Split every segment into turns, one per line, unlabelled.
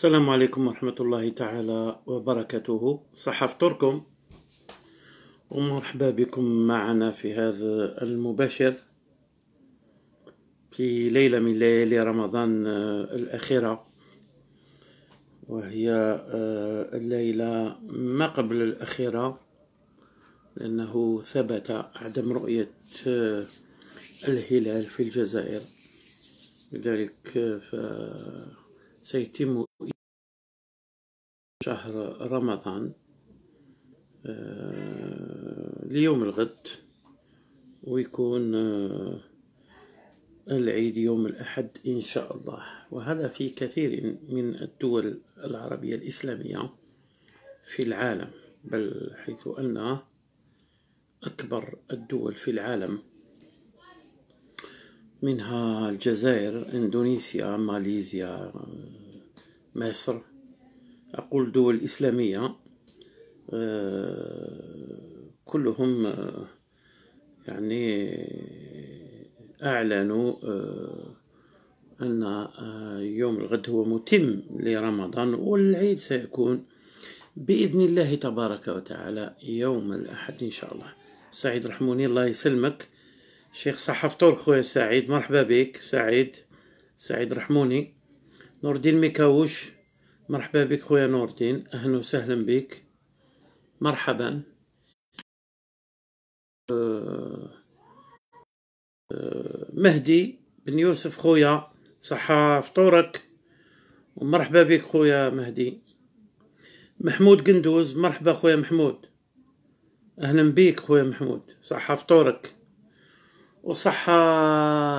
السلام عليكم ورحمة الله تعالى وبركاته صحة فطوركم ومرحبا بكم معنا في هذا المباشر في ليلة من ليالي رمضان آه، الأخيرة وهي آه، الليلة ما قبل الأخيرة لأنه ثبت عدم رؤية آه، الهلال في الجزائر لذلك سيتم شهر رمضان آه، ليوم الغد ويكون آه، العيد يوم الأحد إن شاء الله وهذا في كثير من الدول العربية الإسلامية في العالم بل حيث أن أكبر الدول في العالم منها الجزائر إندونيسيا ماليزيا مصر أقول دول إسلامية آه، كلهم آه، يعني أعلنوا آه، أن يوم الغد هو متم لرمضان والعيد سيكون بإذن الله تبارك وتعالى يوم الأحد إن شاء الله سعيد رحموني الله يسلمك شيخ فطور خويا سعيد مرحبا بك سعيد سعيد رحموني نور الدين ميكاوش مرحبا بك خويا نور الدين اهلا وسهلا بك مرحبا أه، أه، مهدي بن يوسف خويا صحة فطورك ومرحبا بك خويا مهدي محمود قندوز مرحبا خويا محمود اهلا بيك خويا محمود صحة فطورك وصح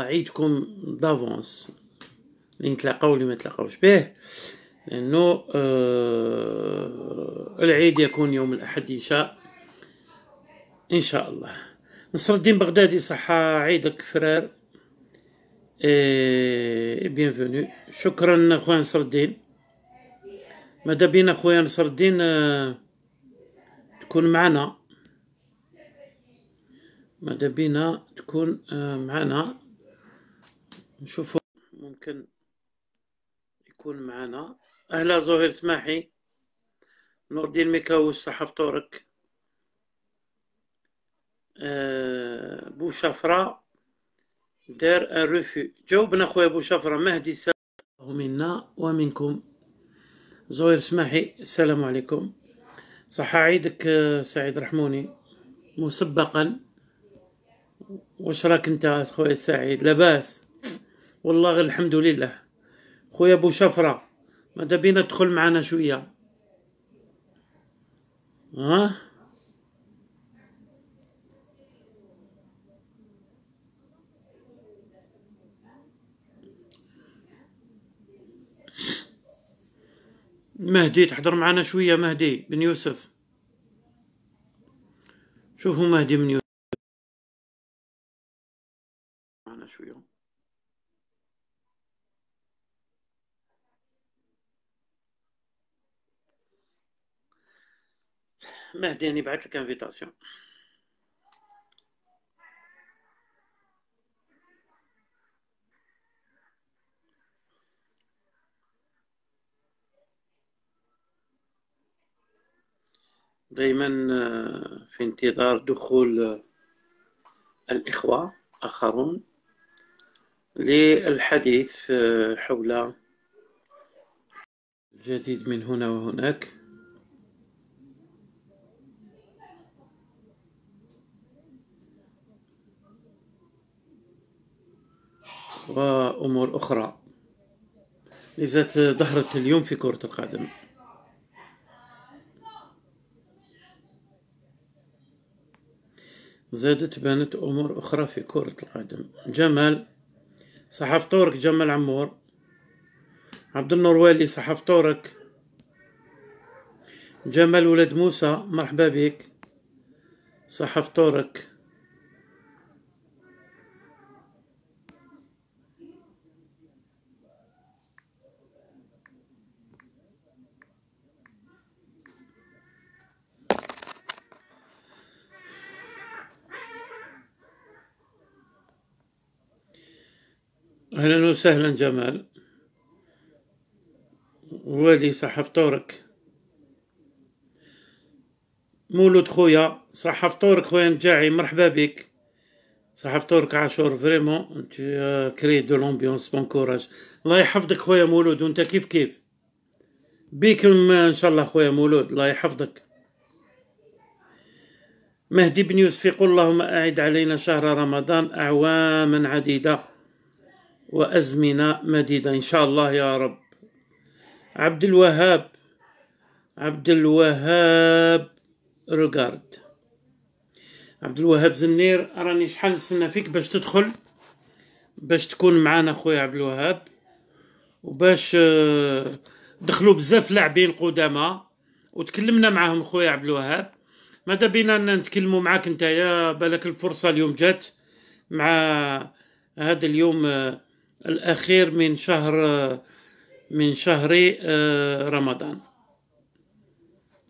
عيدكم دافونس اللي نتلاقاو اللي ما تلاقاوش به لانه آه العيد يكون يوم الاحد ان شاء ان شاء الله نصر الدين بغدادي صح عيدك فرار إيه بينفوني شكرا خويا نصر الدين ماذا بينا خويا نصر الدين آه تكون معنا ماذا بينا تكون آه، معنا نشوفو ممكن يكون معنا اهلا زهير سماحي نور الدين ميكاوس صح فطورك آه، بو شفره دار ان ريفو جاوبنا خويا بو شفره مهدي سلام منا ومنكم زهير سماحي السلام عليكم صح عيدك آه، سعيد رحموني مسبقا واش راك انت خويا سعيد لاباس والله غير الحمد لله خويا بو شفرة ماذا بينا تدخل معنا شوية ها مهدي تحضر معنا شوية مهدي
بن يوسف شوفوا مهدي بن يوسف شويه
مهدي يعني بعث لك انفيتاسيون دائما آه، في انتظار دخول آه، الإخوة آخرون للحديث آه، حول الجديد من هنا وهناك وأمور أخرى لذات ظهرت اليوم في كرة القدم زادت بانت أمور أخرى في كرة القدم جمال صحف طورك جمال عمور عبد النوروالي صحف طورك جمال ولد موسى مرحبا بك صحف طورك أهلا وسهلا جمال والي صح فطورك مولود خويا صح فطورك خويا نجاعي مرحبا بك صح فطورك عاشور فريمون انت كري دو لومبيونس بون كوراج الله يحفظك خويا مولود وانت كيف كيف بيكم ان شاء الله خويا مولود الله يحفظك مهدي بن يوسف يقول اللهم اعد علينا شهر رمضان اعواما عديده وأزمنة مديدة إن شاء الله يا رب عبد الوهاب عبد الوهاب روغارد عبد الوهاب زنير راني شحال نستنى فيك باش تدخل باش تكون معانا خويا عبد الوهاب وباش آه، دخلوا بزاف لاعبين قدامى وتكلمنا معاهم خويا عبد الوهاب ماذا بينا نتكلموا معاك نتايا بالك الفرصه اليوم جات مع هذا اليوم آه، الأخير من شهر من شهر آه، رمضان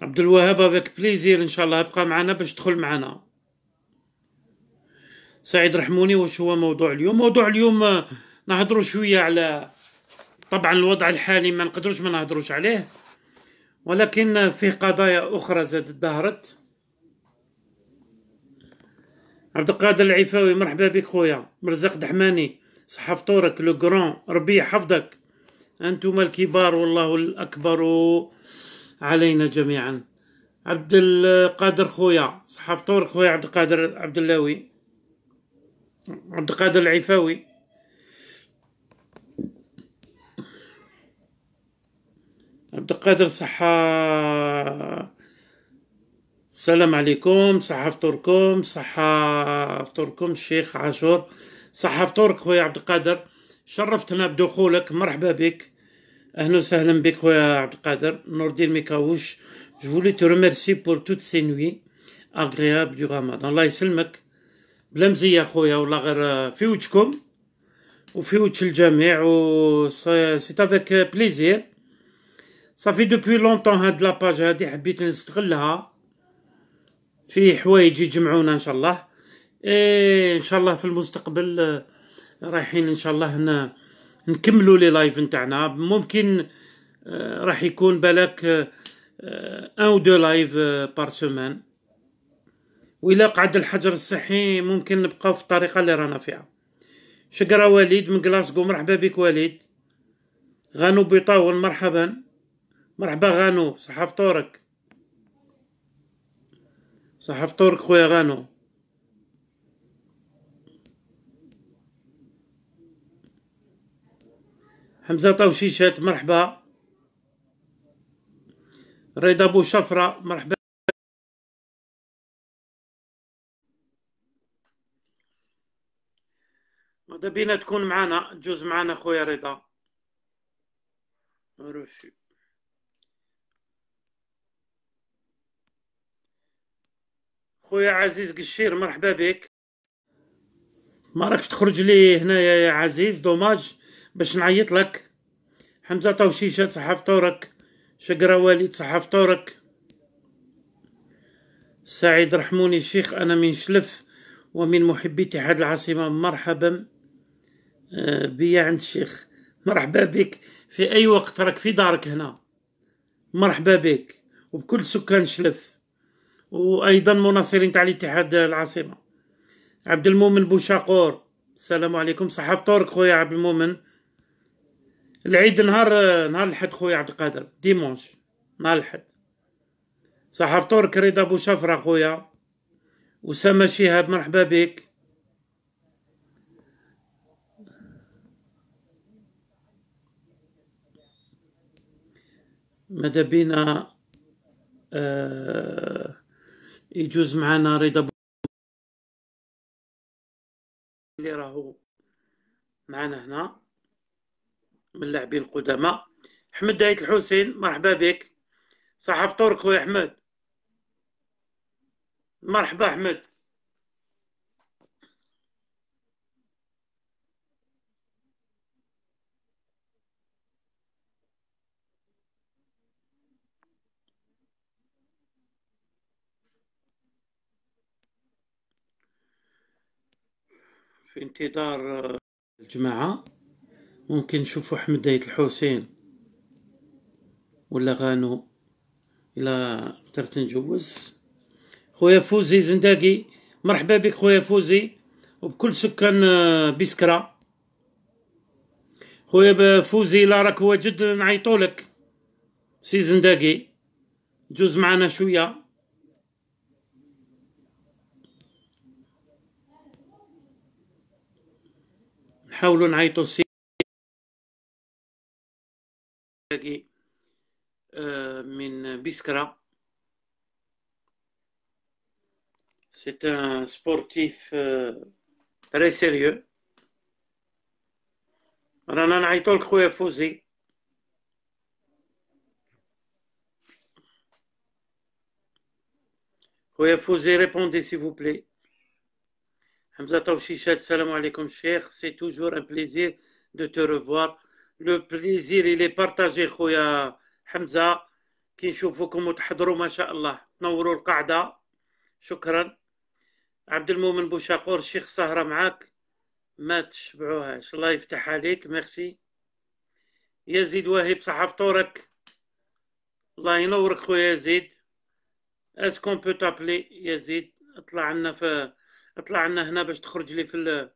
عبد الوهاب افيك بليزير ان شاء الله ابقى معنا باش تدخل معنا سعيد رحموني واش هو موضوع اليوم موضوع اليوم آه، نهضروا شويه على طبعا الوضع الحالي ما نقدروش ما نهضروش عليه ولكن فيه قضايا اخرى زاد ظهرت عبد القادر العفاوي مرحبا بك خويا مرزق دحماني صح فطورك لو جران ربي يحفظك انتم الكبار والله الاكبر علينا جميعا عبد القادر خويا صح فطورك خويا عبد القادر عبد اللاوي عبد القادر العفاوي عبد القادر صحة السلام عليكم صحة فطوركم صحة فطوركم الشيخ عاشور صحف فطورك خويا عبد القادر شرفتنا بدخولك مرحبا بك اهلا وسهلا بك خويا عبد القادر نور الدين ميكاوش جو فولي تو remercier بور توت سي نوي اغريابل دو رمضان الله يسلمك بلا مزية خويا والله غير في وجهكم وفي وجه الجميع و سي افيك بليزير صافي دوبوي لونتون هاد لاباج هادي حبيت نستغلها في حوايج يجمعونا ان شاء الله إيه ان شاء الله في المستقبل آه، رايحين ان شاء الله هنا نكملوا لي لايف نتاعنا ممكن آه، راح يكون بالك ان او دو لايف بار سومان وإلا قعد الحجر الصحي ممكن نبقاو في الطريقه اللي رانا فيها شكرا وليد من كلاسكو مرحبا بك وليد غانو بيطاول مرحبا مرحبا غانو صحة فطورك صحة فطورك خويا غانو
حمزه طوشيشات مرحبا رضا بو شفره مرحبا ماذا بينا تكون معانا تجوز معانا خويا رضا
روشي خويا عزيز قشير مرحبا بك ما راكش تخرج لي هنايا يا عزيز دوماج باش نعيط لك حمزة طوشيشة صحه طورك شقرا وليد صحه طورك سعيد رحموني الشيخ أنا من شلف ومن محبي اتحاد العاصمة مرحبا آه، بيا عند الشيخ مرحبا بك في أي وقت راك في دارك هنا مرحبا بك وبكل سكان شلف وأيضا مناصرين تاع الاتحاد العاصمة عبد المؤمن بوشاقور السلام عليكم صحف طورك خويا عبد المؤمن العيد نهار نهار الحد خويا عبد القادر ديمونش نهار الحد صح فطورك رضا بو شفرة خويا وسامة شهاب مرحبا بك مدى بينا
آه، يجوز معنا رضا اللي راهو معنا هنا
من اللاعبين القدامى احمد دايت الحسين مرحبا بك صح فطورك خويا احمد
مرحبا احمد
في انتظار الجماعه ممكن نشوفو حمد دايت الحسين ولا غانو الا قدرت نجوز خويا فوزي زنداقي مرحبا بك خويا فوزي وبكل سكان آه، بسكرة خويا فوزي لا راك واجد نعيطولك سي زنداقي جوز معنا شويه
نحاولوا نعيطوا Euh,
c'est un sportif euh, très sérieux. رانا نعيطوا répondez s'il vous plaît salam cher, c'est toujours un plaisir de te revoir. Le plaisir, il est partagé, حمزه كي نشوفكم وتحضروا ما شاء الله تنوروا القاعده شكرا عبد المؤمن بوشاقور شيخ سهره معاك ما تشبعوهاش الله يفتح عليك ميرسي يزيد واهب صحة فطورك الله ينورك خويا يزيد اسكون بو تابلي يزيد اطلع عنا في اطلع عنا هنا باش تخرج لي في ال...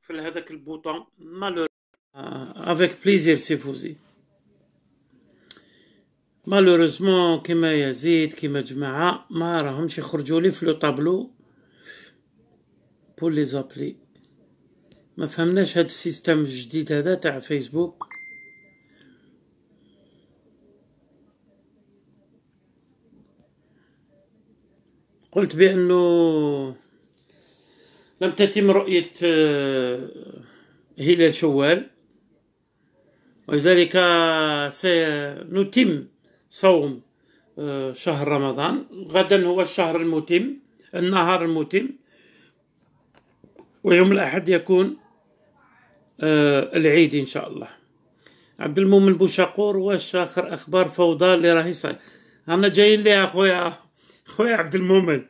في هذاك البوطون مالور افيك بليزير سي فوزي مالوريزمون كيما يزيد كيما جماعة ما راهمش يخرجوا لي لو طابلو بور لي زابلي ما فهمناش هاد السيستم الجديد هذا تاع فيسبوك قلت بانه لم تتم رؤيه آه، هلال شوال ولذلك سنتم صوم آه، شهر رمضان غدا هو الشهر المتم النهار المتم ويوم الأحد يكون آه، العيد إن شاء الله عبد المؤمن بوشاقور واش آخر أخبار فوضى اللي راهي صاير أنا جايين ليها خويا خويا عبد المؤمن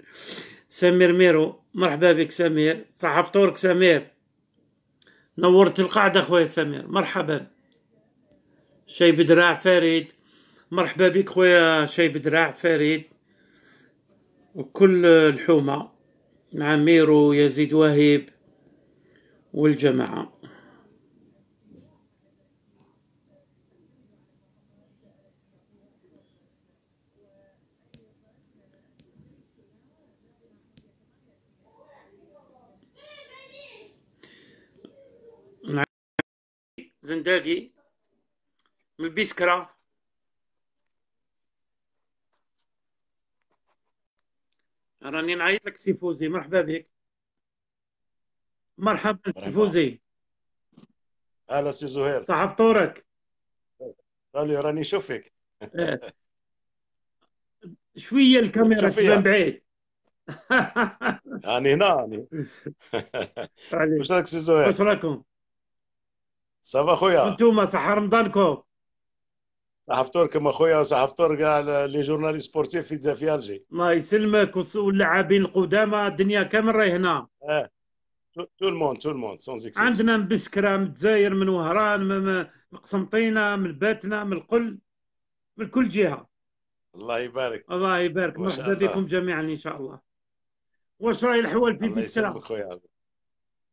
سمير ميرو مرحبا بك سمير صح فطورك سمير نورت القاعدة خويا سمير مرحبا شي بدراع فريد مرحبا بك خويا شاي دراع فريد وكل الحومة مع ميرو يزيد وهيب والجماعة زندادي من البسكره راني نعيط لك سي فوزي مرحبا بك
مرحبا سي فوزي هلا سي زهير صح فطورك راني راني نشوفك إيه.
شويه الكاميرا تبان
بعيد راني هنا راني واش راك سي زهير واش راكم صافا خويا انتوما صح رمضانكم افطر كما خويا افطر كاع لي جورنالي سبورتيف في في
الله يسلمك واللاعبين القدامى الدنيا كامل راهي هنا
اه تو الموند تو الموند عندنا
من بسكره من الجزائر من وهران من قسنطينه من باتنا من القل من كل جهه
الله يبارك الله يبارك مرحبا بكم
جميعا ان شاء الله واش راي الحوال في بسكره؟ الله يسلمك
خويا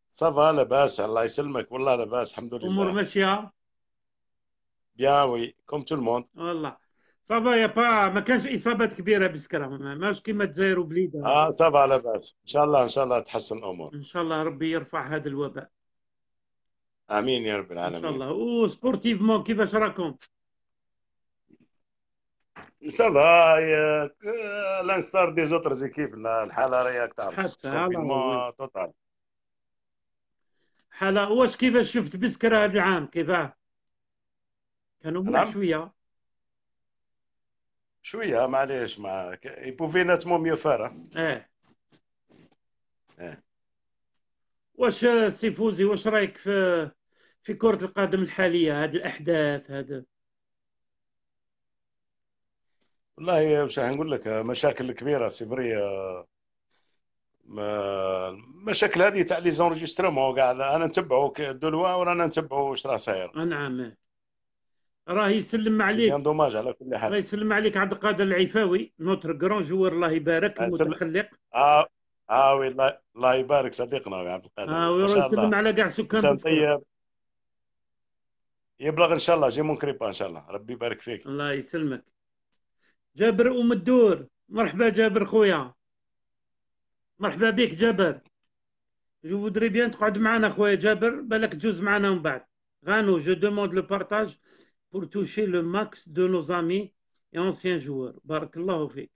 صافا لاباس الله يسلمك والله لاباس الحمد لله الامور
ماشيه
بيان وي كوم تو الموند والله
صافا يا با ما كانش اصابات كبيره بسكرة ماش كيما تزاير وبليده اه
صافا على باس ان شاء الله ان شاء الله تحسن الامور ان
شاء الله ربي يرفع هذا الوباء
امين يا رب العالمين ان شاء الله
وسبورتيفمون كيفاش راكم
ان شاء سافا لانستار دي زوتر زيكيب الحاله رايك تعرف حتى توتال
حاله واش كيفاش شفت بسكره هذا العام كيفاه
كانوا بواحد نعم. شويه شويه معليش ما يبوفينا تمو ميو فارا اه اه إيه.
واش سي فوزي واش رايك في في كرة القدم الحالية هاد الأحداث هذا
والله واش نقول لك مشاكل كبيرة آه، ما المشاكل هذه تاع لي زونجيسترومون كاع انا نتبعو دولوا ورانا نتبعو واش راه صاير
نعم راه يسلم عليك بيان دوماج على كل حال الله يسلم عليك عبد القادر العفاوي نوتر
كرون جوار الله يبارك المتخلق آه،, اه اه وي الله يبارك صديقنا عبد القادر اه وي يسلم على
كاع سكان
يبلغ ان شاء الله جي كريبا ان شاء الله ربي يبارك فيك
الله يسلمك جابر ام الدور مرحبا جابر خويا مرحبا بك جابر جو فودري بيان تقعد معنا خويا جابر بالك تجوز معنا من بعد غانو جو دوموند لو بارتاج pour toucher le max de nos amis et anciens joueurs بارك الله فيك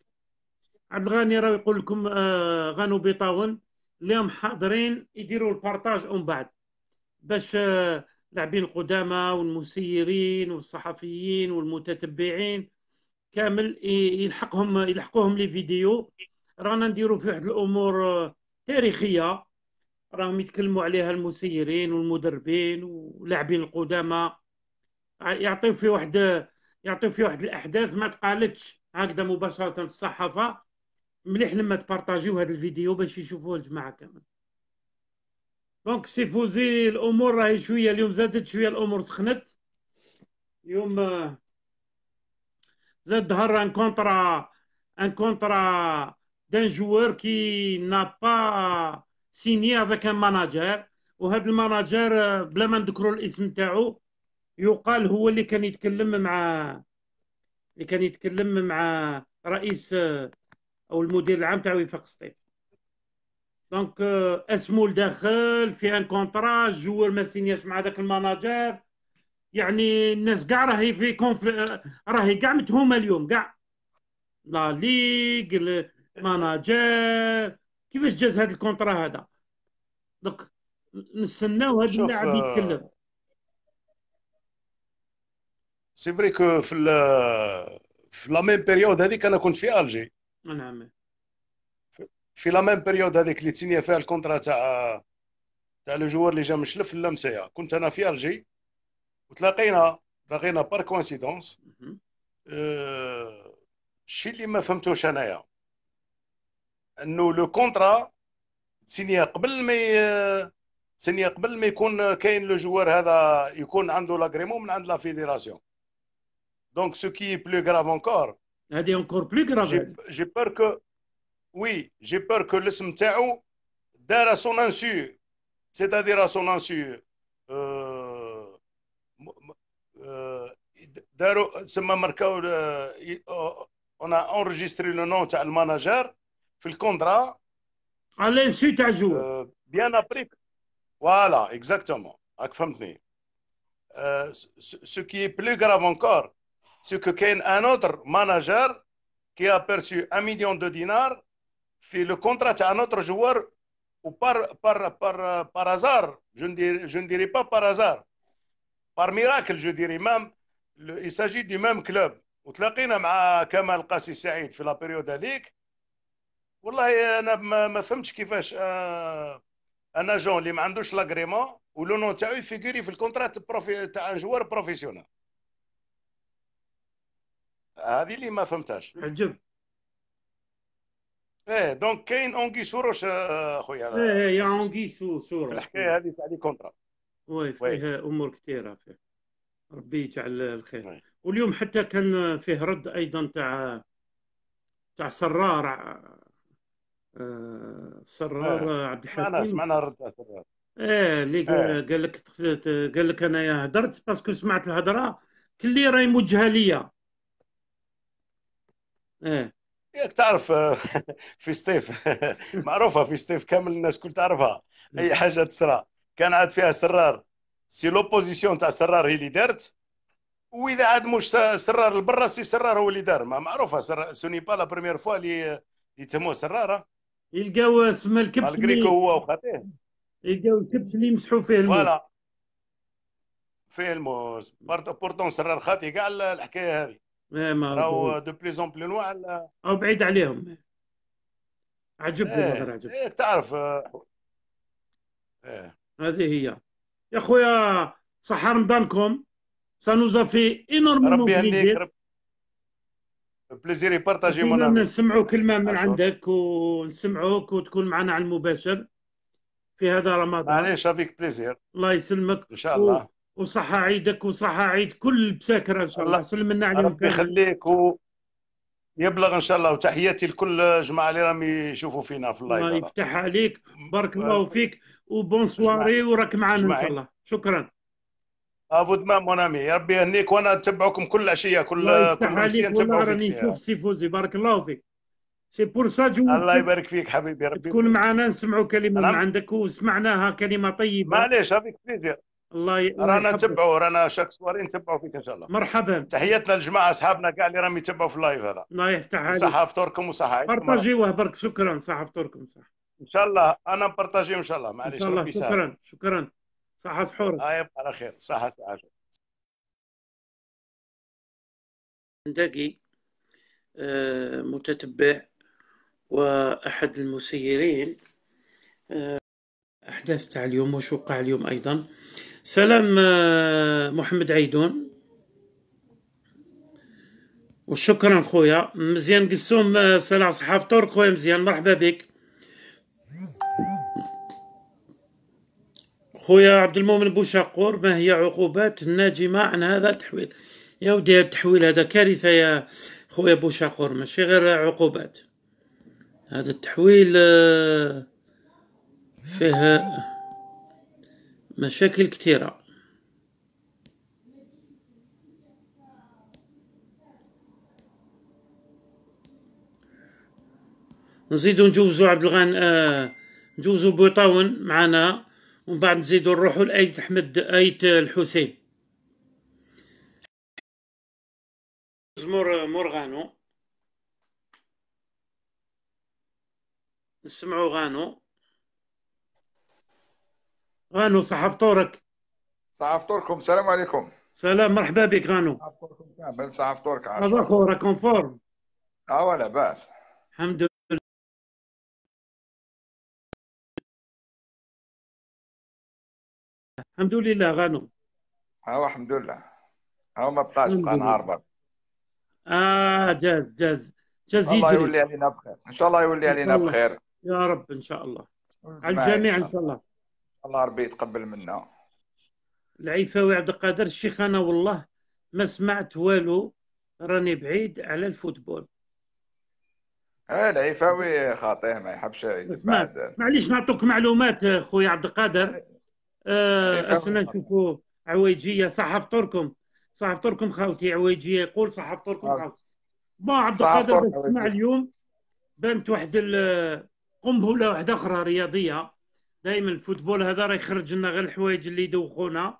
عبد الغني راه يقول لكم آه غانو بيطاون اليوم حاضرين يديروا البارتاج اون بعد باش آه لاعبين القدامى والمسيرين والصحفيين والمتتبعين كامل يلحقهم يلحقوهم لي فيديو رانا نديرو في واحد الامور تاريخيه راهم يتكلموا عليها المسيرين والمدربين ولاعبين القدامى يعطيو في واحد يعطيو في واحد الاحداث ما تقالتش هكذا مباشره في الصحافه مليح لما تبارطاجيو هذا الفيديو باش يشوفوه الجماعه كامل دونك سي فوزي الامور راهي شويه اليوم زادت شويه الامور سخنت اليوم زاد ظهر ان كونترا ان كونترا دان جوار كي نا با سيني افيك ان ماناجير وهذا الماناجير بلا ما نذكروا الاسم تاعو يقال هو اللي كان يتكلم مع اللي كان يتكلم مع رئيس آه، او المدير العام تاع وفاق سطيف دونك آه، اسمو داخل في ان كونترا الجوار ما سينياش مع ذاك المناجر يعني الناس كاع راهي في كونف آه، راهي كاع متهومه اليوم كاع لا ليغ المناجر كيفاش جاز هذا الكونترا هذا دونك نستناو هذا اللاعب يتكلم
سي فري كو في ال في لا ميم بيريود هذيك انا كنت في الجي نعم في لا ميم بيريود هذيك اللي تسيني فيها الكونترا تاع تاع لو جوار اللي جا من شلف اللمسيه كنت انا في الجي وتلاقينا تلاقينا بار كوانسيدونس الشيء اللي ما فهمتوش انايا انه لو كونترا تسينيا قبل ما سنية قبل ما يكون كاين لو جوار هذا يكون عنده لاغريمون من عند لا فيديراسيون Donc, ce qui est plus grave encore. Elle encore plus grave. J'ai peur que, oui, j'ai peur que le d'ailleurs à son insu, c'est-à-dire à son insu, on a enregistré le nom de manager, fait le contrat. À l'insu joué. Euh, bien après. Voilà, exactement. Euh, ce qui est plus grave encore, ce que un autre manager qui a perçu un million de dinars, fait le contrat à un autre joueur ou par, par, hasard, je ne, dirais, je pas par hasard, par miracle, je dirais même, il s'agit du même club. Kamal Qassi Saïd dans la période Je un agent qui n'a pas l'agrément ou le nom de figure dans le contrat un joueur professionnel. هذه اللي ما فهمتهاش عجب ايه دونك كاين اونغي سوروش آه، اخويا إيه،, ايه
يا اونغي سوروش الحكايه هذه تاع لي كونترا وي فيها امور كثيره فيه ربي يجعل الخير واليوم حتى كان فيه رد ايضا تاع تاع سرار آه، سرار إيه. عبد الحكيم سمعنا سمعنا
رد سرار
ايه اللي إيه. قال لك قال لك انا هدرت باسكو سمعت الهضره
كل اللي راهي موجهه ليا إيه. ياك تعرف في ستيف معروفه في ستيف كامل الناس كل تعرفها اي حاجه تصرى كان عاد فيها سرار سي لوبوزيسيون تاع سرار هي اللي دارت واذا عاد مش سرار لبرا سي سرار هو اللي دار ما معروفه سر... سوني با لا بروميير فوا اللي يتموه سرار يلقاو سما الكبش اللي هو وخطيه
يلقاو الكبش اللي يمسحوا فيه الموس فوالا
فيه الموس بورتون سرار خاطي كاع الحكايه هذه إيه، راهو دو بليز اون نوع او بعيد
عليهم عجبني إيه، الهضره عجبني
ايه تعرف آه،
ايه هذه هي يا خويا صح رمضانكم سانوزا
في انورمومون ربي يهنيك ربي بليزيري معنا نسمعوا
كلمه من عندك ونسمعوك وتكون معنا على المباشر في هذا رمضان معليش افيك بليزير الله يسلمك ان شاء الله وصحة عيدك وصحة عيد كل بساكره ان شاء الله سلمنا عليهم
ربي يخليك و... يبلغ ان شاء الله وتحياتي لكل الجماعه اللي راهم يشوفوا فينا في اللايف الله يفتح عليك بارك الله فيك
وبون سواري وراك معنا ان شاء الله
شكرا ابو دمام مونامي يا ربي يهنيك وانا اتبعكم كل عشيه كل كل عليك نتبعوا فيك راني نشوف سي فوزي بارك الله فيك سي بور سا جو الله يبارك فيك حبيبي ربي تكون معنا نسمعوا كلمه من عندك وسمعناها كلمه طيبه معليش هذيك بليزير الله ي... رانا نتبعوا رانا شاك سواري نتبعوا فيك ان شاء الله مرحبا تحياتنا للجماعه اصحابنا كاع اللي راهم يتبعوا في اللايف هذا الله
يفتح عليك صحه
فطوركم وصحه بارطاجيوه
برك شكرا صحه فطوركم صح
ان شاء الله انا بارطاجي ان شاء الله معليش ان شاء الله شكرا شكرا صحه سحور اه يبقى على خير صحه صحه
زندقي آه، متتبع واحد المسيرين آه،
احداث تاع اليوم وش وقع اليوم ايضا سلام آه، محمد عيدون وشكرا خويا مزيان قسوم آه، سلع صحاف طور خويا مزيان مرحبا بك خويا عبد المؤمن بوشاقور ما هي عقوبات الناجمة عن هذا التحويل يا ودي التحويل هذا كارثة يا خويا بوشاقور ماشي غير عقوبات هذا التحويل آه، فيه مشاكل كتيرة نزيدو نجوزو عبد الغن آه، نجوزو بوطاون معنا ومن بعد نزيدو نروحو لأيت أحمد أيت الحسين
مزمور مورغانو نسمعو غانو
غانو صح فطورك صح فطوركم السلام عليكم سلام مرحبا
بك غانو صح
كامل صح فطورك
هذا خو راه كونفورم
اه ولا باس
الحمد لله الحمد لله غانو
ها اه، الحمد لله ها اه، ما بقاش بقى نهار برك
اه جاز جاز جاز يجري الله يولي
علينا بخير ان شاء الله يولي علينا بخير
يا رب ان شاء الله على الجميع ان شاء
الله الله ربي يتقبل منا
العيفاوي عبد القادر الشيخ انا والله ما سمعت والو راني بعيد على الفوتبول
اه العيفاوي خاطيه ما يحبش يسمع
معليش نعطوك معلومات خويا عبد القادر إيه، آه اسنا نشوفوا عويجيه صح فطوركم صح فطوركم خالتي عويجيه يقول صح فطوركم آه. خالتي با عبد القادر تسمع اليوم بانت واحد قنبله واحده اخرى رياضيه دائما الفوتبول هذا راه يخرج لنا غير الحوايج اللي يدوخونا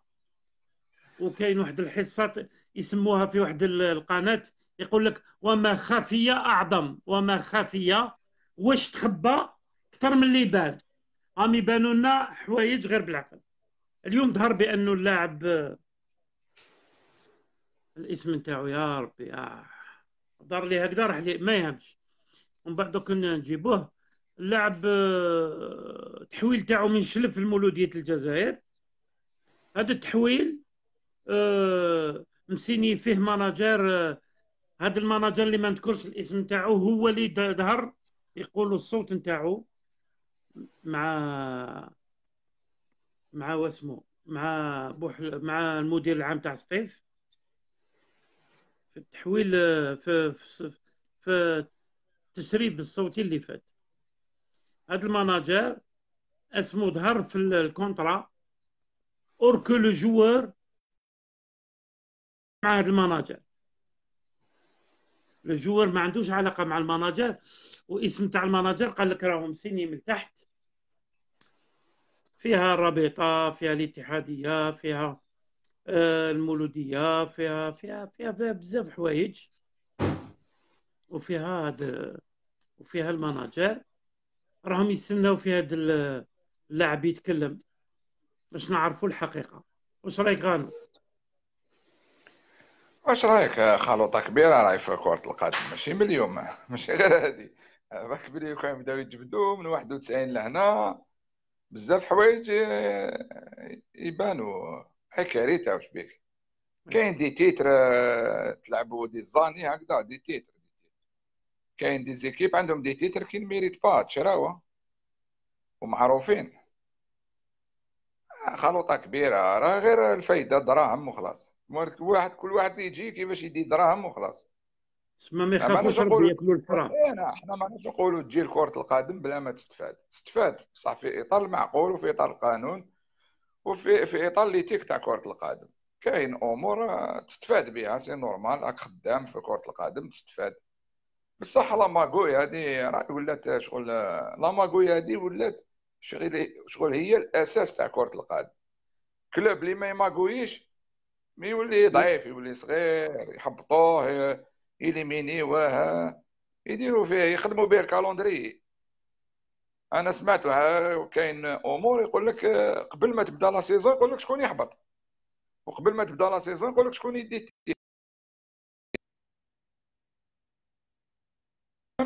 وكاين واحد الحصه يسموها في واحد القناه يقول لك وما خفي اعظم وما خفي واش تخبى اكثر من اللي بان هم يبانوا لنا حوايج غير بالعقل اليوم ظهر بانه اللاعب الاسم نتاعو يا ربي اه دار لي هكذا راح ما يهمش ومن بعد دوك نجيبوه لعب آه، تحويل تاعو من شلف المولوديه الجزائر هذا التحويل آه، مسيني فيه ماناجر آه، هذا الماناجر اللي ما نذكرش الاسم تاعو هو اللي ظهر يقولوا الصوت نتاعو مع مع واسمو مع بوح مع المدير العام تاع سطيف في التحويل في في, في التسريب الصوتي اللي فات هذا الماناجر اسمه ظهر في الكونترا اور كو لو جوار مع هذا الماناجر لو جوار ما عندوش علاقه مع الماناجر واسم تاع الماناجر قال لك راهم سيني من تحت فيها الرابطه فيها الاتحاديه فيها آه، المولوديه فيها فيها فيها, فيها بزاف حوايج وفيها هاد وفيها المناجر راهم يستناو في هذا اللاعب يتكلم باش نعرفوا الحقيقه واش رايك غانو
واش رايك خلوطه كبيره راهي في كره القدم ماشي من اليوم ماشي غير هادي راك بلي كانوا يبداو يجبدوا من 91 لهنا بزاف حوايج آه، يبانوا هاي واش بيك كاين دي تيتر آه، تلعبوا دي زاني هكذا دي تيتر كاين دي زيكيب عندهم دي تيتر كي ميريت با تشراو ومعروفين آه، خلوطة كبيرة راه غير الفايدة دراهم وخلاص واحد كل واحد يجي كيفاش يدي دراهم وخلاص تسمى ما يخافوش ياكلوا الحرام انا إيه، حنا ماناش نقولوا تجي لكرة القدم بلا ما تستفاد تستفاد بصح في اطار المعقول وفي اطار القانون وفي في اطار تيك تاع كرة القدم كاين امور آه، تستفاد بها سي نورمال راك خدام في كرة القدم تستفاد بصح ماغوي هذه راهي ولات شغل ماغوي هذه ولات شغل شغل هي الاساس تاع كره القدم كلوب اللي ما يماغويش مي يولي ضعيف يولي صغير يحبطوه يليمينيوه يديروا فيه يخدموا به الكالوندري انا سمعت كاين امور يقول لك قبل ما تبدا لا سيزون يقول لك شكون يحبط وقبل ما تبدا لا سيزون يقول لك شكون يدي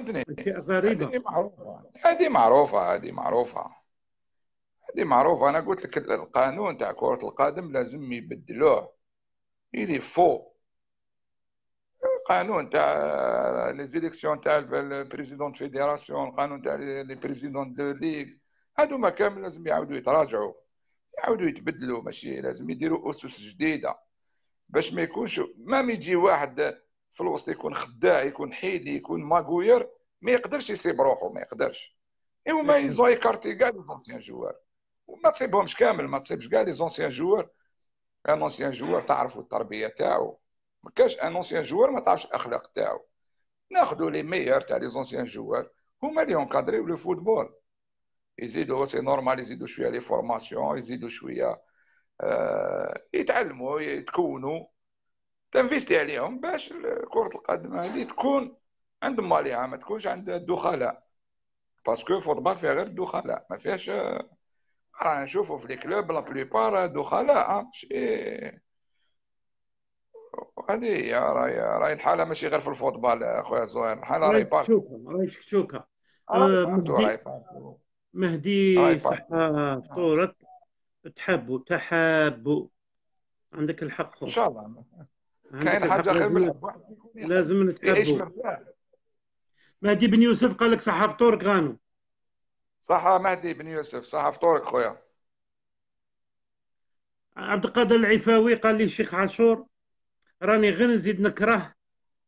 فهمتني اشياء غريبه هذه معروفه هذه معروفه هذه معروفه هذه معروفه انا قلت لك القانون تاع كره القدم لازم يبدلوه يلي فو القانون تاع لي زيليكسيون تاع البريزيدون فيديراسيون القانون تاع لي بريزيدون دو ليغ ما كامل لازم يعاودوا يتراجعوا يعاودوا يتبدلوا ماشي لازم يديروا اسس جديده باش ما يكونش ما يجي واحد في الوسط يكون خداع يكون حيدي يكون ماغوير ما يقدرش يسيب روحه ما يقدرش اي هما يزون ايكارتي كاع لي زونسيان جوار وما تصيبهمش كامل ما تصيبش كاع لي زونسيان جوار ان اونسيان جوار تعرفوا التربيه تاعو ما كاش ان اونسيان جوار ما تعرفش الاخلاق تاعو ناخذوا لي ميور تاع لي زونسيان جوار هما اللي اونكادريو لو فوتبول يزيدوا سي نورمال يزيدوا شويه لي فورماسيون يزيدوا شويه آه يتعلموا يتكونوا تنفيستي عليهم باش كرة القدم هذه تكون عند ماليها ما تكونش عند الدخلاء باسكو الفوتبال فيها غير الدخلاء ما فيهاش راه نشوفوا في لي كلوب لا بليبار دخلاء ماشي هذه هي راهي راي الحاله ماشي غير في الفوتبال اخويا زهير الحاله راهي بارتو
راهي
شكشوكه مهدي صحة فطورك تحبوا تحبوا عندك الحق ان شاء الله كاين حاجه خير من لازم نتكلم مهدي بن يوسف قال لك صحاف فطورك غانو
صح مهدي بن يوسف صحاف فطورك خويا
عبد القادر العفاوي قال لي شيخ عاشور راني غير نزيد نكره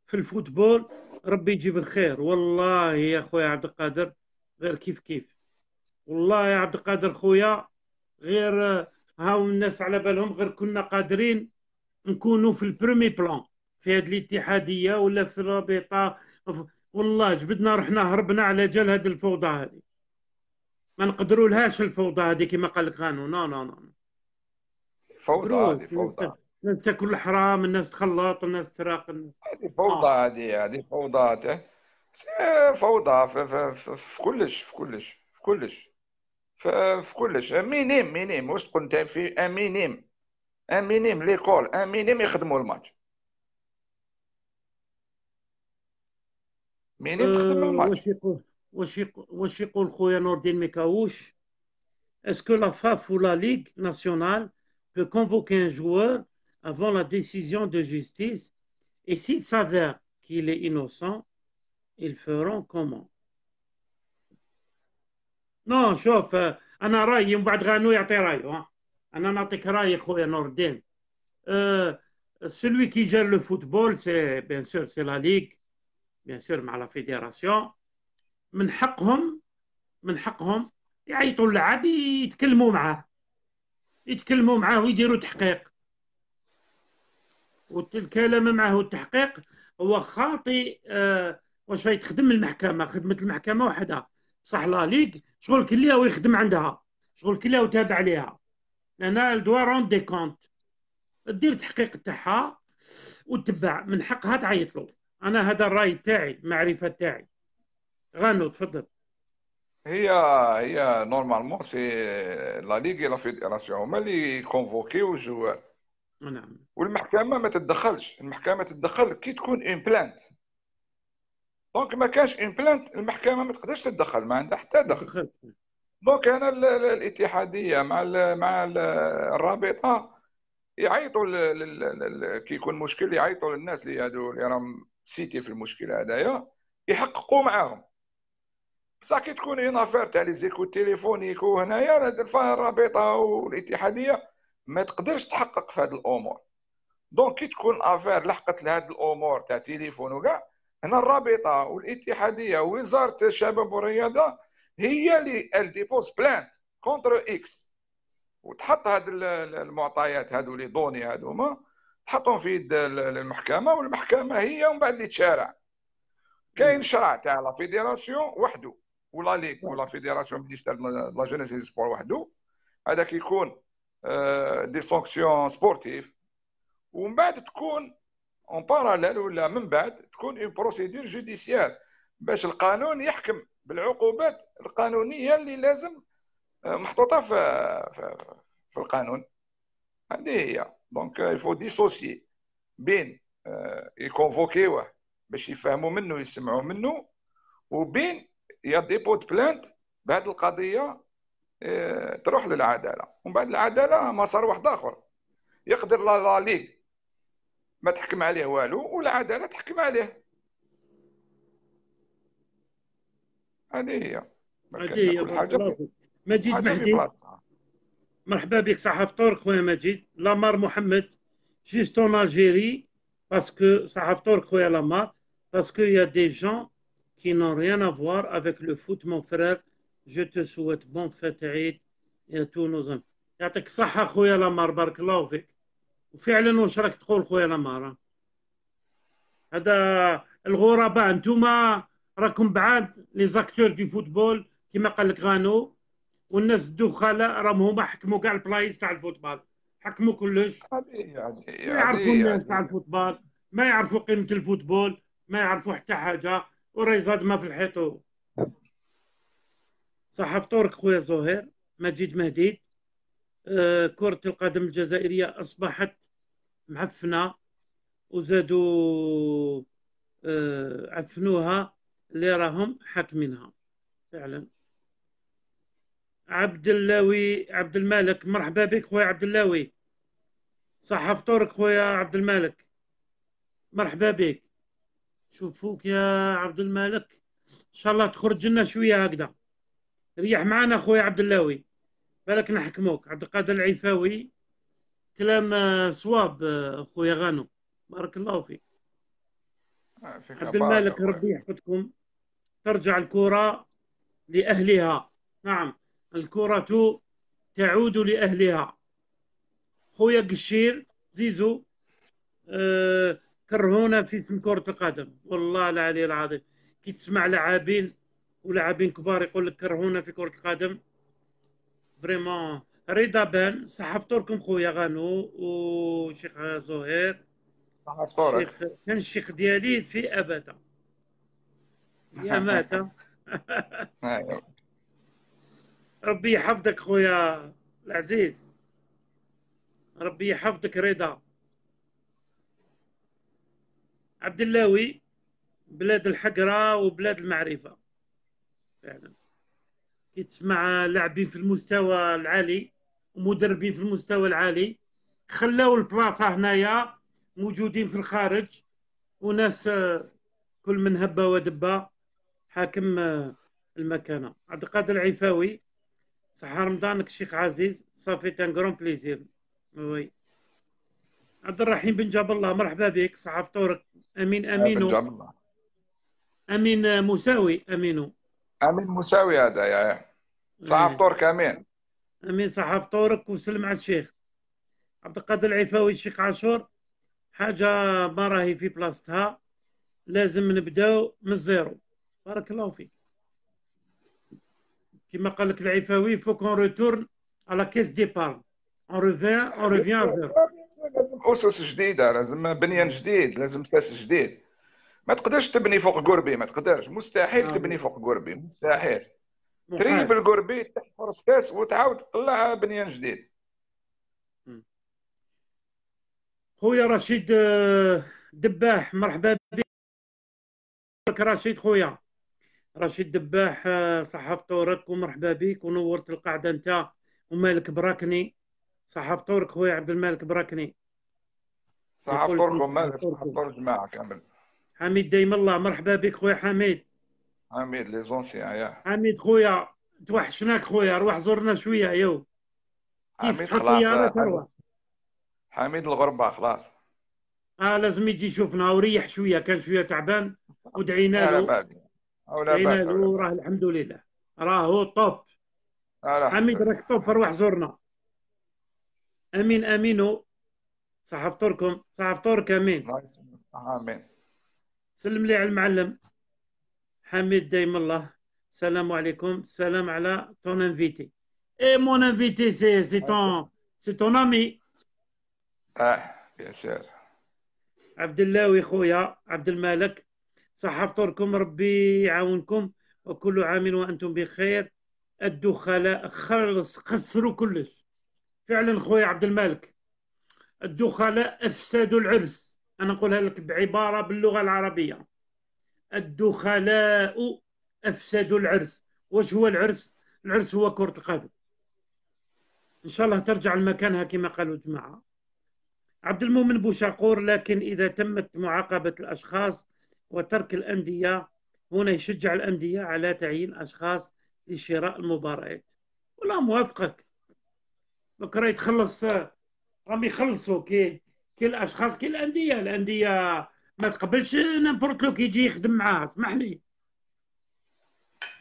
في الفوتبول ربي يجيب الخير والله يا خويا عبد القادر غير كيف كيف والله يا عبد القادر خويا غير آه، هاو الناس على بالهم غير كنا قادرين نكونوا في البرومي بلان في هذه الاتحاديه ولا في الرابطه والله جبدنا رحنا هربنا على جال هذه الفوضى هذه ما نقدروا لهاش الفوضى هذه كما قال لك غانو نو نو نو
فوضى هذه
فوضى الناس تاكل حرام الناس
تخلط الناس تسرق هذه فوضى هذه آه. هذه فوضى فوضى في, في, في, في كلش في كلش في كلش في كلش مينيم مينيم واش تقول انت في مينيم Un minimum, l'école. Un minimum, il faut le match. Un minimum, il faut le match.
Euh, est-ce que la FAF ou la Ligue nationale peut convoquer un joueur avant la décision de justice? Et s'il s'avère qu'il est innocent, ils feront comment? Non, chauffe. Il y a un peu de temps. انا نعطيك رايي خويا نور الدين أه كي جير لو فوتبول سي بيان سور سي لا ليغ بيان سور مع لا فيديراسيون من حقهم من حقهم يعيطوا للعاب يتكلموا معاه يتكلموا معاه ويديروا تحقيق والكلام معاه والتحقيق هو خاطي أه واش تخدم المحكمه خدمه المحكمه وحدها بصح لا ليغ شغل كليه ويخدم عندها شغل كليه وتابع ليها لأنها دوا روندي كونت دير التحقيق تاعها وتبع من حقها تعيط له أنا هذا الرأي تاعي المعرفة تاعي غانو تفضل
هي هي نورمالمون سي لا ليغ لا فيدراسيون هما اللي كونفوكيو الجوار نعم والمحكمه ما تتدخلش المحكمه تتدخل كي تكون اون بلانت دونك ما كانش اون بلانت المحكمه ما تقدرش تتدخل ما عندها حتى دخل دونك انا الاتحاديه مع الـ مع الـ الرابطه يعيطوا كي يكون مشكل يعيطوا للناس اللي هادو اللي راهم سيتي في المشكله هذايا يحققوا معاهم بصح كي تكون هنا افير تاع لي زيكو تيليفونيك وهنايا الرابطه والاتحاديه ما تقدرش تحقق في هذه الامور دونك كي تكون افير لحقت لهاد الامور تاع تيليفون وكاع هنا الرابطه والاتحاديه ووزاره الشباب والرياضه هي اللي الديبوز بلانت كونتر اكس وتحط هاد المعطيات هادو لي دوني هادوما تحطهم في يد المحكمه والمحكمه هي ومن بعد تشارع كاين شرع تاع لا فيديراسيون وحده ولا ليك ولا فيديراسيون مينيستير لا جينيسي سبور وحده هذاك يكون دي سونكسيون سبورتيف ومن بعد تكون اون باراليل ولا من بعد تكون اون بروسيدور جوديسيال باش القانون يحكم بالعقوبات القانونيه اللي لازم آه، محطوطه في في القانون هذه هي دونك يفو ديسوسيي بين آه، يكونفوكيوه باش يفهموا منه يسمعوا منه وبين يا ديبو بلانت بهذه القضيه آه، تروح للعداله ومن بعد العداله مسار واحد اخر يقدر لا ليغ ما تحكم عليه والو والعداله تحكم عليه هذه هي مجيد مهدي
مرحبا بك صح فطورك خويا مجيد لامار محمد جيستون اون الجيري باسكو صح فطورك خويا لامار باسكو يا دي جون كي نون ريان افوار افيك لو فوت مون فرير جو تو سويت بون فات عيد يا تو يعطيك الصحة خويا لامار بارك الله فيك وفعلا واش راك تقول خويا لامار هذا الغرباء انتوما راكم بعاد لي زاكتور دي فوتبول كيما قال لك غانو والناس الدخلاء راهم هما حكموا كاع البلايص تاع الفوتبال حكموا كلش ما يعرفوا الناس تاع الفوتبال ما يعرفوا قيمه الفوتبول ما يعرفوا حتى حاجه وراي زاد ما في الحيطو صح فطورك خويا زهير مجيد مهدي آه كرة القدم الجزائرية أصبحت معفنة وزادوا آه عفنوها اللي راهم حاكمينها فعلا عبد اللاوي عبد الملك مرحبا بك خويا عبد اللاوي صح فطورك خويا عبد الملك مرحبا بك شوفوك يا عبد الملك ان شاء الله تخرج لنا شويه هكذا ريح معنا خويا عبد اللاوي بالك نحكموك عبد القادر العفاوي كلام آه، صواب آه، خويا غانو بارك الله فيك
آه، عبد الملك ربي
يحفظكم ترجع الكرة لأهلها نعم الكرة تعود لأهلها خويا قشير زيزو آه، كرهونا في اسم كرة القدم والله العلي العظيم كي تسمع لاعبين ولاعبين كبار يقول لك كرهونا في كرة القدم فريمون رضا بان صحفتوا خويا غانو وشيخ زهير كان الشيخ ديالي في ابدا
يا ماتم
ربي يحفظك خويا العزيز ربي يحفظك رضا عبد اللاوي بلاد الحقرة وبلاد المعرفة فعلا كي تسمع لاعبين في المستوى العالي ومدربين في المستوى العالي خلاو البلاصة هنايا موجودين في الخارج وناس آه، كل من هبة ودبة حاكم آه، المكانه عبد القادر العفاوي صح رمضانك شيخ عزيز صافي تان كرون بليزير وي عبد الرحيم بن جاب الله مرحبا بك صح فطورك امين آه، امينو بن جاب الله امين آه، مساوي امينو
امين مساوي هذا يا صح فطورك إيه. امين
امين صح فطورك وسلم على الشيخ عبد القادر العفاوي الشيخ عاشور حاجه ما راهي في بلاصتها لازم نبداو من الزيرو بارك الله فيك كما قال لك العفاوي فوك اون روتورن على كيس بارن اون روفيان اون روفيان
زيرو لازم اسس جديده لازم بنيان جديد لازم اساس جديد ما تقدرش تبني فوق قربي ما تقدرش مستحيل آه. تبني فوق قربي مستحيل تريب القربي تحفر اساس وتعاود تطلع بنيان جديد
خويا رشيد آه، دباح مرحبا بك رشيد خويا رشيد دباح آه، صحاف طورك ومرحبا بك ونورت القاعده انت ومالك براكني صحاف طورك خويا عبد المالك براكني
صحاف طورك ومالك صحاف طور جماعه كامل
حميد دايم الله مرحبا بك خويا حميد حميد لي زونسيان يا حميد خويا توحشناك خويا روح زورنا شويه يو
حميد خلاص آه، حميد الغربه خلاص
اه لازم يجي يشوفنا وريح شويه كان شويه تعبان ودعينا له او لا باس راه الحمد لله راهو طوب حميد راك طوب روح زورنا امين امينو صح فطوركم صح فطورك امين امين سلم لي على المعلم حميد دايم الله السلام عليكم السلام على تون انفيتي اي مون انفيتي سي سي تون سي تون امي
اه بيان
سور عبد الله خويا عبد الملك صح فطوركم ربي يعاونكم وكل عام وانتم بخير الدخلاء خلص قصروا كلش فعلا خويا عبد المالك الدخلاء افسدوا العرس انا نقولها لك بعباره باللغه العربيه الدخلاء افسدوا العرس واش هو العرس العرس هو كره القدم ان شاء الله ترجع لمكانها كما قالوا جماعه عبد المؤمن بوشاقور لكن اذا تمت معاقبه الاشخاص وترك الأندية هنا يشجع الأندية على تعيين أشخاص لشراء المباريات ولا موافقك بكره يتخلص راهم يخلصوا كي كي الاشخاص كي الانديه الانديه ما تقبلش نابورت لو يجي يخدم معاها اسمح لي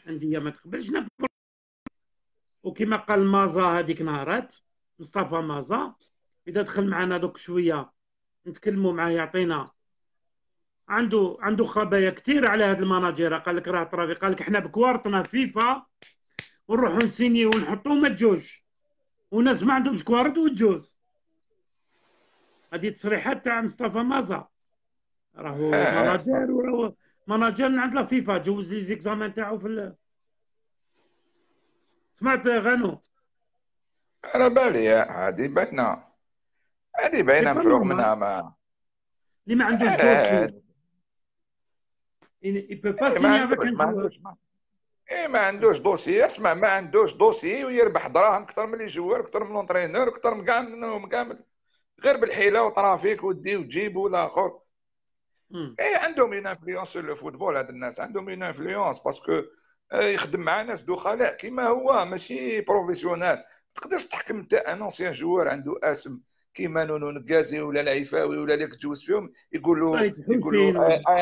الانديه ما تقبلش نابورت وكما قال مازا هذيك نهارات مصطفى مازا اذا دخل معنا دوك شويه نتكلموا معاه يعطينا عنده عنده خبايا كثير على هاد المناجير قال لك راه طرافي قال لك احنا بكوارتنا فيفا ونروحوا نسيني ونحطوا ما تجوش وناس ما عندهمش كوارت وتجوز هذه تصريحات تاع مصطفى مازا راهو آه. مناجير وراهو مناجير من عند لا فيفا جوز لي زيكزامان تاعو في
ال... سمعت غانو على بالي هذه باينه هذه باينه مفروغ منها ما اللي ما عندوش كورسي آه. Il ne peut pas eh, signer avec un joueur. اي ما عندوش دوسي اسمع ما عندوش دوسي ويربح دراهم اكثر من لي جوار اكثر من لونترينور اكثر من كاع منهم كامل غير بالحيله وترافيك ودي وتجيب ولا اخر اي عندهم اون انفلونس لو فوتبول هاد الناس عندهم اون انفلونس باسكو يخدم مع ناس دخلاء كيما هو ماشي بروفيسيونال تقدرش تحكم انت ان اونسيان جوار عنده اسم كيما نونو نكازي ولا العفاوي ولا اللي كتجوز فيهم يقولوا آه، يقولوا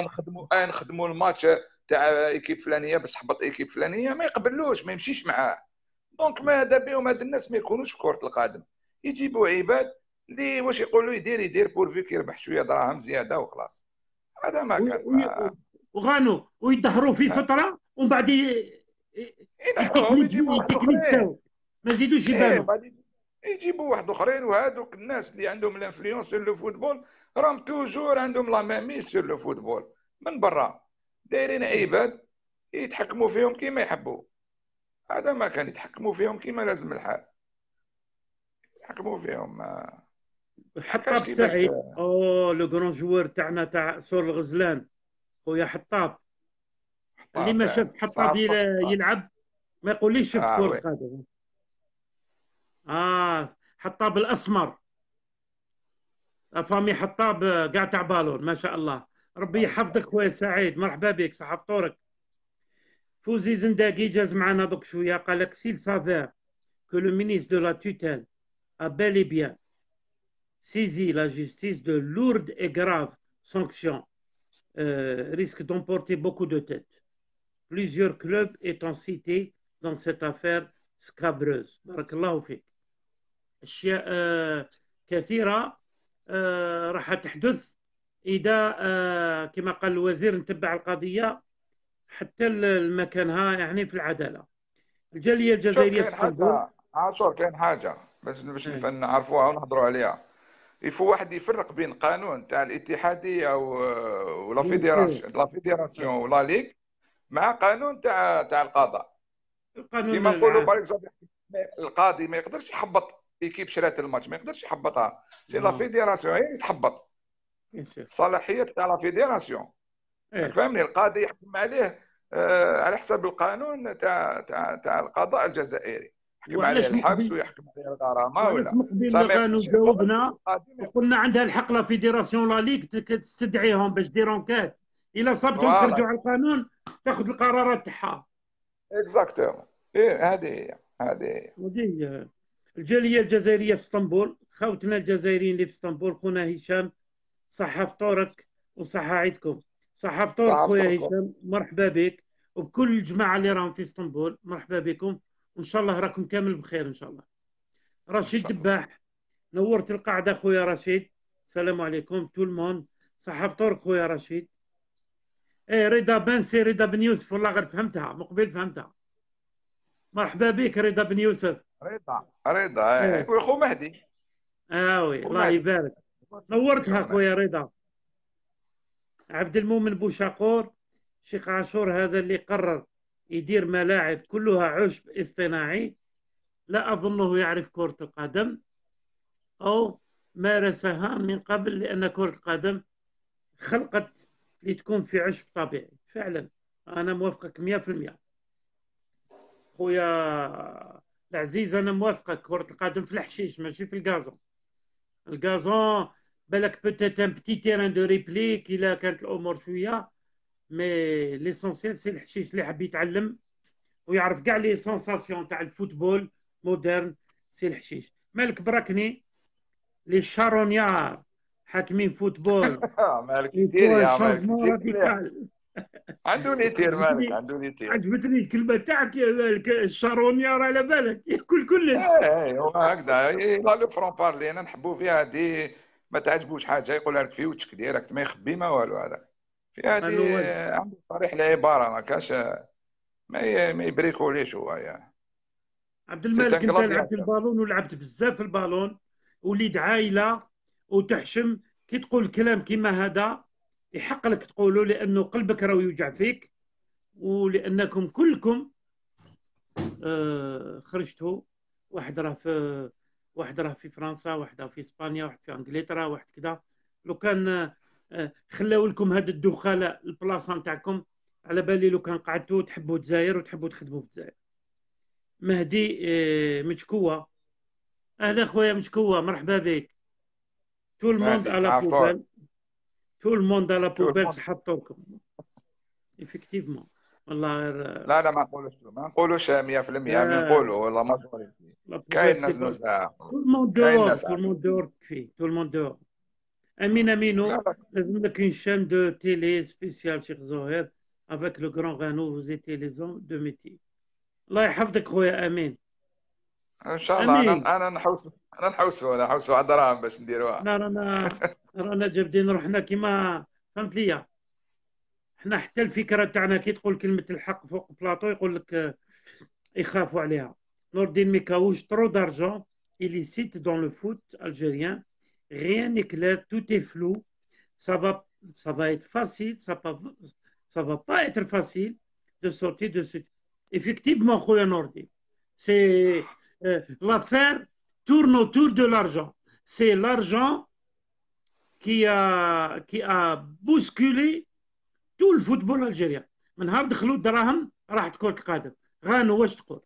نخدموا آه، آه، نخدموا الماتش تاع ايكيب فلانيه باش تحبط ايكيب فلانيه ما يقبلوش ما يمشيش معاه دونك ماذا بهم هاد الناس ما يكونوش في كره القدم يجيبوا عباد اللي واش يقولوا يدير يدير بور فيك يربح شويه دراهم زياده وخلاص هذا ما كان وغانو ويدهروا في فتره ومن بعد
إيه، التكنيك تاعو ما يزيدوش يبانوا إيه،
يجيبوا واحد اخرين وهذوك الناس اللي عندهم الانفلونس سور لو فوتبول راهم توجور عندهم لا ميمي سور لو فوتبول من برا دايرين عباد يتحكموا فيهم كيما يحبوا هذا ما كان يتحكموا فيهم كيما لازم الحال يتحكموا فيهم حطاب سعيد
او لو كرون جوار تاعنا تاع سور الغزلان خويا حطاب
اللي ما شاف حطاب
يلعب ما يقوليش شفت آه، كره قدم Ah, Hattab asmar. asmar حطاب Hattab عبالون ما شاء Rabbi, Said, يحفظك خويا سعيد مرحبا بك صحة فطورك فوزي معنا que le ministre de la tutelle a bel et bien saisi la justice de lourdes et graves sanctions, euh, risque d'emporter beaucoup de têtes. Plusieurs clubs étant cités dans cette affaire scabreuse. اشياء آه، كثيره آه، راح تحدث اذا آه، كما قال الوزير نتبع القضيه حتى لمكانها يعني في العداله الجاليه الجزائريه في اسطنبول
عاشور كاين حاجه بس باش إيه. نعرفوها ونهضروا عليها يفو واحد يفرق بين قانون تاع الاتحاديه ولا إيه، فيديراسيون إيه. لا فيديراسيون ولا ليغ مع قانون تاع تاع القضاء كما نقولوا باغ القاضي ما يقدرش يحبط ايكيب شرات الماتش ما يقدرش يحبطها سي لا نعم. فيديراسيون هي يعني اللي تحبط الصلاحيه تاع لا فيديراسيون إيه. فهمني القاضي يحكم عليه آه على حسب القانون تاع تاع تاع القضاء الجزائري يحكم عليه الحبس ويحكم عليه الغرامه ولا قبل كانوا
جاوبنا قلنا عندها الحق لا فيديراسيون لا ليغ تستدعيهم باش دير انكات الا صابتهم تخرجوا على القانون تاخذ القرارات تاعها
اكزاكتومون ايه هذه هي هذه
هي الجاليه الجزائريه في اسطنبول خوتنا الجزائريين اللي في اسطنبول خونا هشام صحة فطورك وصحة عيدكم صحة فطورك خويا هشام مرحبا بك وبكل الجماعة اللي راهم في اسطنبول مرحبا بكم وان شاء الله راكم كامل بخير ان شاء الله رشيد دباح نورت القاعدة خويا رشيد السلام عليكم تو الموند صحة فطورك خويا رشيد ايه رضا بنسي رضا بن يوسف والله غير فهمتها مقبل قبل فهمتها مرحبا بك رضا بن يوسف
رضا رضا آه. إيه.
خو مهدي
آوي الله
يبارك صورتها خويا رضا عبد المؤمن بوشاقور شيخ عاشور هذا اللي قرر يدير ملاعب كلها عشب اصطناعي لا أظنه يعرف كرة القدم أو مارسها من قبل لأن كرة القدم خلقت لتكون في عشب طبيعي فعلا أنا موافقك 100% خويا العزيز انا موافقك كره القدم في الحشيش ماشي في الكازون الكازون بالك بوتيت ان بتي تيران دو ريبليك الا كانت الامور شويه مي ليسونسيال سي الحشيش اللي حاب يتعلم ويعرف كاع لي سونساسيون تاع الفوتبول مودرن سي الحشيش مالك بركني لي شارونيار حاكمين فوتبول
مالك كثير يا مالك عندوني تير مالك عندوني تير
عجبتني الكلمه تاعك الشارونيار على بالك ياكل كلش
إيه،, ايه هو هكذا إيه، لا لو فرون بارلي انا نحبوا فيها دي ما تعجبوش حاجه يقول لك في وجهك ديريكت ما يخبي ما والو هذا في هذه عنده صريح العباره ما كاش ما ما يبريكوليش هو يا
عبد الملك انت لعبت البالون ولعبت بزاف البالون وليد عائله وتحشم كي تقول كلام كيما هذا يحق لك تقولوا لانه قلبك راه يوجع فيك ولانكم كلكم آه، خرجتوا واحد راه في واحد راه في فرنسا واحد في اسبانيا واحد في انجلترا واحد كذا لو كان آه، خلاو لكم هذا الدخالة البلاصه نتاعكم على بالي لو كان قعدتوا تحبوا الجزائر وتحبوا تخدموا في الجزائر مهدي آه، مشكوه اهلا خويا مشكوه مرحبا بك تو الموند على بوبال Tout le monde à euh, hein. euh, la poubelle, c'est Hatton. Effectivement. La
poubelle, c'est Hatton. La Tout
le monde dehors. Tout le monde dehors. Amin, ah, Amin. Nous, on présente une chaîne de télé spéciale chez Zohar avec le Grand Renault. Vous étiez les hommes de
métier. Allah j'ai hafd de croire, Amin. ان شاء الله أمين. انا انا نحوس انا نحوسوا انا نحوسوا على الدراهم باش نديروها
لا رانا رانا جابدين روحنا كيما فهمت ليا احنا حتى الفكره تاعنا كي تقول كلمه الحق فوق بلاطو يقول لك آه، يخافوا عليها نور الدين ميكاوش ترو دارجون illicite دون لو فوت الجيريان rien n'est clair tout est flou ça va ça va être facile ça va ça va pas être facile de sortir de effectivement خويا نور الدين c'est Euh, l'affaire tourne autour de l'argent. C'est l'argent qui a, qui a bousculé tout le football algérien. من نهار دخلوا الدراهم راحت كرة القدم غانو واش تقول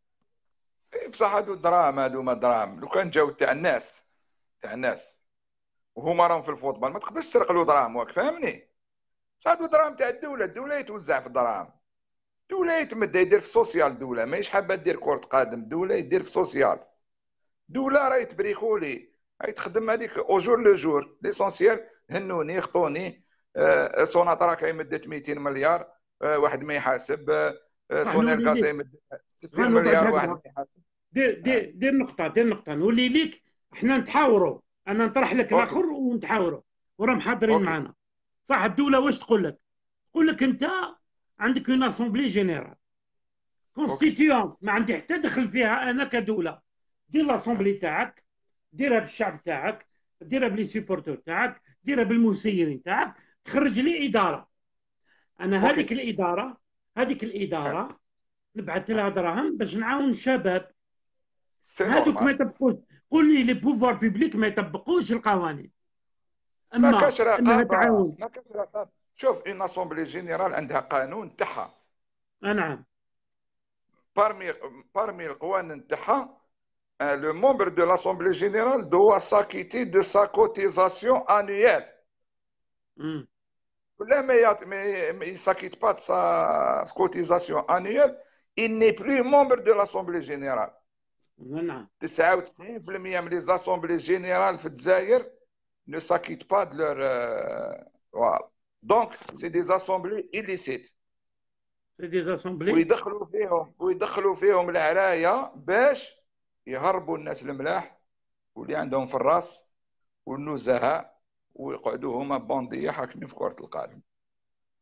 إيه، بصح هادو الدراهم هادو ما دراهم لو كان جاو تاع الناس تاع الناس وهما راهم في الفوتبال ما تقدرش تسرق له دراهم واك فاهمني صح هادو دراهم تاع الدولة الدولة يتوزع في الدراهم دوله يتمد يدير في سوسيال دوله ماهيش حابه دير كره قدم دوله يدير في سوسيال دوله راهي تبريكولي راهي تخدم هذيك او جور لو جور ليسونسيال هنوني خطوني آه، سونات راك مدت 200 مليار آه، واحد ما يحاسب سونير غاز يمدت
60 مليار واحد ما يحاسب
دير دير آه. دير نقطه دير نقطه نولي ليك
احنا نتحاوروا انا نطرح لك الاخر ونتحاوروا وراهم حاضرين معنا صح الدوله واش تقول لك؟ تقول لك انت عندك اون اسومبلي جينيرال كونستيتيون ما عندي حتى دخل فيها انا كدوله دير لاسومبلي تاعك ديرها بالشعب تاعك ديرها بلي سيبورتور تاعك ديرها بالمسيرين تاعك تخرج لي اداره انا هذيك الاداره هذيك الاداره نبعث لها دراهم باش نعاون الشباب هذوك ما يطبقوش قول لي لي بوفوار بيبليك ما يطبقوش القوانين اما ما كاش رقابه
ما كاش رقابه شوف ان اسومبلي جينيرال عندها قانون تاعها آه، نعم بارمي بارمي القوانين تاعها لو مومبر دو لاسومبلي جينيرال دو ساكيتي دو ساكوتيزاسيون كوتيزاسيون انيال لا ما يات ما يساكيت با سا كوتيزاسيون انيال il n'est plus membre de l'assemblée générale آه، نعم 99% من لي زاسومبلي جينيرال في الجزائر ne s'acquittent pas de leur euh, voilà دونك سي دي اسامبلي إليسيت سي دي اسامبلي ويدخلوا فيهم ويدخلوا فيهم العرايه باش يهربوا الناس الملاح واللي عندهم في الراس والنزهاء ويقعدوا هما بونديه حاكمين في كره القدم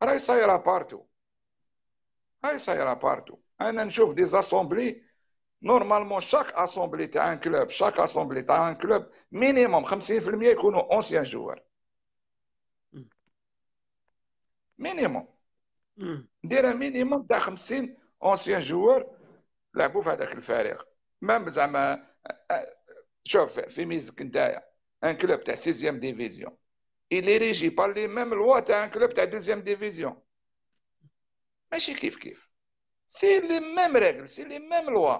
راهي صايره بارتو هاي صايره بارتو انا نشوف دي اسامبلي نورمالمون شاك اسامبلي تاع ان كلوب شاك اسامبلي تاع ان كلوب مينيموم 50% يكونوا اونسيان جوار مينيموم hmm. ندير مينيموم تاع 50 اونسيان جوار لعبوا في هذاك الفريق مام زعما شوف في ميزك نتايا ان كلوب تاع سيزيام ديفيزيون إلي ريجي بار لي ميم لوا تاع ان كلوب تاع دوزيام ديفيزيون ماشي كيف كيف سي لي ميم ريغل سي لي ميم لوا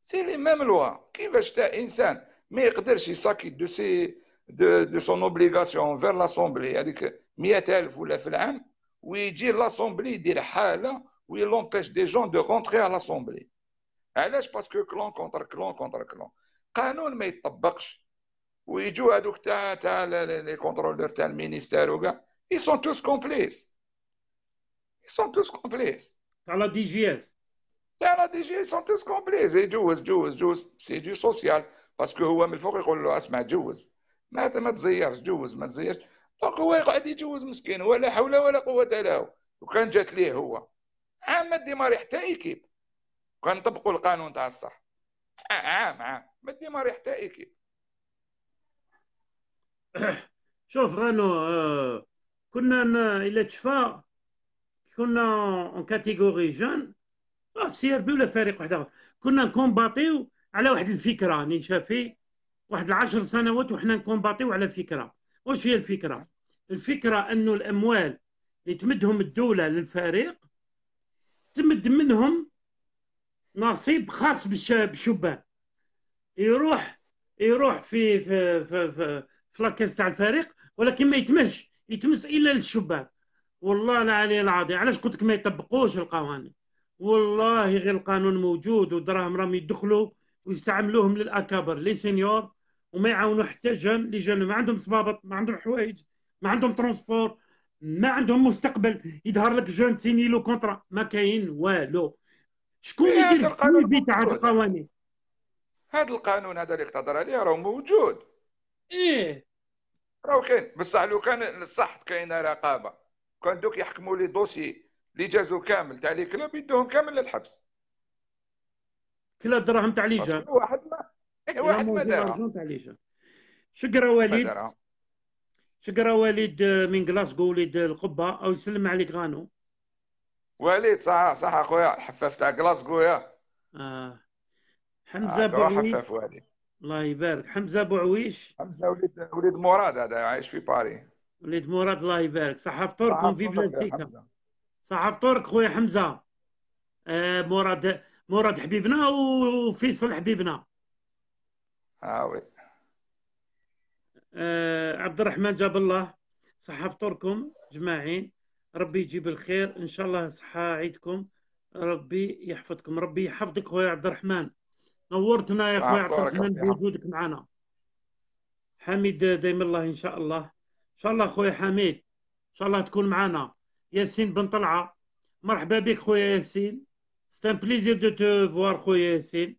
سي لي ميم لوا كيفاش تاع انسان ما يقدرش يساكي دو سي de, son obligation vers l'Assemblée, avec Mietel Voulefelem, où il dit l'Assemblée dit le où il empêche des gens de rentrer à l'Assemblée. Elle est parce que clan contre clan contre clan. Canon, mais pas ne Où il dit les contrôleurs, tel ministère, ils sont tous complices. Ils sont tous complices. C'est À la DGS. À la DGS, ils sont tous complices. c'est du social. Parce que, il faut que mette à la DGS. ما ما تزيرش جوز ما تزيرش دونك هو يقعد يجوز مسكين ولا حول ولا قوه له وكان جات ليه هو عام ما ديماري حتى ايكيب وكان طبقوا القانون تاع الصح عام عام ما ديماري حتى ايكيب
شوف غانو آه، كنا الا تشفى كنا اون كاتيغوري جون في سي ار بي ولا فريق واحد اخر كنا نكومباتيو على واحد الفكره راني شافي واحد العشر سنوات وحنا نكومباتيو على فكره واش هي الفكره الفكره انه الاموال اللي تمدهم الدوله للفريق تمد منهم نصيب خاص بالشبان يروح يروح في في في, في, في لاكاس تاع الفريق ولكن ما يتمش يتمس الا للشبان والله العلي العظيم علاش قلت لك ما يطبقوش القوانين والله غير القانون موجود ودراهم راهم يدخلوا ويستعملوهم للاكابر لي سينيور وما يعاونوا حتى جون لي جون ما عندهم صبابط ما عندهم حوايج ما عندهم ترونسبور ما عندهم مستقبل يظهر لك جون سيني لو كونترا ما كاين والو شكون يدير السيفي تاع القوانين
هذا القانون هذا اللي اقتدر عليه راه موجود ايه راه كاين بصح لو كان صح كاينه رقابه كان دوك يحكموا لي دوسي اللي جازو كامل تاع لي كلوب يدوهم كامل للحبس
كلا الدراهم تاع لي جان واحد إيه، شكرا وليد شكرا وليد آه، من كلاسكو وليد القبه او يسلم عليك غانو
وليد صح صح اخويا الحفاف تاع كلاسكو يا آه. حمزه آه بوعويش حفاف وادي الله يبارك حمزه بوعويش حمزه وليد وليد مراد هذا عايش في باري وليد مراد الله
يبارك صح فطوركم في بلادتك صح فطورك خويا حمزه آه مراد مراد حبيبنا وفيصل حبيبنا هاوي آه عبد الرحمن جاب الله صحة فطوركم جماعين ربي يجيب الخير ان شاء الله صحة عيدكم ربي يحفظكم ربي يحفظك خويا عبد الرحمن نورتنا يا خويا عبد الرحمن بوجودك معنا حميد دايم الله ان شاء الله ان شاء الله خويا حميد ان شاء الله تكون معنا ياسين بن طلعه مرحبا بك خويا ياسين سي بليزير دو تو فوار خويا ياسين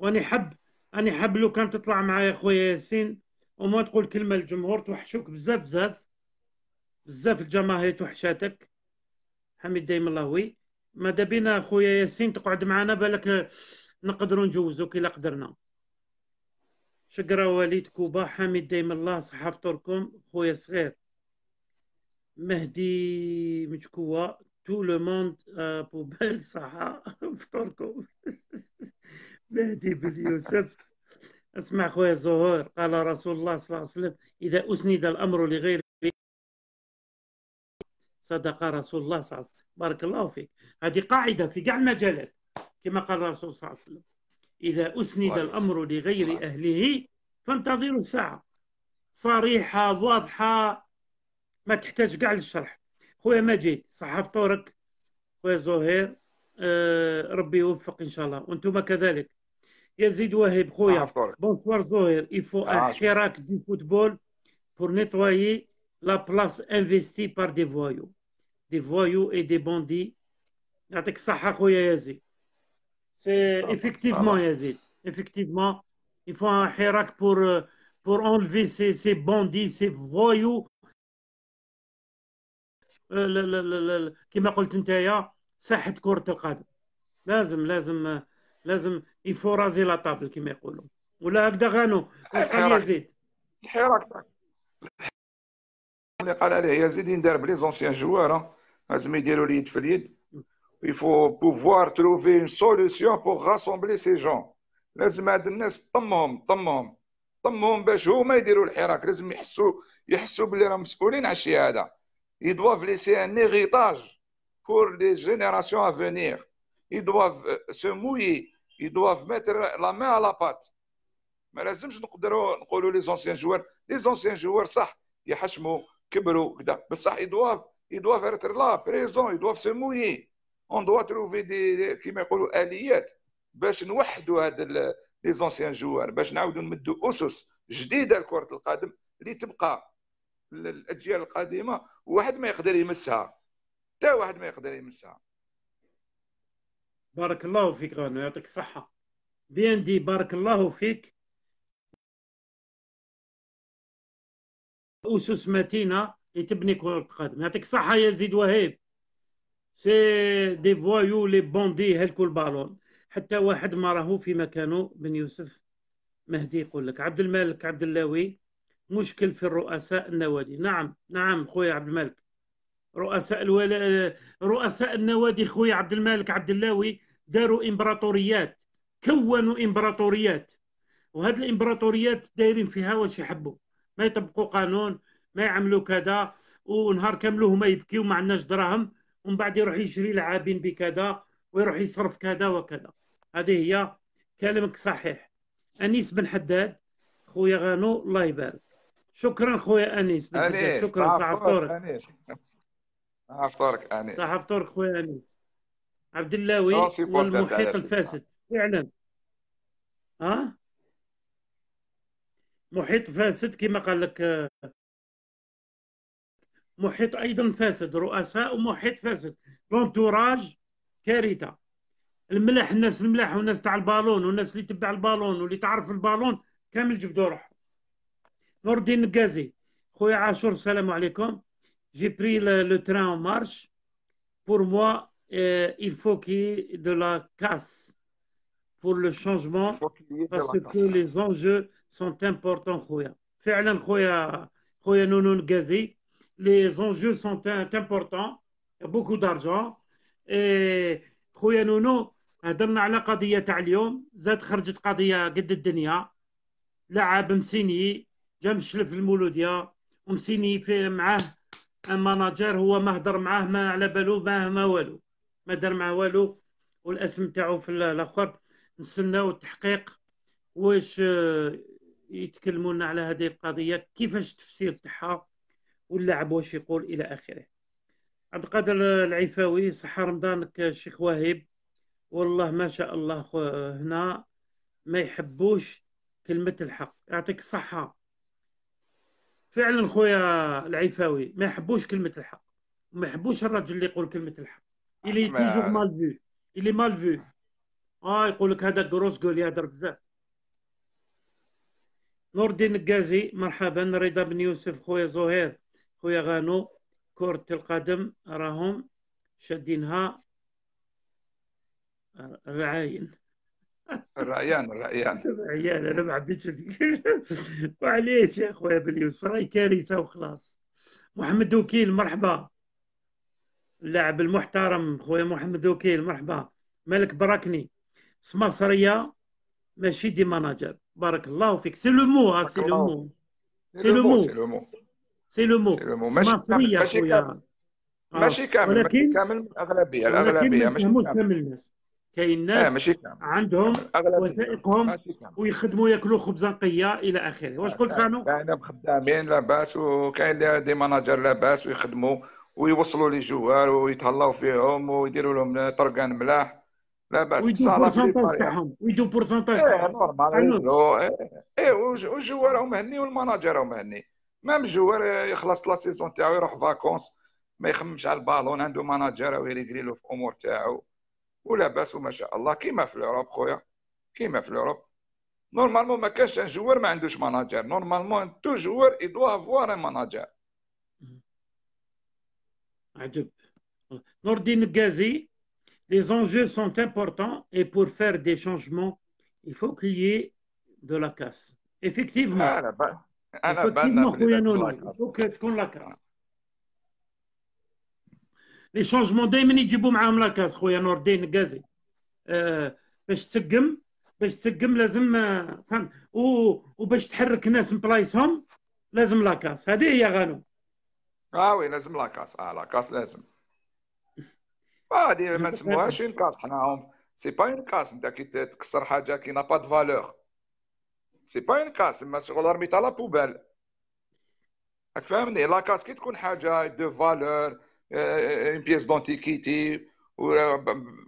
واني حب أنا حاب لو كان تطلع معايا خويا ياسين وما تقول كلمه للجمهور توحشوك بزاف بزاف بزاف الجماهير توحشاتك حميد دايم وي ماذا بينا خويا ياسين تقعد معنا بالك نقدروا نجوزوك الا قدرنا شكرا وليد كوبا حميد دايم الله صحة فطوركم خويا صغير مهدي مشكوة تو لو موند بوبيل صحة فطوركم مهدي بن يوسف اسمع خويا زهور قال رسول الله صلى الله عليه وسلم إذا أسند الأمر لغير صدق رسول الله صلى الله عليه وسلم بارك الله فيك هذه قاعدة في كاع المجالات كما قال الرسول صلى الله عليه وسلم إذا أسند الأمر لغير أهله فانتظروا الساعة صريحة واضحة ما تحتاج كاع للشرح خويا مجيد صح فطورك خويا زهير آه ربي يوفق إن شاء الله وأنتم كذلك Yazid Wahib, Bonsoir Zohir. Il faut un chérac du football pour nettoyer la place investie par des voyous. Des voyous et des bandits. C'est effectivement Yazid. Effectivement, il faut un chérac pour, euh, pour enlever ces, ces bandits, ces voyous. Qui قلت dit, c'est كره il faut raser la table qui m'est hein.
Il faut pouvoir trouver une solution pour rassembler ces gens. Ben, Ils doivent laisser un héritage pour les générations à venir. Ils doivent euh, se mouiller. يدواف ماتر لا la على à ما لازمش نقدروا نقولوا لي زونسيان جوار لي زونسيان جوار صح يحشموا كبروا كذا بصح يدواف يدواف اتر لا بريزون يدواف سو مويي اون دوا تروفي دي كيما يقولوا اليات باش نوحدوا هاد لي زونسيان جوار باش نعاودوا نمدوا اسس جديده لكره القدم اللي تبقى للاجيال القادمه واحد ما يقدر يمسها حتى واحد ما يقدر يمسها
بارك الله فيك غانو يعطيك الصحة بيان دي بارك الله فيك أسس متينة لتبني كرة القدم يعطيك الصحة يا زيد وهيب سي دي فوايو لي بوندي هلكو البالون حتى واحد ما راهو في مكانه بن يوسف مهدي يقول لك عبد الملك عبد اللاوي مشكل في الرؤساء النوادي نعم نعم خويا عبد الملك رؤساء الولا... رؤساء النوادي خويا عبد الملك عبد اللاوي داروا امبراطوريات كونوا امبراطوريات وهذه الامبراطوريات دايرين فيها واش يحبوا ما يطبقوا قانون ما يعملوا كذا ونهار كاملو هما يبكيو ما عندناش دراهم ومن بعد يروح يشري لعابين بكذا ويروح يصرف كذا وكذا هذه هي كلامك صحيح انيس بن حداد خويا غانو الله يبارك شكرا خويا انيس بن حداد شكرا تعرف صح فطورك انيس صح فطورك خويا انيس عبد اللاوي والمحيط المحيط الفاسد فعلا ها محيط فاسد كما قال لك محيط ايضا فاسد رؤساء ومحيط فاسد لونتوراج كارثه الملاح الناس الملاح والناس تاع البالون والناس اللي تبع البالون واللي تعرف البالون كامل جبدوا روحهم نور الدين النقازي خويا عاشور السلام عليكم J'ai pris le train en marche. Pour moi, euh, il faut qu'il y ait de la casse pour le changement parce que les enjeux sont importants, frère. Féalement, frère Nounou Nguazi, les enjeux sont importants, beaucoup d'argent. Et nous Nounou, on a parlé de la question aujourd'hui. Vous avez parlé de la question de beaucoup de gens. Les gens qui sont en de se faire des affaires, de المناجر هو ما هضر معاه ما على بالو ما ما والو ما دار معاه والو والاسم تاعو في الاخر نستناو التحقيق واش آه، يتكلموا لنا على هذه القضيه كيفاش التفسير تاعها واللاعب واش يقول الى اخره عبد القادر العفاوي صحه رمضانك الشيخ وهيب والله ما شاء الله هنا ما يحبوش كلمه الحق يعطيك الصحه فعلا خويا العفاوي ما يحبوش كلمه الحق ما يحبوش الراجل اللي يقول كلمه الحق اللي توجور مال فيو اللي مال فيو اه يقول لك هذا كروس قول يهضر بزاف نور الدين الكازي مرحبا رضا بن يوسف خويا زهير خويا غانو كرة القدم راهم شادينها العاين
الرأيان الرأيان الرأيان أنا ما حبيتش
معليش يا خويا بليوس راهي كارثة وخلاص محمد وكيل مرحبا اللاعب المحترم خويا محمد وكيل مرحبا مالك براكني سماسرية ماشي دي ماناجر بارك الله فيك سي لو مو سي لو مو
سي لو مو
سي لو مو سماسرية خويا
آه.
ماشي كامل
ولكن كامل
الاغلبيه الاغلبيه ماشي كامل الناس
كاين آه، ناس عندهم وثائقهم ويخدموا ياكلوا خبز نقيه الى اخره واش قلت كانوا آه، كاين
خدامين لاباس وكاين دي ماناجر لاباس ويخدموا ويوصلوا لي جوار ويتهلاو فيهم ويديروا لهم طرقان ملاح لا باس ويدوا بورسنتاج تاعهم
ويدو بورسنتاج تاعهم نورمال ايه,
إيه،, إيه، والجوار راهم هني والماناجر راهم هني مام الجوار آه، يخلص لا سيزون تاعو يروح فاكونس ما يخممش على البالون عنده ماناجر ويريكري له في امور تاعو ou la basse ou machin. Allah, qui m'a fait l'Europe, Qui m'a fait l'Europe Normalement, ma cache, un joueur, mais un manager. Normalement, tout joueur, il doit avoir un manager. Hmm.
Nordine Gazi, les enjeux sont importants et pour faire des changements, il faut qu'il y ait de la casse. Effectivement.
Effectivement, ah, ah, il
faut qu'on la casse. لي شونجمون دائما يجيبوا معاهم لاكاس خويا نور الدين كازي آه باش تسقم باش تسقم لازم آه، فهمت وباش تحرك الناس من بلايصهم لازم لاكاس هذه هي غانو
اه وي لازم لاكاس اه لاكاس لازم دي آه، ما نسموهاش اون كاس حناهم سي با اون كاس انت كي تكسر حاجه كي نابا با دو فالور سي با اون كاس ما شغل رميتها لا بوبال راك فاهمني لا كاس كي تكون حاجه دو فالور اون بيس دونتيكيتي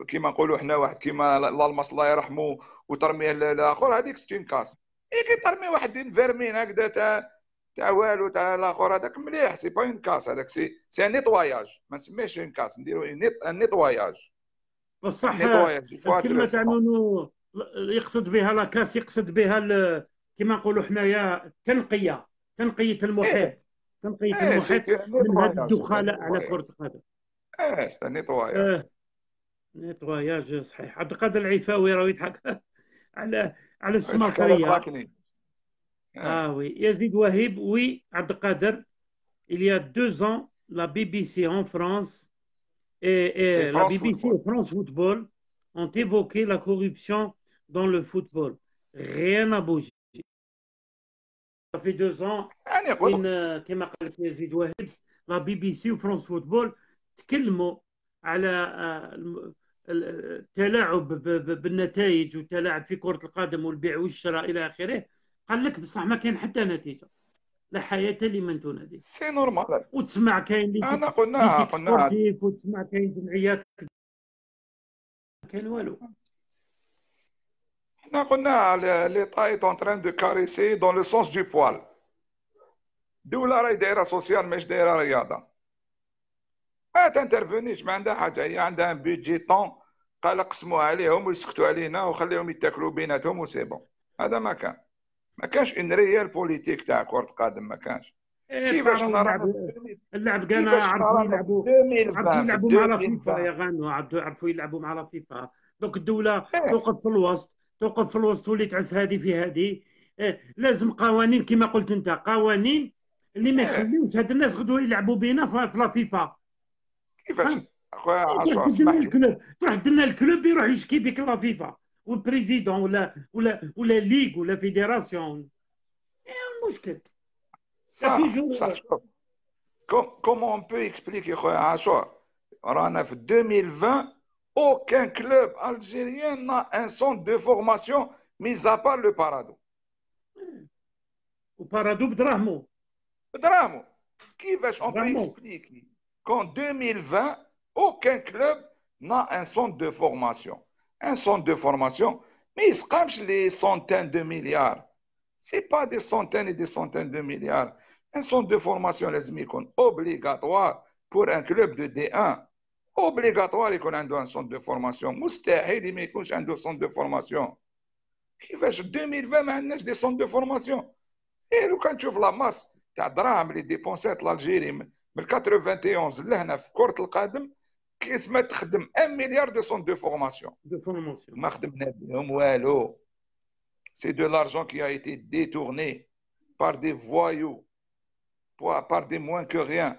كيما نقولوا حنا واحد كيما لالماس الله يرحمه وترميه للاخر هذيك ستين كاس اي كي ترمي واحد فيرمين هكذا تاع تاع والو تاع الاخر هذاك مليح سي با اون كاس هذاك سي سي ان نيتواياج ما نسميهش اون كاس نديرو ان نيتواياج بصح الكلمه تاع
نونو
يقصد بها لاكاس يقصد بها كيما نقولوا حنايا التنقيه تنقيه المحيط إيه.
oui,
il y a deux ans, la BBC en France et, la BBC France Football ont évoqué la corruption dans le football. Rien n'a bougé. في دو زون يعني كاين كما قالت يزيد واحد لا بي بي سي وفرانس فوتبول تكلموا على التلاعب بالنتائج والتلاعب في كره القدم والبيع والشراء الى اخره قال لك بصح ما كاين حتى نتيجه لا حياه لمن تنادي سي نورمال وتسمع كاين اللي
انا قلناها قلناها وتسمع كاين
جمعيات كاين والو l'État est اون train دو كاريسي دون لو سونس دو بوال دولة راهي دايره سوسيال ماشي دايره رياضه ما تنترفونيش ما عندها حاجه هي عندها ان بيجي طون قال قسموها عليهم ويسكتوا علينا وخليهم يتاكلوا بيناتهم وسي بون هذا ما كان ما كانش ان ريال بوليتيك تاع كره قدم ما كانش
إيه كيفاش نلعب اللعب كان عرفوا يلعبوا عرفوا يلعبوا مع لا فيفا يا
غانو عرفوا يلعبوا مع لا فيفا
دوك الدوله توقف في الوسط توقف في الوسط واللي تعس هذه في هذه آه، لازم قوانين كما قلت انت قوانين اللي ما يخليوش هاد الناس غدو يلعبوا بينا في لا فيفا كيفاش اخويا تروح الكلوب تروح لنا الكلوب يروح يشكي بك لا فيفا والبريزيدون ولا ولا ولا ليغ ولا فيديراسيون
إيه، المشكل صح صح كومون بي بو اكسبليكي خويا عاشور رانا في 2020 Aucun club algérien n'a un centre de formation, mis à part le Parado. Le Parado, Dramo. Dramo. Qui va on expliquer qu'en 2020, aucun club n'a un centre de formation. Un centre de formation, mais il se les centaines de milliards. Ce n'est pas des centaines et des centaines de milliards. Un centre de formation, les amigos, obligatoire pour un club de D1 obligatoire qu'on ait un centre de formation. Moustahid, il m'a un centre de formation. Qui fait 2020 a des centres de formation Et quand tu vois la masse, tu as drame, les dépenses de l'Algérie, mais le 91, là, il y a met un milliard de centres de formation. De formation. C'est de l'argent qui a été détourné par des voyous, par des moins que rien.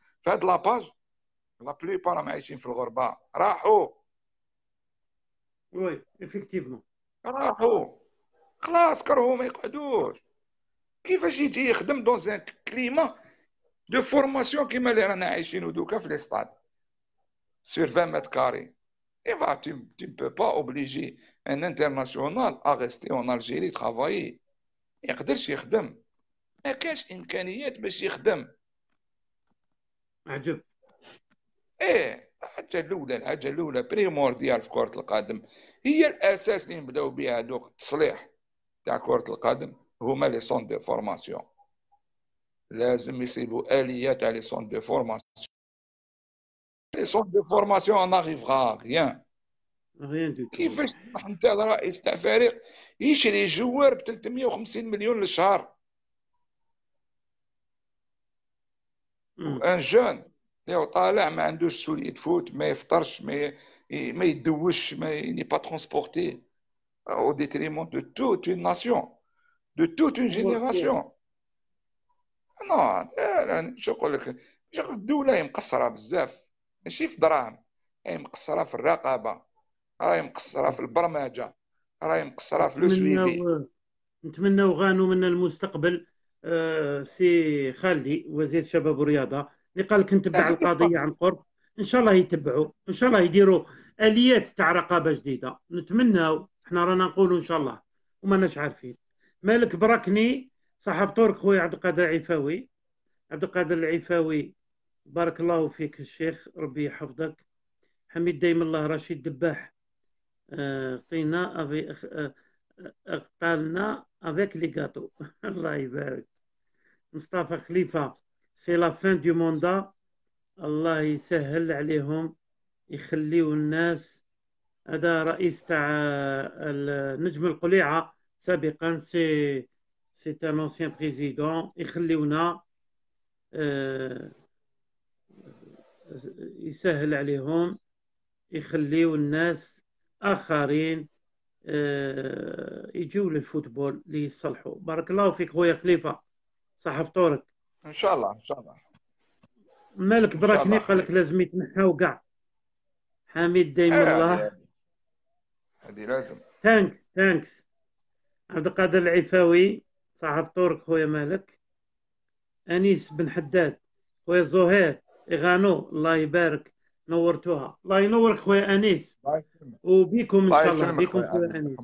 في هاد لاباج لا بليبار عايشين في الغربه راحوا وي افيكتيفمون راحوا خلاص كرهو ما يقعدوش كيفاش يجي يخدم دون ان كليما دو فورماسيون كيما اللي رانا عايشينو دوكا في لي ستاد سير 20 متر كاري اي فا تي تي بو با اوبليجي ان انترناسيونال à rester en Algérie يقدرش يخدم ما كاش امكانيات باش يخدم عجب ايه الحاجه الاولى الحاجه الاولى بريمورديال في كره القدم هي الاساس اللي نبداو بها دوك التصليح تاع كره القدم هما لي سون دو فورماسيون لازم يصيبوا اليه تاع لي سون دو فورماسيون لي سون دو فورماسيون اون غيان ريان كيفاش تسمح انت رئيس تاع فريق يشري جوار ب 350 مليون للشهر ان جون اللي طالع ما عندوش سولية فوت ما يفطرش ما ما يدوش ما ني با ترونسبورتي او ديتريمون دو توت اون ناسيون دو توت اون جينيراسيون نو شو نقول لك شغل الدولة مقصرة بزاف ماشي في دراهم هي مقصرة في الرقابة راهي مقصرة في البرمجة راهي مقصرة في لو سويفي
نتمنوا غانو من المستقبل آه، سي خالدي وزير الشباب والرياضه اللي قال لك نتبع القضيه عن قرب ان شاء الله يتبعوا ان شاء الله يديروا اليات تاع رقابه جديده نتمناو احنا رانا نقولوا ان شاء الله وماناش عارفين مالك بركني صحف ترك خويا عبد القادر العفاوي عبد القادر العفاوي بارك الله فيك الشيخ ربي يحفظك حميد دايم الله رشيد دباح اعطينا أه قينا أه اغتالنا افيك لي جاتو الله يبارك مصطفى خليفه سي لا فان دو موندا الله يسهل عليهم يخليو الناس هذا رئيس تاع نجم القليعه سابقا سي سي ان اونسيان بريزيدون يخليونا آه، يسهل عليهم يخليو الناس اخرين آه، يجيو للفوتبول ليصلحوا بارك الله فيك خويا خليفه
صح فطورك ان شاء الله ان شاء الله مالك براكني قال لك
لازم يتنحى وكاع حميد دايما الله هذه لازم ثانكس ثانكس عبد القادر العفاوي صح فطورك خويا مالك انيس بن حداد خويا زهير اغانو الله يبارك نورتوها الله ينورك خويا انيس وبيكم ان شاء الله بيكم خويا انيس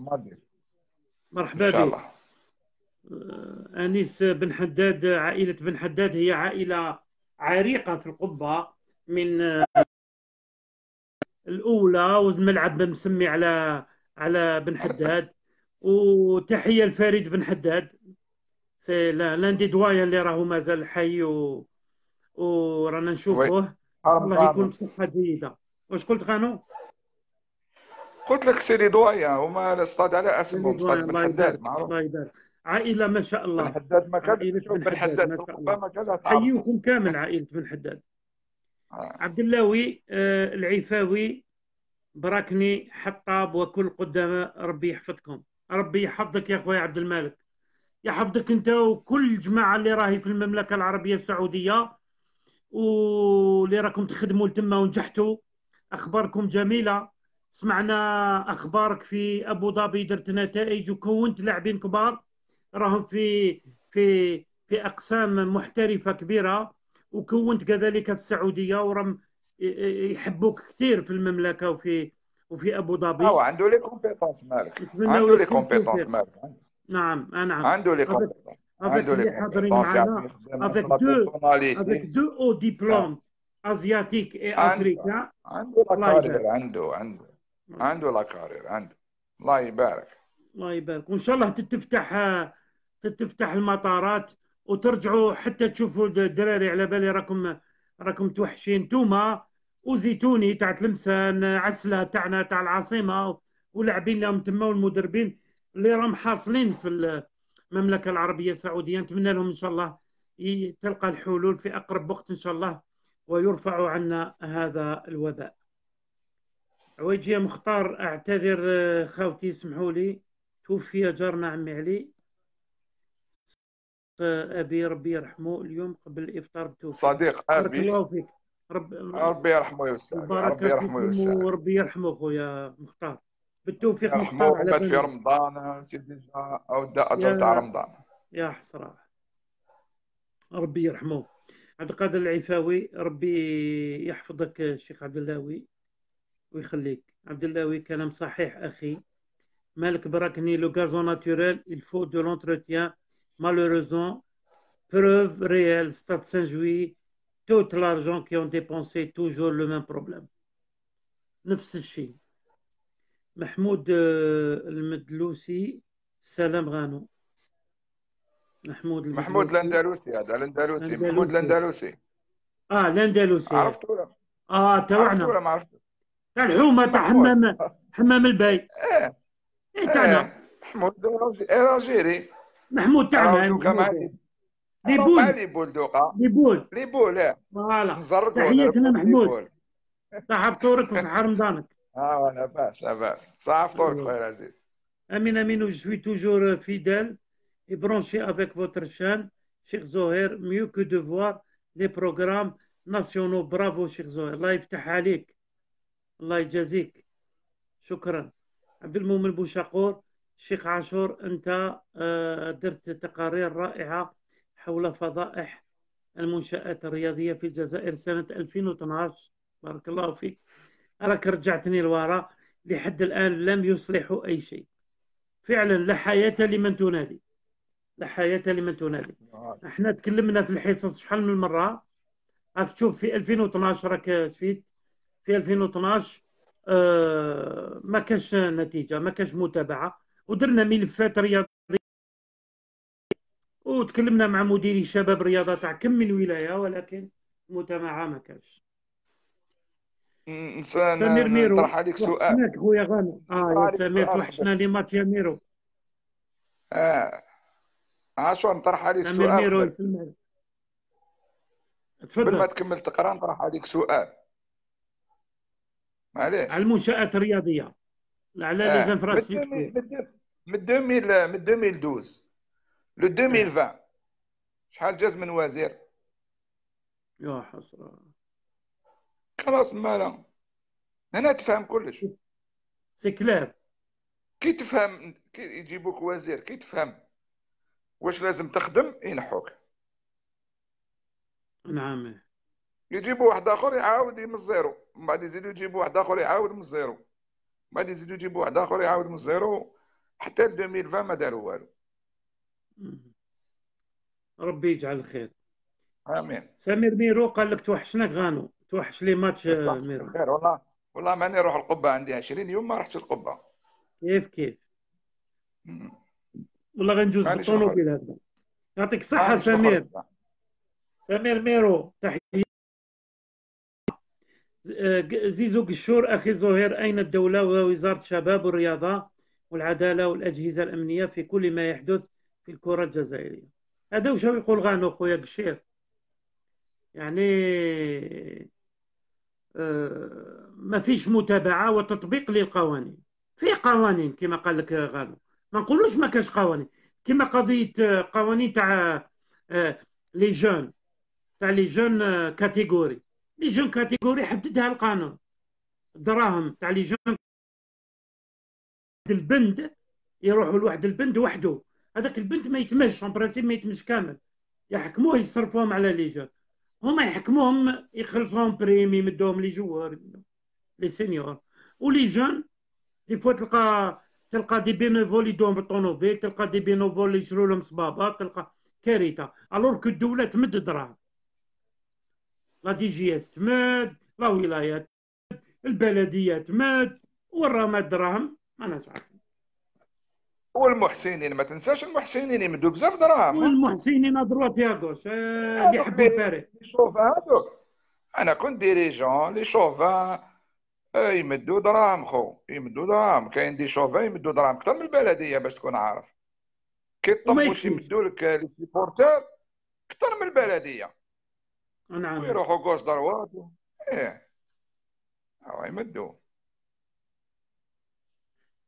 مرحبا بك آه، أنيس بن حداد عائلة بن حداد هي عائلة عريقة في القبة من آه، الأولى والملعب مسمي على على بن حداد وتحية لفريد بن حداد سي لاندي دوايا اللي راهو مازال حي و... ورانا نشوفوه الله يكون
بصحة جيدة
واش قلت غانو؟
قلت لك سيري دوايا هما الاستاد على اسمهم استاد بن حداد معروف الله يبارك عائله ما شاء الله بن حداد ما
كان عائله بن حداد ربما كانت حييكم كامل عائله بن حداد آه. عبد اللهوي آه العفاوي براكني حطاب وكل قدام ربي يحفظكم ربي يحفظك يا خويا عبد المالك يحفظك انت وكل الجماعه اللي راهي في المملكه العربيه السعوديه واللي راكم تخدموا لتما ونجحتوا اخباركم جميله سمعنا اخبارك في ابو ظبي درت نتائج وكونت لاعبين كبار راهم في في في اقسام محترفه كبيره وكونت كذلك في السعوديه ورم يحبوك كثير في المملكه وفي وفي ابو ظبي او عنده لي كومبيتونس
مالك عنده لي كومبيتونس مالك
نعم نعم عنده لي كومبيتونس
افيك دو افيك دو او ديبلوم ازياتيك اي افريكا عنده لا كارير عنده عنده عنده لا كارير عنده الله يبارك
الله يبارك وان شاء الله تتفتح تفتح المطارات وترجعوا حتى تشوفوا الدراري على بالي راكم راكم توحشين توما وزيتوني تاع تلمسان عسله تاعنا تاع العاصمه ولاعبين لهم تما والمدربين اللي راهم حاصلين في المملكه العربيه السعوديه نتمنى لهم ان شاء الله تلقى الحلول في اقرب وقت ان شاء الله ويرفع عنا هذا الوباء عويجي مختار اعتذر آه، خاوتي اسمحوا لي توفي جارنا عمي علي ابي ربي يرحمه اليوم قبل الافطار
بتوفيق صديق ابي الله
فيك رب
ربي يرحمه يوسع ربي يرحمه يوسع
وربي يرحمه خويا مختار بالتوفيق مختار على بات في
رمضان سيدي جا او اجر تاع رمضان يا حسره
ربي يرحمه عبد القادر العفاوي ربي يحفظك الشيخ عبد اللاوي ويخليك عبد اللاوي كلام صحيح اخي مالك براكني لو غازو ناتوريل الفو دو لونتروتيان malheureusement, preuve réelle, Stade saint jouy tout l'argent qu'ils ont dépensé, toujours le même problème. Neuf chose. Mahmoud euh, al Salam Mahmoud al Mahmoud Ah, l'Andalousi.
Ah, Ah, t'as vu. T'as vu. Eh. T'as vu. Eh. محمود تعمل ليبول ليبول دوقا إيه. ليبول ليبول فوالا تحياتنا محمود
صحة فطورك وصحة رمضانك
اه لا باس لا باس صحة فطورك خويا العزيز
امين امين و توجور فيدال euh, fidèle افيك فوتر شان شيخ زهير ميو كو mieux que de voir les programmes nationaux bravo الله يفتح عليك الله يجازيك شكرا عبد المؤمن بوشاقور شيخ عاشور أنت آه، درت تقارير رائعة حول فضائح المنشآت الرياضية في الجزائر سنة 2012 بارك الله فيك راك رجعتني لورا لحد الآن لم يصلحوا أي شيء فعلا لا حياة لمن تنادي لا حياة لمن تنادي احنا تكلمنا في الحصص شحال من مرة راك تشوف في 2012 راك شفيت في 2012 آه ما كانش نتيجة ما كانش متابعة ودرنا ملفات رياضيه وتكلمنا مع مديري شباب رياضه تاع كم من ولايه ولكن المجتمع ما كانش
سمير ميرو نطرح عليك سؤال خويا غانم اه يا سمير توحشنا لي ماتش يا ميرو اه عاشو نطرح عليك سؤال ميرو تفضل قبل ما تكمل تقرا نطرح عليك سؤال معليش على المنشات الرياضيه على آه، لازم فراسي من 2000 euh, من 2012 ل 2020 شحال جاز من وزير يا حسرة خلاص مالا هنا تفهم كلش سي كلاب كي تفهم كي يجيبوك وزير كي تفهم واش لازم تخدم ينحوك نعم يجيبوا واحد اخر يعاود من الزيرو من بعد يزيدوا يجيبوا واحد اخر يعاود من الزيرو من بعد يزيدوا يجيبوا واحد اخر يعاود من الزيرو حتى 2020 ما داروا والو
ربي يجعل الخير امين سمير ميرو قال لك توحشناك غانو توحش لي ماتش ميرو
خير والله والله ماني نروح القبه عندي 20 يوم ما رحتش القبه كيف كيف
مم. والله غنجوز بالطوموبيل
هذا
يعطيك الصحه
سمير سمير ميرو تحيه آه، زيزو قشور اخي زهير اين الدوله ووزاره الشباب والرياضه والعداله والاجهزه الامنيه في كل ما يحدث في الكره الجزائريه هذا واش يقول غانو خويا قشير يعني آه، ما فيش متابعه وتطبيق للقوانين في قوانين كما قال لك غانو ما نقولوش ما كاش قوانين كما قضيه آه، قوانين تاع آه، لي جون تاع لي جون كاتيجوري لي جون كاتيجوري حددها القانون الدراهم تاع لي جون البند يروحوا لواحد البند وحده هذاك البند ما يتمش اون برانسيب ما يتمش كامل يحكموه يصرفوهم على لي جون هما يحكموهم يخلصوهم بريم يمدوهم لي جوار لي سينيور ولي جون دي فوا تلقى تلقى دي بينوفول يدوهم بالطونوبيل تلقى دي بينوفول يشرو لهم صبابات تلقى كارثه الور كو الدوله تمد دراهم لا دي جي اس تمد لا
ولايات البلديات تمد ورا ما دراهم انا ناش والمحسنين ما تنساش المحسنين يمدوا بزاف دراهم
والمحسنين ادرو يا كوش آه، اللي
يحبوا الفريق هذوك انا كنت ديريجون لي شوفان آه، آه، يمدوا دراهم خو يمدوا دراهم كاين دي شوفان يمدوا دراهم اكثر من البلديه باش تكون عارف كي طموش يمدوا لك لي سيبورتور اكثر من البلديه نعم يروحوا كوش دروات ايه يمدوا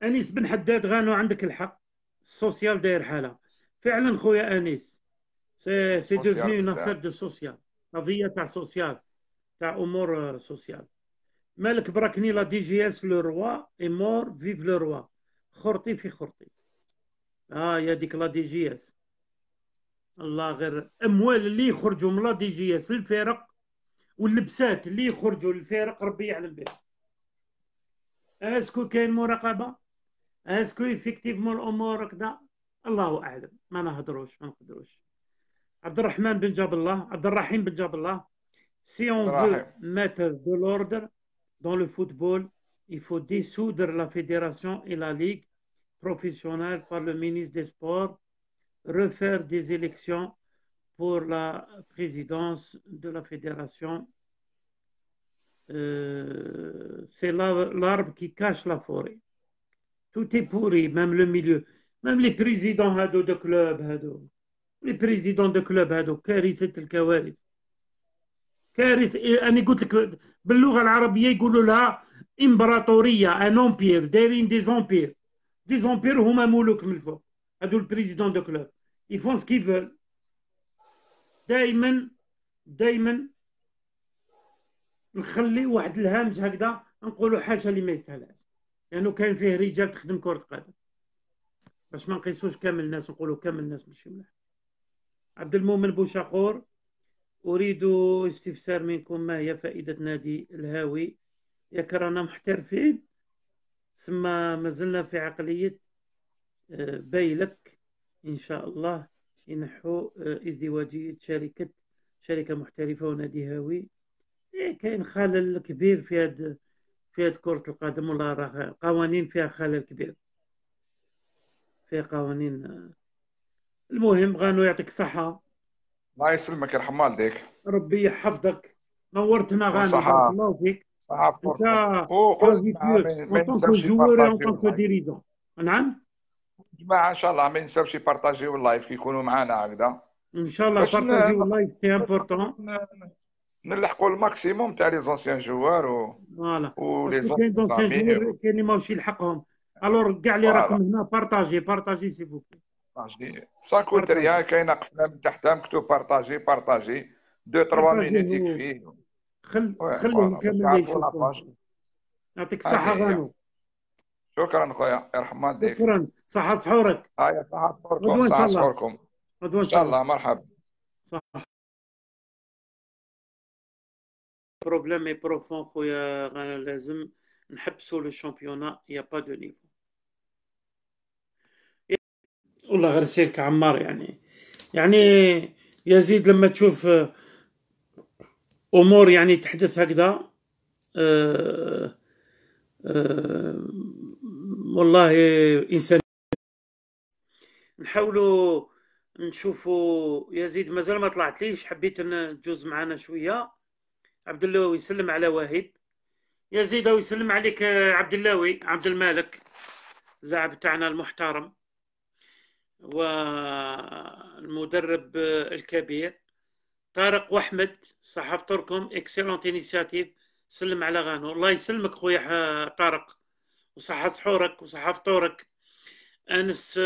انيس بن
حداد غانو عندك الحق السوسيال داير حالها فعلا خويا انيس سي سي دوفني اون افير دو سوسيال قضيه تاع سوسيال تاع امور سوسيال مالك براكني لا دي جي اس لو روا اي مور فيف لو روا خرطي في خرطي اه يا ديك لا دي جي اس الله غير اموال اللي يخرجوا من لا دي جي اس للفرق واللبسات اللي يخرجوا للفرق ربي يعلم بها اسكو كاين مراقبه Est-ce الامور si on veut mettre de l'ordre dans le football il faut dissoudre la fédération et la ligue professionnelle par le ministre des sports refaire des élections pour la présidence de la fédération euh, c'est l'arbre qui cache la forêt Tout est pourri, même le milieu. Même les présidents hado de club, hado. les présidents de club هادو كارثة الكوارث كارث أنا قلت لك باللغة العربية يقولوا لها إمبراطورية أن أمبير دايرين دي زومبير دي زومبير هما ملوك من الفوق هادو البريزيدون دو كلوب يفون سكي فول دائما دائما نخلي واحد الهامش هكذا نقولوا حاجه اللي ما يستاهلهاش لانه يعني كان فيه رجال تخدم كره قدم باش ما نقيسوش كامل الناس نقولوا كامل الناس ماشي ملاح عبد المؤمن بوشاقور اريد استفسار منكم ما هي فائده نادي الهاوي ياك رانا محترفين تسمى مازلنا في عقليه آه، بيلك ان شاء الله ينحو آه، ازدواجيه شركه شركه محترفه ونادي هاوي إيه كاين خلل كبير في هذا فيها كرة القدم ولا راه قوانين فيها خلل كبير فيها قوانين المهم غانو يعطيك الصحة
الله يسلمك يرحم والديك
ربي يحفظك نورتنا غانو بارك الله فيك صحة انت جوار اون ديريزون
نعم الجماعة ان شاء الله ما ينساوش يبارطاجيو اللايف كيكونوا معنا هكذا ان شاء الله بارطاجيو
اللايف سي امبورتون
نلحقوا الماكسيموم تاع لي زونسيان جوار و فوالا ولي كاين زونسيان جوار
كاين اللي ماهوش يلحقهم الور كاع اللي راكم هنا بارطاجي بارطاجي سي فو
بارطاجي تريا ريال كاينه قفله من تحتها مكتوب بارطاجي بارطاجي دو تروا مينيت يكفيه خل خليهم كاملين يشوفوا يعطيك الصحه غانو شكرا خويا يرحم والديك شكرا
صحه سحورك
اه صحه سحوركم صحه سحوركم ان شاء الله مرحبا
بروبليم اي بروفون
خويا غانا لازم نحبسوا لو شامبيونا يا با دو نيفو والله غير سيرك عمار يعني يعني يزيد لما تشوف امور يعني تحدث هكذا والله انسان نحاولوا نشوفوا يزيد مازال ما طلعتليش حبيت تجوز معنا شويه عبد اللواوي يسلم على واهب يا زيدة ويسلم عليك عبد اللاوي عبد المالك اللاعب تاعنا المحترم والمدرب الكبير طارق واحمد صحف تركم اكسلونت انيشاتيف سلم على غانو الله يسلمك خويا طارق وصحة سحورك وصحة فطورك انس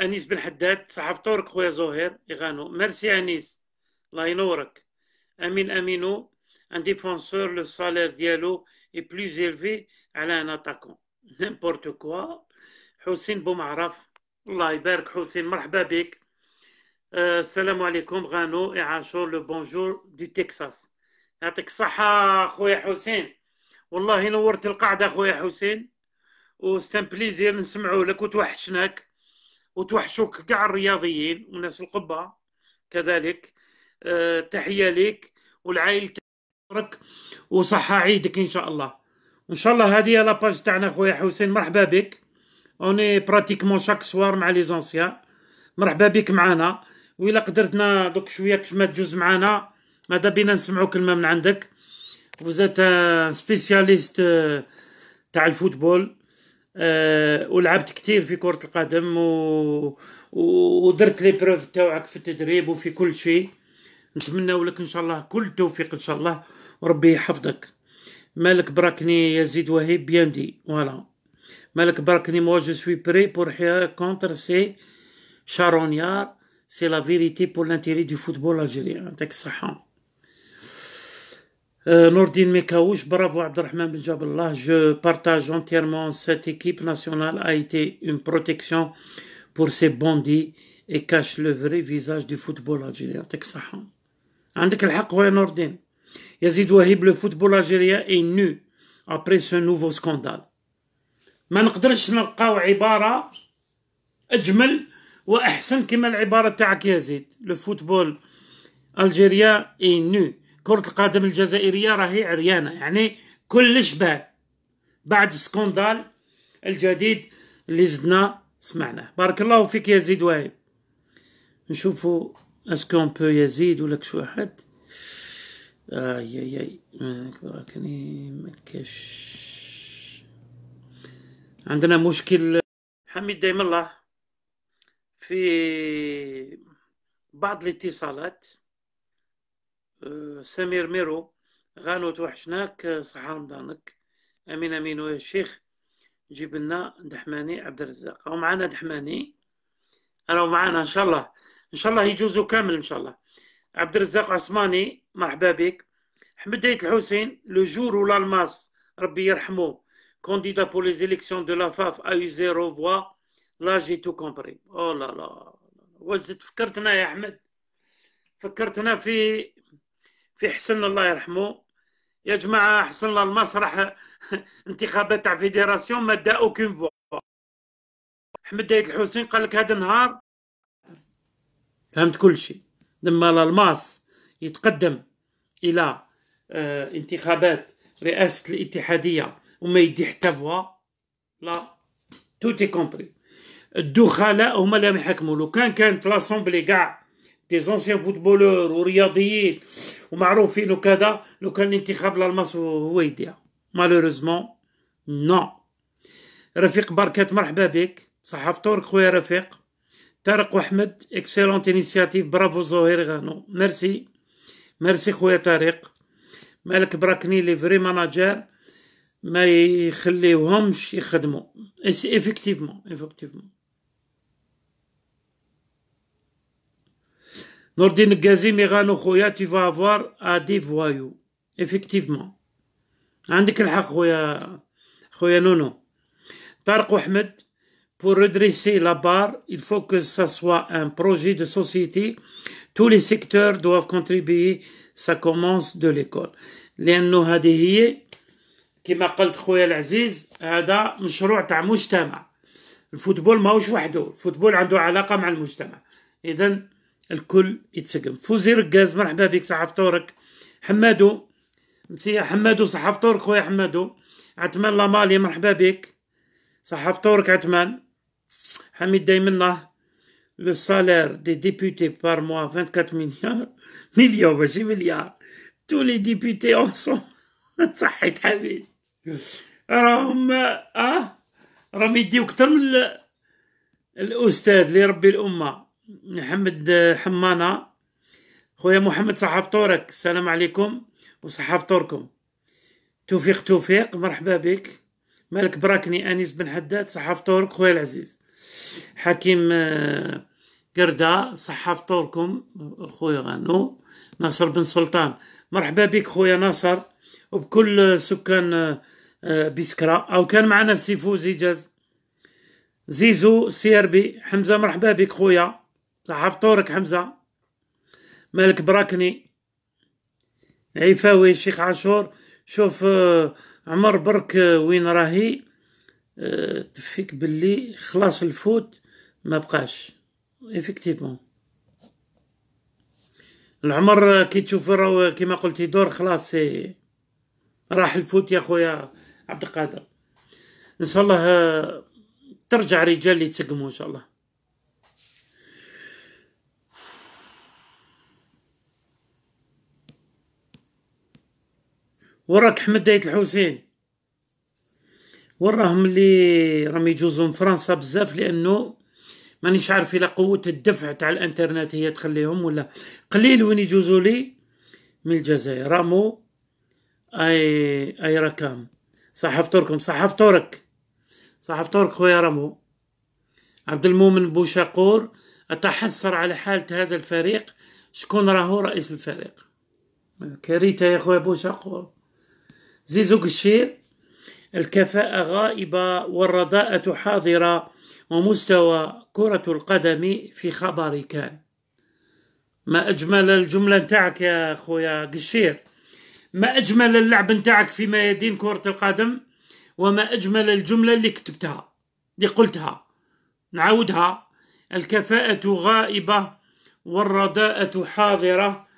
انيس بن حداد صحة فطورك خويا زهير يغانو ميرسي انيس الله ينورك امين امينو un défenseur, le salaire diallo est plus élevé à un attaquant. N'importe quoi. حسين بومعرف الله يبارك حسين مرحبا بك السلام عليكم غانو اعاشور لو بونجور دو تكساس يعطيك الصحة خويا حسين والله نورت القاعدة خويا حسين وستان بليزير نسمعوا لك وتوحشناك وتوحشوك كاع الرياضيين وناس القبة كذلك أه تحية لك والعائلة شكرك وصحة عيدك ان شاء الله إن شاء الله هذه هي لاباج تاعنا خويا حسين مرحبا بك اوني براتيكمون شاك سوار مع لي زونسيان مرحبا بك معانا وإلا قدرتنا دوك شويه كش ما تجوز معانا ماذا بينا نسمعو كلمه من عندك وزات سبيسياليست euh, تاع الفوتبول أه ولعبت كثير في كره القدم و... ودرت لي بروف تاعك في التدريب وفي كل شيء نتمنى لك ان شاء الله كل التوفيق ان شاء الله Orbey Havdak. Melk Brakni, Yazidouahi, bien dit. Voilà. Brakni, moi je suis prêt pour faire contre ces charognards. C'est la vérité pour l'intérêt du football algérien. Euh, Nordine Mekaouch. bravo à Drahman Je partage entièrement cette équipe nationale. a été une protection pour ces bandits et cache le vrai visage du football algérien. Nordine. يزيد وهيب لو فوتبول الجيريا اي نو ابري سو نوفو سكوندال ما نقدرش نلقاو عبارة أجمل وأحسن كما العبارة تاعك يزيد لو فوتبول الجيريا اي نو كرة القدم الجزائرية راهي عريانة يعني كلش بال بعد سكوندال الجديد اللي زدنا سمعناه بارك الله فيك يزيد وهيب نشوفوا اسكو اون بو يزيد ولا كش واحد اي اي اي اكبر إيه؟ مكش عندنا مشكل حميد دايم الله في بعض الاتصالات آه، سمير ميرو غانو توحشناك آه، صحة رمضانك امين امين ويا الشيخ جيب لنا دحماني عبد الرزاق او معنا دحماني راهو معنا ان شاء الله ان شاء الله يجوزوا كامل ان شاء الله عبد الرزاق عثماني مرحبا بك احمد دايت الحسين لو جور ولا الماس ربي يرحمه كونديدا بور لي زيليكسيون دو لا فاف ا يو زيرو فوا لا جي تو كومبري او لا لا وزت فكرتنا يا احمد فكرتنا في في حسن الله يرحمه يا جماعه حسن الله المسرح انتخابات تاع فيديراسيون ما دا اوكين فوا احمد دايت الحسين قال لك هذا النهار فهمت كل شيء لما لالماس يتقدم الى آه، انتخابات رئاسه الاتحاديه وما يدي حتى فوا لا توتي كومبري الدخلاء هما اللي يحكموا لو كان كانت لاسومبلي كاع دي زونسيان فوتبولور ورياضيين ومعروفين وكذا لو كان الانتخاب لالماس هو يديها مالوروزمون نو رفيق بركات مرحبا بك فطورك خويا رفيق طارق وأحمد اكسلونت انيسياتيف برافو زهير غانو ميرسي ميرسي خويا طارق مالك براكني لي فري ماناجر ما يخليوهمش يخدموا افكتيفمون افكتيفمون نور الدين مي ميغانو خويا تي فا افوار ادي فوايو افكتيفمون عندك الحق خويا خويا نونو طارق واحمد Pour redresser la barre, il faut que ça soit un projet de société. Tous les secteurs doivent contribuer. Ça commence de l'école. لأنه هذه هي كما قلت خويا العزيز هذا مشروع تاع مجتمع الفوتبول ماهوش وحده الفوتبول عنده علاقة مع المجتمع إذا الكل يتسقم فوزي ركاز مرحبا بك فطورك حمادو مسيا حمادو فطورك خويا حمادو عتمان لامالي مرحبا بك فطورك عثمان حميد دايمنه لو سالير دي ديبوتي بار موا 24 مليار مليون ماشي مليار تو لي ديبوتي اونسون صحيت حميد راهم اه راهم يديو كتر من الاستاذ اللي ربي الامه محمد حمانه خويا محمد صحاف فطورك السلام عليكم وصحاف فطوركم توفيق توفيق مرحبا بك مالك براكني أنيس بن حداد صحاف طورك خويا العزيز حكيم آه، قردة صحاف طوركم خويا غانو ناصر بن سلطان مرحبا بك خويا ناصر وبكل سكان آه، آه، بسكرة أو كان معنا سيفو زيجاز زيزو سيربي حمزة مرحبا بك خويا صحاف طورك حمزة مالك براكني عفاوي شيخ عاشور شوف عمر برك آه، وين راهي آه، تفيك باللي خلاص الفوت ما بقاش افكتيفمون العمر آه، كي تشوف راهو كيما قلت يدور خلاص راح الفوت يا خويا عبد القادر ان شاء الله ترجع رجال اللي تسقموا ان شاء الله وراك حمد دايت الحسين وراهم اللي راهم يجوزهم فرنسا بزاف لانه مانيش عارف الى قوه الدفع تاع الانترنت هي تخليهم ولا قليل وين يجوزوا لي من الجزائر رامو اي اي ركام صح فطوركم صح فطورك صح فطورك خويا رامو عبد المؤمن بوشاقور اتحسر على حاله هذا الفريق شكون راهو رئيس الفريق كريته يا خويا بوشاقور زيزوغ الشير الكفاءة غائبة والرداءة حاضرة ومستوى كرة القدم في خبر كان ما أجمل الجملة نتاعك يا خويا قشير ما أجمل اللعب نتاعك في ميادين كرة القدم وما أجمل الجملة اللي كتبتها اللي قلتها نعاودها الكفاءة غائبة والرداءة حاضرة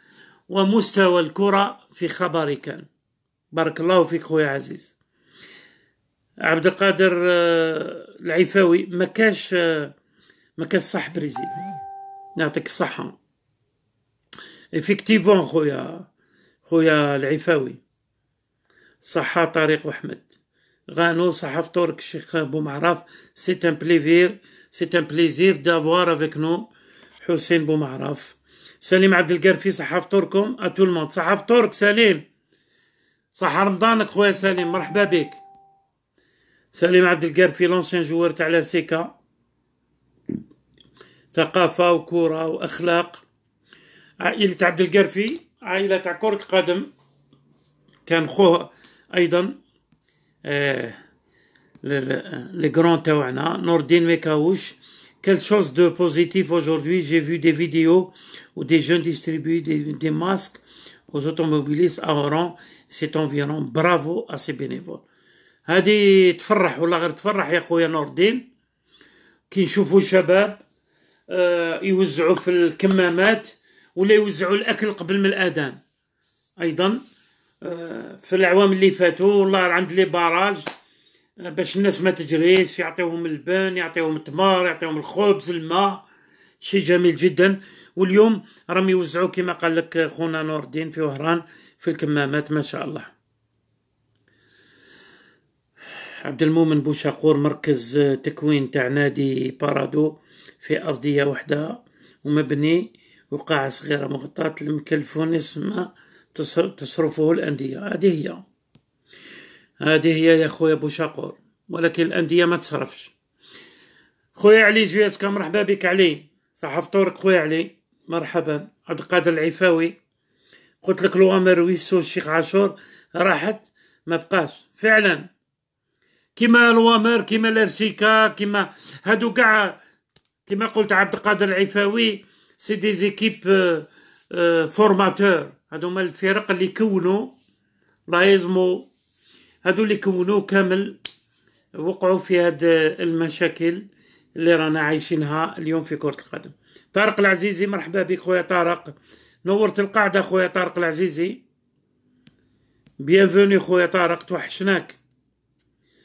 ومستوى الكرة في خبر كان بارك الله فيك خويا عزيز عبد القادر آه، العفاوي ما كاش آه، ما كاش صح بريزيد نعطيك الصحه افكتيفون خويا خويا العفاوي صحة طارق احمد غانو صحة فطورك الشيخ بو معرف سي ان بليفير سي ان بليزير دافوار افيك نو حسين بو معرف سليم عبد القرفي صحف تركم اتولموند صحة فطورك سليم صح رمضانك خويا سليم مرحبا بك سليم عبد القرفي لونسيان جوار تاع لاسيكا ثقافة وكرة وأخلاق عائلة عبد القرفي عائلة تاع كرة قدم كان خوه أيضا آه لي جرون تاوعنا نور الدين ميكاوش quelque شوز دو بوزيتيف اجوردي جي في دي فيديو و دي جون ديستريبي دي ماسك masques aux automobilistes سي انفيرون برافو ا سي بينيفول هادي تفرح ولا غير تفرح يا خويا نور الدين كي نشوفوا شباب يوزعوا في الكمامات ولا يوزعوا الاكل قبل من الاذان ايضا في الاعوام اللي فاتوا والله عند لي باراج باش الناس ما تجريش يعطيوهم البن يعطيوهم التمر يعطيوهم الخبز الماء شيء جميل جدا واليوم راهم يوزعوا كما قال لك خونا نور الدين في وهران في الكمامات ما شاء الله عبد المؤمن بوشاقور مركز تكوين تاع نادي بارادو في أرضية وحدة ومبني وقاعة صغيرة مغطاة المكلفون اسمها تصرفه الأندية هذه هي هذه هي يا خويا شاقور ولكن الأندية ما تصرفش خويا علي جياسكا مرحبا بك علي صحف طورك خويا علي مرحبا عبد القادر العفاوي قلت لك الوامر ويسو الشيخ عاشور راحت ما بقاش فعلا كما الوامر كما الارشيكا كما هادو كاع كما قلت عبد القادر العفاوي سي دي زيكيب آه، آه، فورماتور هادو هما الفرق اللي كونوا لايزمو هادو اللي كونوا كامل وقعوا في هاد المشاكل اللي رانا عايشينها اليوم في كرة القدم طارق العزيزي مرحبا بك خويا طارق نورت القاعده خويا طارق العزيزي بيانفوني خويا طارق توحشناك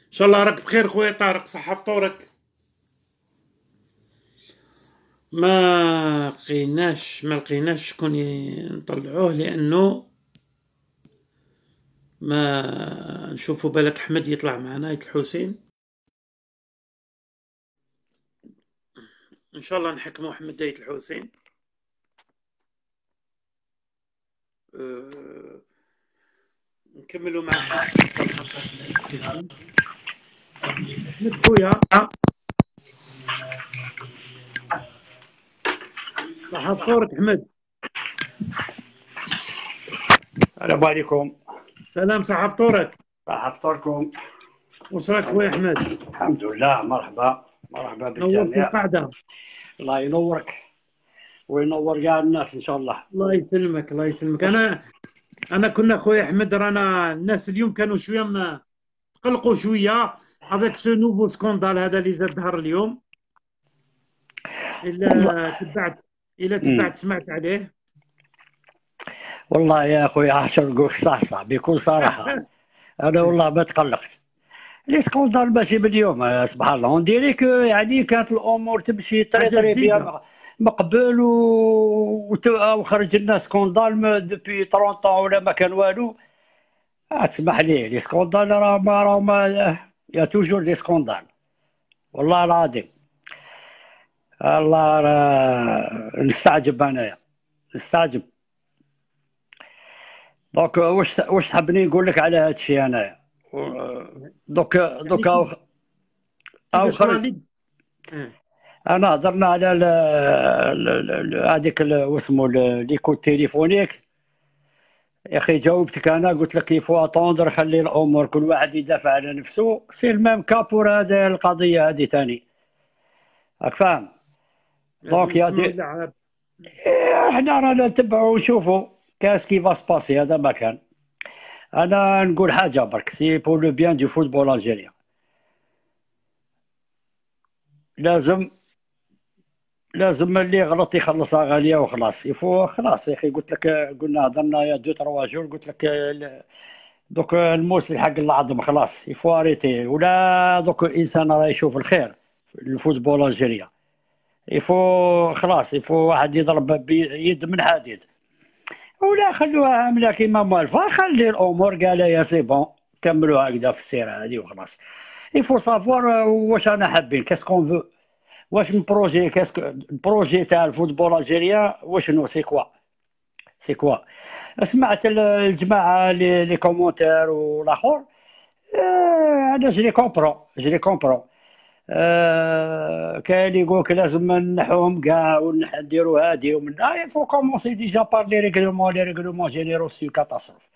ان شاء الله راك بخير خويا طارق صحة فطورك ما لقيناش ما لقيناش شكون نطلعوه لانه ما نشوفو بالك احمد يطلع معنا الحسين ان شاء الله نحكمو احمد دايت الحسين آه، نكملوا مع احمد خويا صح فطورك احمد
السلام عليكم سلام صح فطورك صح فطوركم راك خويا احمد الحمد لله مرحبا مرحبا بك نورت القعده الله ينورك وينور كاع الناس ان شاء الله
الله
يسلمك الله يسلمك انا انا كنا خويا احمد رانا الناس اليوم كانوا شويه ما تقلقوا شويه افيك سو نوفو سكوندال هذا اللي زاد ظهر اليوم الا تبعت الا تبعت سمعت عليه
والله يا اخويا عشر قوش صح صح بكل صراحه انا والله ما تقلقت لي سكوندال ماشي باليوم سبحان الله اون ديري يعني كانت الامور تمشي طري طري فيها مقبل و... وخرج لنا سكوندال دوبوي 30 ولا ما كان والو اسمح لي لي سكوندال راه ما راه ما يا توجور لي سكوندال والله العظيم الله راه نستعجب انايا نستعجب دونك واش واش تحبني نقول لك على هذا الشيء انايا دوك دوك يعني او خرج انا هضرنا على هذيك واسمو ليكوت تيليفونيك يا اخي جاوبتك انا قلت لك يفوا اتوندر خلي الامور كل واحد يدافع على نفسه سي الميم كابور هذه القضيه هذه ثاني راك فاهم دونك يا دي... إيه، احنا رانا نتبعوا ونشوفوا كاس كي باسي هذا ما كان انا نقول حاجه برك سي بور لو بيان دو فوتبول الجيريان لازم لازم اللي يغلط يخلصها غاليه وخلاص يفو خلاص يا اخي قلت لك قلنا هضرنا يا دو تروا جور قلت لك دوك الموس حق العظم خلاص يفو اريتي ولا دوك الانسان راه يشوف الخير الفوتبول الجيريا يفو خلاص يفو واحد يضرب بيد من حديد ولا خلوها عامله كيما موالفه خلي الامور قال يا سي بون كملوها هكذا في السيره هذه وخلاص يفو سافوار واش انا حابين كاسكون فو واش البروجي كاسك البروجي تاع الفوتبول الجيريا نو سي كوا سي كوا سمعت الجماعه لي لي كومونتير والاخر آه، انا جري كومبرو جري كومبرو أه كاين يقولك لازم نحوهم كاع ونديرو هادي ومن لا فو كومونسي ديجا بار لي ريغلومون لي ريغلومون جينيرو سي كاتاستروف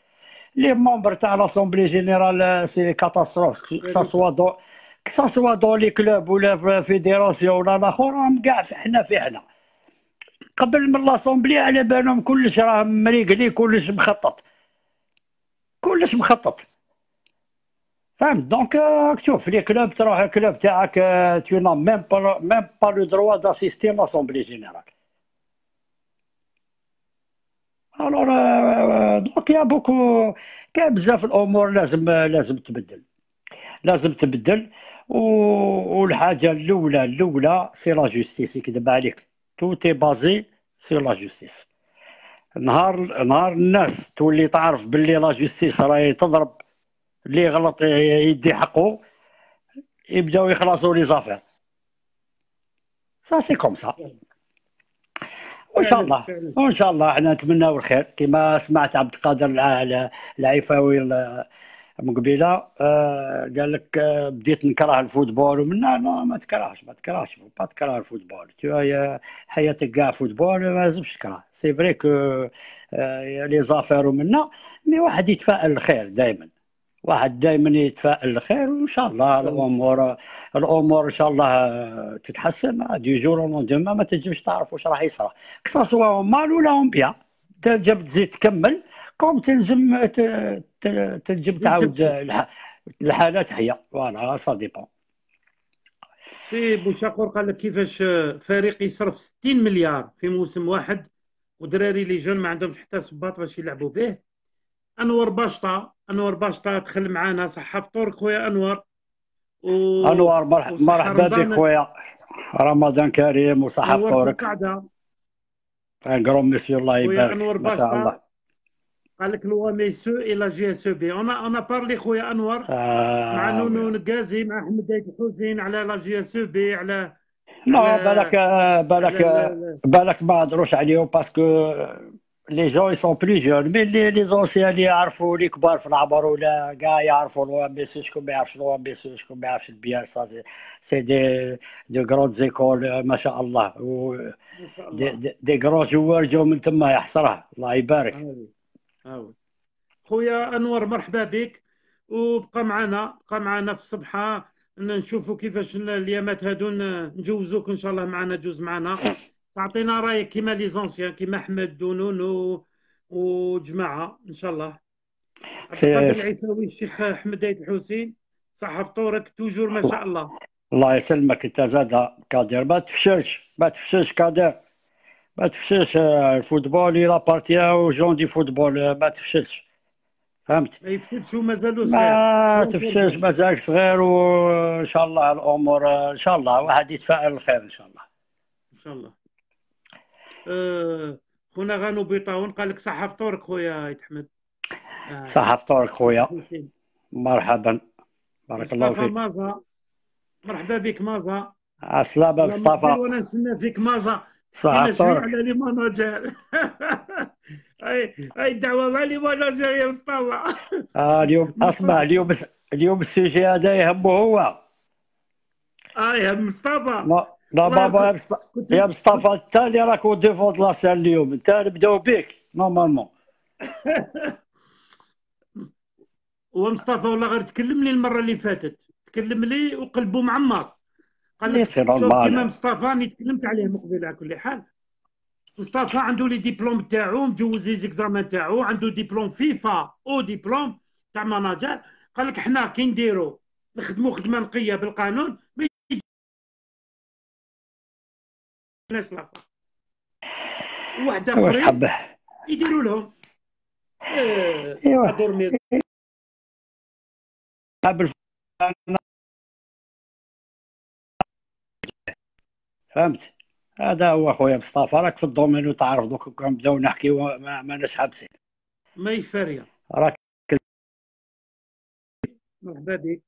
لي مومبر تاع لاسومبلي جينيرال سي كاتاستروف سا سوا سوا دون لي كلوب ولا في فيديراسيون ولا الاخر راهم كاع حنا في حنا قبل من لاسومبلي على بالهم كلش راهم مريقلي كلش مخطط كلش مخطط فهمت دونك آه، شوف لي كلوب تروح الكلوب تاعك تو نو ميم با ميم با لو دروا داسيستي لاسومبلي جينيرال الور دونك يا بوكو كاين بزاف الامور لازم لازم تبدل لازم تبدل والحاجه الاولى الاولى سي لا جوستيس يكذب عليك تو تي بازي سي لا جوستيس نهار نهار الناس تولي تعرف باللي لا جوستيس راهي تضرب اللي غلط يدي حقه يبداو يخلصوا لي زافير سا سي كوم سا وان شاء الله وان شاء الله احنا نتمناو الخير كما سمعت عبد القادر العيفاوي من قبيله آه قال لك آه بديت نكره الفوتبول ومن هنا ما تكرهش ما تكرهش با تكره الفوتبول تو حياتك كاع فوتبول ما لازمش تكره سي فري كو لي زافير ومنا مي واحد يتفائل الخير دائما واحد دائما يتفائل الخير وان شاء الله الامور الامور ان شاء الله آه، تتحسن دي جور ما تنجمش تعرف واش راح يصرى كسا سوا مال ولا اون بيان جبت زيد تكمل كوم تلزم تنجم تعاود الحاله تحيا فوالا سا ديبون
سي بوشاقور قال لك كيفاش فريق يصرف 60 مليار في موسم واحد ودراري لي جون ما عندهمش حتى صباط باش يلعبوا به انور باشطه انور باشطه دخل معانا صح فطور خويا انور و... انور مرحبا بك خويا
رمضان كريم فطورك طورك ان كرو ميسيو الله يبارك انور باشطا
قال لك لو سو اي لا جي اس بي انا انا بارلي خويا انور آه مع نونو نكازي مع احمد الحوزين على لا جي اس بي على نو بالك آه، بالك آه،
بالك ما هضروش عليهم باسكو آه، لي جون سون بلي جون مي لي لي زونسيان اللي يعرفوا لي كبار في العمر ولا كاع يعرفوا لو ام بي سي شكون ما يعرفش لو ام بي سي شكون ما يعرفش البي سا سي دي دي كروند زيكول ما شاء الله دي, دي, دي كرون جوار جو من تما يحصره الله يبارك آه.
آه. خويا انور مرحبا بك وبقى معنا بقى معنا في الصبحه نشوفوا كيفاش اليامات هذو نجوزوك ان شاء الله معنا جوز معنا تعطينا رايك كيما لي زونسيان كيما احمد دونون وجماعه ان شاء الله
العيساوي
الشيخ احمد عيد الحسين صح فطورك توجور ما شاء الله
الله يسلمك انت زاد كادر ما تفشلش ما تفشلش كادر ما تفشلش الفوتبول يلا بارتيا وجون دي فوتبول ما تفشلش فهمت ما يفشلش ومازالو صغير ما تفشلش مازالك صغير وان شاء الله الامور ان شاء الله واحد يتفائل الخير ان شاء الله
ان شاء الله أه خونا غانو بيطاون قال لك صحه فطورك خويا عيد احمد آه. صحه
فطورك خويا مرحبا بارك الله فيك
مازا مرحبا بك مازا
عسلامة مصطفى وانا
نستنى فيك مازا 19 على لي ماناجر اي اي دعوه مع لي ماناجر يا مصطفى
اه اليوم اسمع اليوم اليوم السيجي هذا يهمه هو اه يهم مصطفى لا بابا يا مصطفى انت اللي راك ديفولت لاسال اليوم انت نبداو بك نورمالمون هو مصطفى والله غير تكلم
لي المره اللي فاتت تكلم لي وقلبه معمر
قال لك شوف كيما
مصطفى اللي تكلمت عليه مقبله على كل حال مصطفى عنده لي ديبلوم تاعو مجوز لي زيكزامان تاعو عنده ديبلوم فيفا او ديبلوم تاع ماناجر قال لك حنا كي نديرو نخدمو خدمه نقيه بالقانون ما يجيناش
لافا واحد اخر يديروا لهم إيه، ايوا قبل
فهمت هذا هو خويا مصطفى راك في الدومين وتعرف دوك نبداو نحكيو ما, ما
حابسين ما يفريا راك مرحبا بك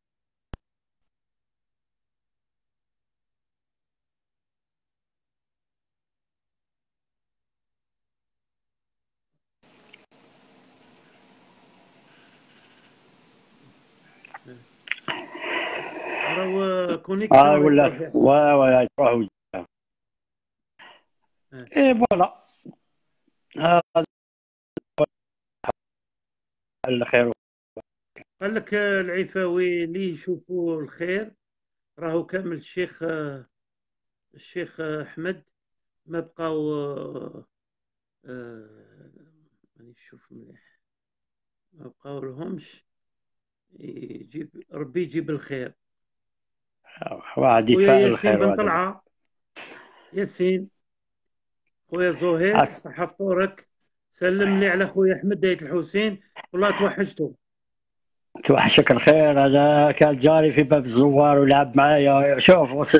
راهو كونيكسيون اه ولا
واه وا
اي فوالا على
قال لك العفاوي اللي يشوفوا الخير راهو كامل الشيخ الشيخ احمد ما بقاو آه، ماني نشوف مليح ما بقاو لهمش يجيب ربي يجيب الخير
واحد يفعل الخير ياسين بن
طلعه ياسين خويا زهير صح فطورك سلم لي على خويا احمد دايت الحسين والله توحشته
توحشك الخير هذا كان جاري في باب الزوار ولعب معايا شوف وص...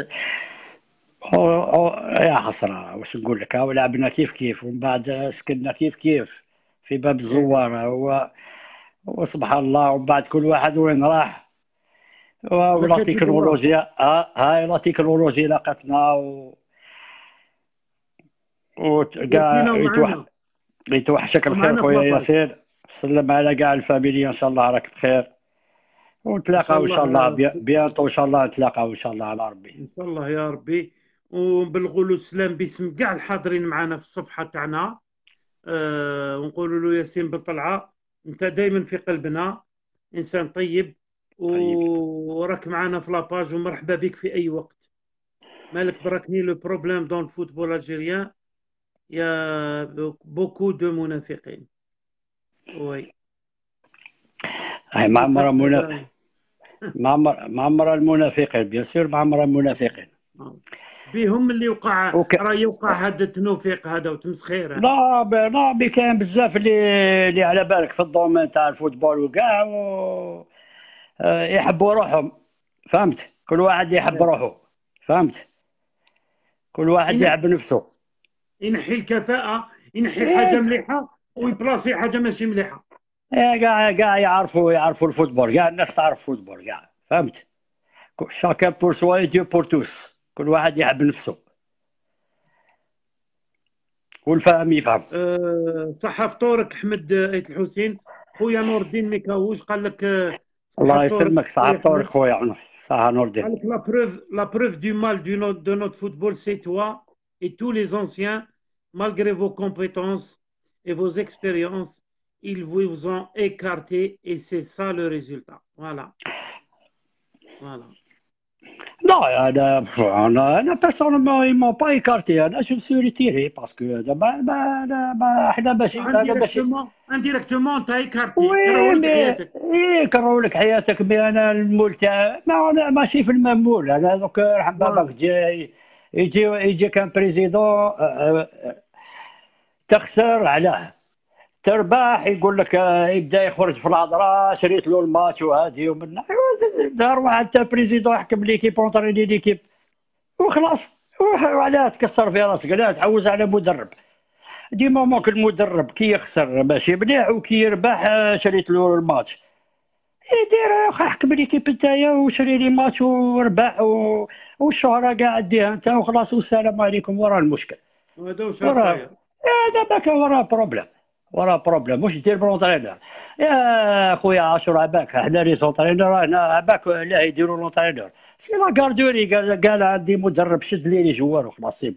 أو... أو... يا حسرة واش نقول لك ولعبنا كيف كيف ومن بعد سكننا كيف كيف في باب إيه. الزوار هو وسبحان الله ومن بعد كل واحد وين راح ولا تكنولوجيا آه، هاي لا تكنولوجيا لقتنا و... وكاع يتوحشك الخير خويا ياسين سلم على كاع الفاميليا ان شاء الله راك بخير ونتلاقاو ان شاء الله بيانتو ان شاء الله نتلاقاو ان شاء الله على ربي
ان شاء الله يا ربي ونبلغوا له السلام باسم كاع الحاضرين معنا في الصفحه تاعنا أه ونقولوا له ياسين بن طلعه انت دائما في قلبنا انسان طيب, طيب. وراك معنا في لاباج ومرحبا بك في اي وقت مالك براكني لو بروبليم دون الفوتبول الجيريان يا بوكو دو منافقين
وي
هاي معمر منافق معمر المنافقين بيان سور معمر المنافقين بهم
اللي وقع راه يوقع هذا التنوفيق هذا وتمسخير لا
ب... لا بي كاين بزاف اللي اللي على بالك في الدومين تاع الفوتبول وكاع و... يحبوا روحهم فهمت كل واحد يحب روحه فهمت كل واحد يحب نفسه
ينحي الكفاءه ينحي إيه. حاجه مليحه
ويبلاسي حاجه ماشي مليحه ايه كاع كاع يعرفوا يعرفوا الفوتبول كاع الناس تعرف الفوتبول كاع فهمت شاكا بور سوا ديو بور توس كل واحد يحب نفسه والفهم يفهم أه صح
فطورك احمد ايت الحسين خويا نور الدين ميكاوش قال لك أه، الله يسلمك صح فطورك
خويا عمر صح نور الدين قال لك
لا بروف لا بروف دو مال دو نوت دو نوت فوتبول سي توا et tous les anciens, malgré vos compétences et vos expériences, ils vous ont écarté et c'est ça le résultat. Voilà.
Voilà.
Non, personnellement, ils ne m'ont pas écarté. Je me suis retiré parce que.
indirectement, tu as écarté. Oui, mais.
Oui, كرهوا لك حياتك Mais on تاع marché ماشي في الممول أنا Donc, رحم جاي يجي يجي كان بريزيدون آه، آه، تخسر علاه ترباح يقول لك آه، يبدا يخرج في الهضره شريت له الماتش وهذه ومن دار أيوة، واحد بريزيدون يحكم ليكيب اونتريني ليكيب وخلاص وعلاه تكسر في راسك لا تعوز على مدرب دي مومون المدرب كي يخسر ماشي مليح وكي يربح شريت له الماتش اي دير واخا حق بليكيب نتايا وشري لي ماتش وربح والشهره كاع ديها انت وخلاص والسلام عليكم وراه المشكل
هذا واش راه
إيه، دابا وراه بروبليم وراه بروبليم واش دير بلونترينور يا خويا عاشور عباك حنا لي زونترينور هنا عباك لا يديروا لونترينور سي لا كاردوري قال قال عندي مدرب شد لي لي جوار وخلاص سي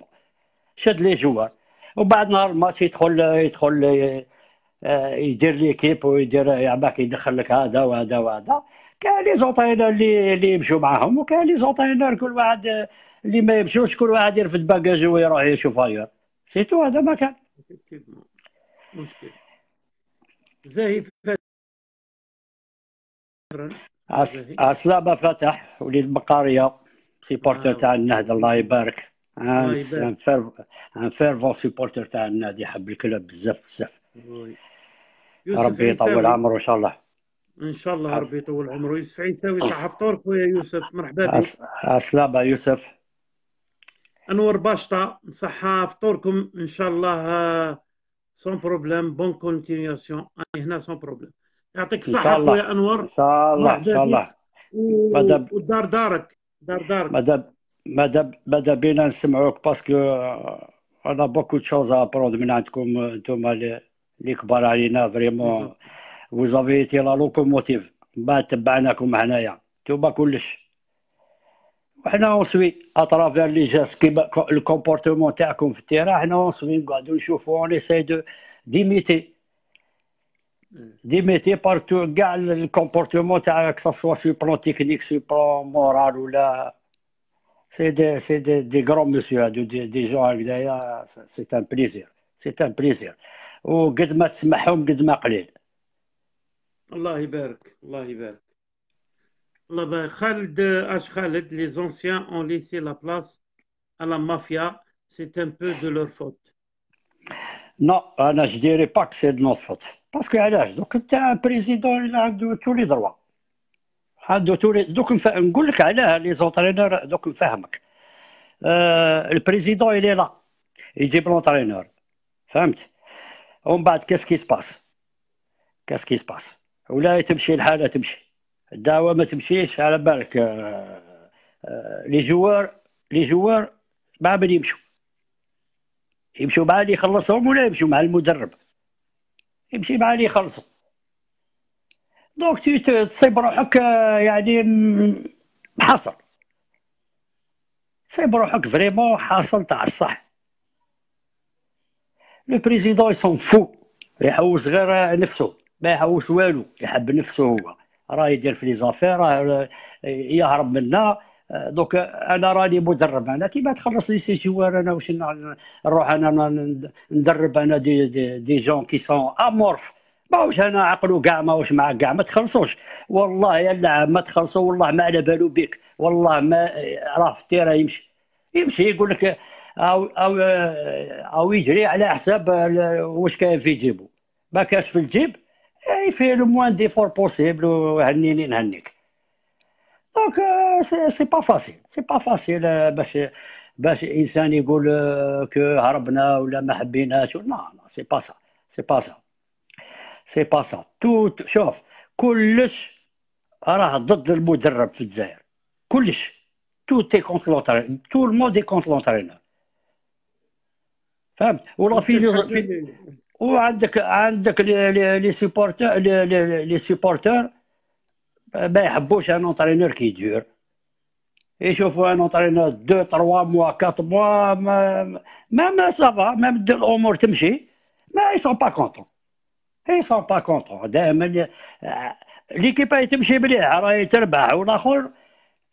شد لي جوار وبعد نهار الماتش يدخل يدخل آه، يدير لي كيب ويدير يعباك يدخل لك هذا وهذا وهذا كاين لي زونطينور اللي اللي يمشوا معاهم وكاين لي زونطينور كل واحد اللي ما يمشوش كل واحد يرفد باجاج ويروح يشوف سي تو هذا ما كان
مشكل
زاهي
عسلامة فتح وليد بقارية سيبورتر ah, تاع النهد الله يبارك ان فيرفون سيبورتر تاع النادي يحب الكلوب بزاف بزاف ربي يطول عمره ان شاء الله
ان شاء الله ربي يطول عمره يوسف عيساوي صح فطور خويا يوسف مرحبا بك
أس... يوسف
انور باشطه صحة فطوركم ان شاء الله سون بروبليم بون كونتينياسيون انا هنا سون بروبليم
يعطيك الصحة خويا انور ان شاء الله ان شاء الله
ودار
مدب... دارك دار دارك مدب ماذا ماذا بينا نسمعوك باسكو انا بوكو تشوز ابروند من عندكم انتم اللي Vous avez été la locomotive. à travers les le comportement on essaie hmm. partout le comportement que ce soit sur le plan technique, sur plan moral. C'est des grands messieurs, hein, des gens. Hein, c'est un plaisir. وقد ما تسمحهم قد ما قليل
الله يبارك الله يبارك الله يبارك خالد اش آه، خالد لي زونسيان اون ليسي لا بلاس على مافيا سي ان بو دو لور فوت
نو انا جديري باك سي دو نوت فوت باسكو علاش دوك انت بريزيدون اللي عنده تو لي دروا عنده تو لي دوك نقول لك علاه لي زونترينور دوك نفهمك البريزيدون اللي لا يجيب لونترينور فهمت ومن بعد كاس كي سباس كاس كي سباس ولا تمشي الحاله تمشي الدعوه ما تمشيش على بالك آه، آه، لي جوار لي جوار مع من يمشوا يمشوا مع اللي يخلصهم ولا يمشوا مع المدرب يمشي مع اللي يخلصوا دونك تصيب روحك آه، يعني محصل تصيب روحك فريمون حاصل تاع الصح لو بريزيدون يسون فو يحوس غير نفسه ما يحوس والو يحب نفسه هو راه يدير في لي زافير راه يهرب منا دوك انا راني مدرب انا كيما تخلص لي سي جوار انا واش نروح انا ندرب انا دي دي, دي جون كي سون امورف واش انا عقلو كاع ما واش معاك كاع ما تخلصوش والله يا اللاعب ما تخلصو والله ما على بالو بك والله ما راه في التيرا يمشي يمشي يقول لك او او آه، او يجري على حساب آه، واش كاين في جيبو ما كاش في الجيب يفيه لو موان ديفور بوسيبل وهنيني نهنيك دونك سي با فاسيل سي با فاسيل باش باش انسان يقول كو آه، هربنا ولا ما حبيناش لا لا سي با سا سي با سا سي با سا تو شوف كلش راه ضد المدرب في الجزائر كلش تو تي كونت تو المود كونت لونترينور فهمت في وعندك عندك لي سيبورتور لي سيبورتور ما يحبوش ان اونترينور كي دور يشوفوا ان اونترينور دو تروا موا كات موا ما ما سافا بدا الامور تمشي ما اي سون با كونتون اي سون با كونتون دائما ليكيب تمشي مليح راهي تربح والاخر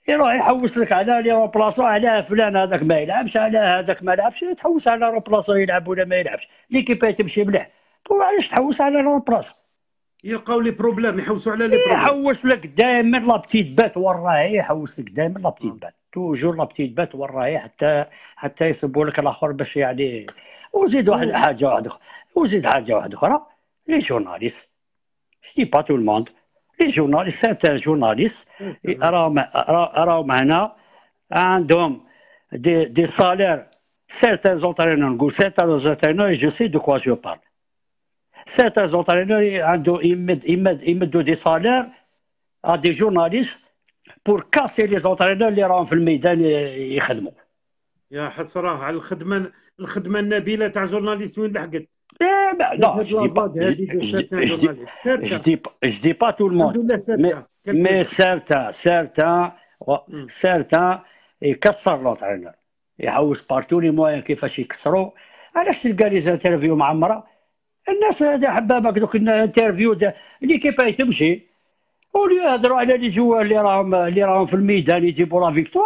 يروح يحوس لك على لي روبلاسو على فلان هذاك ما يلعبش على هذاك ما يلعبش تحوس على روبلاسو يلعب ولا ما يلعبش ليكيب تمشي مليح علاش تحوس على روبلاسو يلقاو لي بروبليم يحوسوا على لي بروبليم يحوس لك دائما لا بتيت بات وراه يحوس لك دائما لا بتيت بات توجور لا بتيت بات وراه حتى حتى يصبوا لك الاخر باش يعني وزيد واحد حاجه واحده اخرى وزيد حاجه واحده اخرى لي جورناليست سي با تو الموند لي جورناليست سانتان جورناليست راهو معنا عندهم دي دي سالير certains زونترينور نقول certains زونترينور جو سي دو كوا جو بار certains زونترينور عندهم يمد يمد يمدوا دي سالير ا دي جورناليست بور كاسي لي زونترينور اللي راهم في الميدان يخدموا
يا حسره على الخدمه الخدمه النبيله تاع جورناليست وين لحقت لا eh, لا
je dis pas tout le monde mais, mais certains certains oh, hmm. certains يكسر لوطرينر يعوج بارتو لي موان كيفاش يكسروا علاش تلقى لي زانترفيو معمره الناس هذا حبابك دوك الانترفيو اللي كيبا تمشي ولي يهضروا على لي جوار اللي راهم اللي راهم في الميدان يجيبوا لا فيكتوار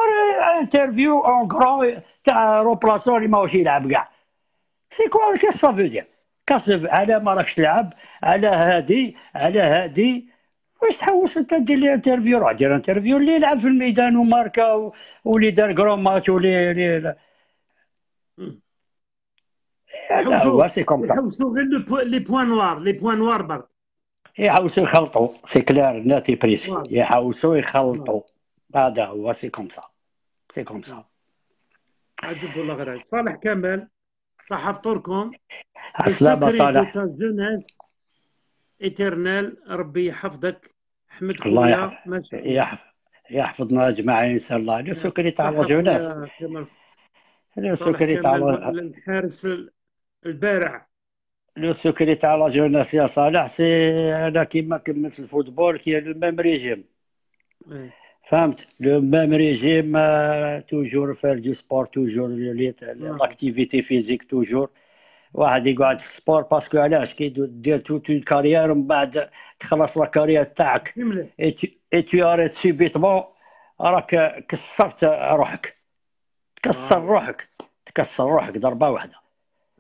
انترفيو اون كرون تاع روبلاسون اللي ماهوش يلعب كاع سي كوا كيس سافو دير كاصب على ما راكش تلعب على هادي على هادي واش تحوس انت دير لي انترفيو روح دير انترفيو اللي يلعب في الميدان وماركا واللي دار كرون ماتش واللي يحوسوا يحوسوا غير لي بوان نوار لي بوان نوار برك يحوسوا يخلطوا سي كلار ناتي بريسي يحوسوا يخلطوا هذا هو سي كوم سا سي كوم سا
عجب والله غير صالح كمال صح فطوركم
السلامة صالح
جونس إترنال ربي يحفظك حمدكم الله يحفظ
يحفظنا اجمعين ان شاء الله لو نسكري تاع لو نسكري تاع الحارس البارع لو نسكري تاع الجوناس يا صالح سي انا كيما كملت الفوتبول كي الميم ميم ريجيم إيه. فهمت لو ميم ريجيم توجور فير دو سبور توجور لاكتيفيتي فيزيك توجور واحد يقعد في السبور باسكو علاش كي دير توت اون كارير ومن بعد تخلص لا كارير تاعك اي تو اريت سوبيتمون راك كسرت روحك تكسر آه. روحك تكسر روحك ضربه واحده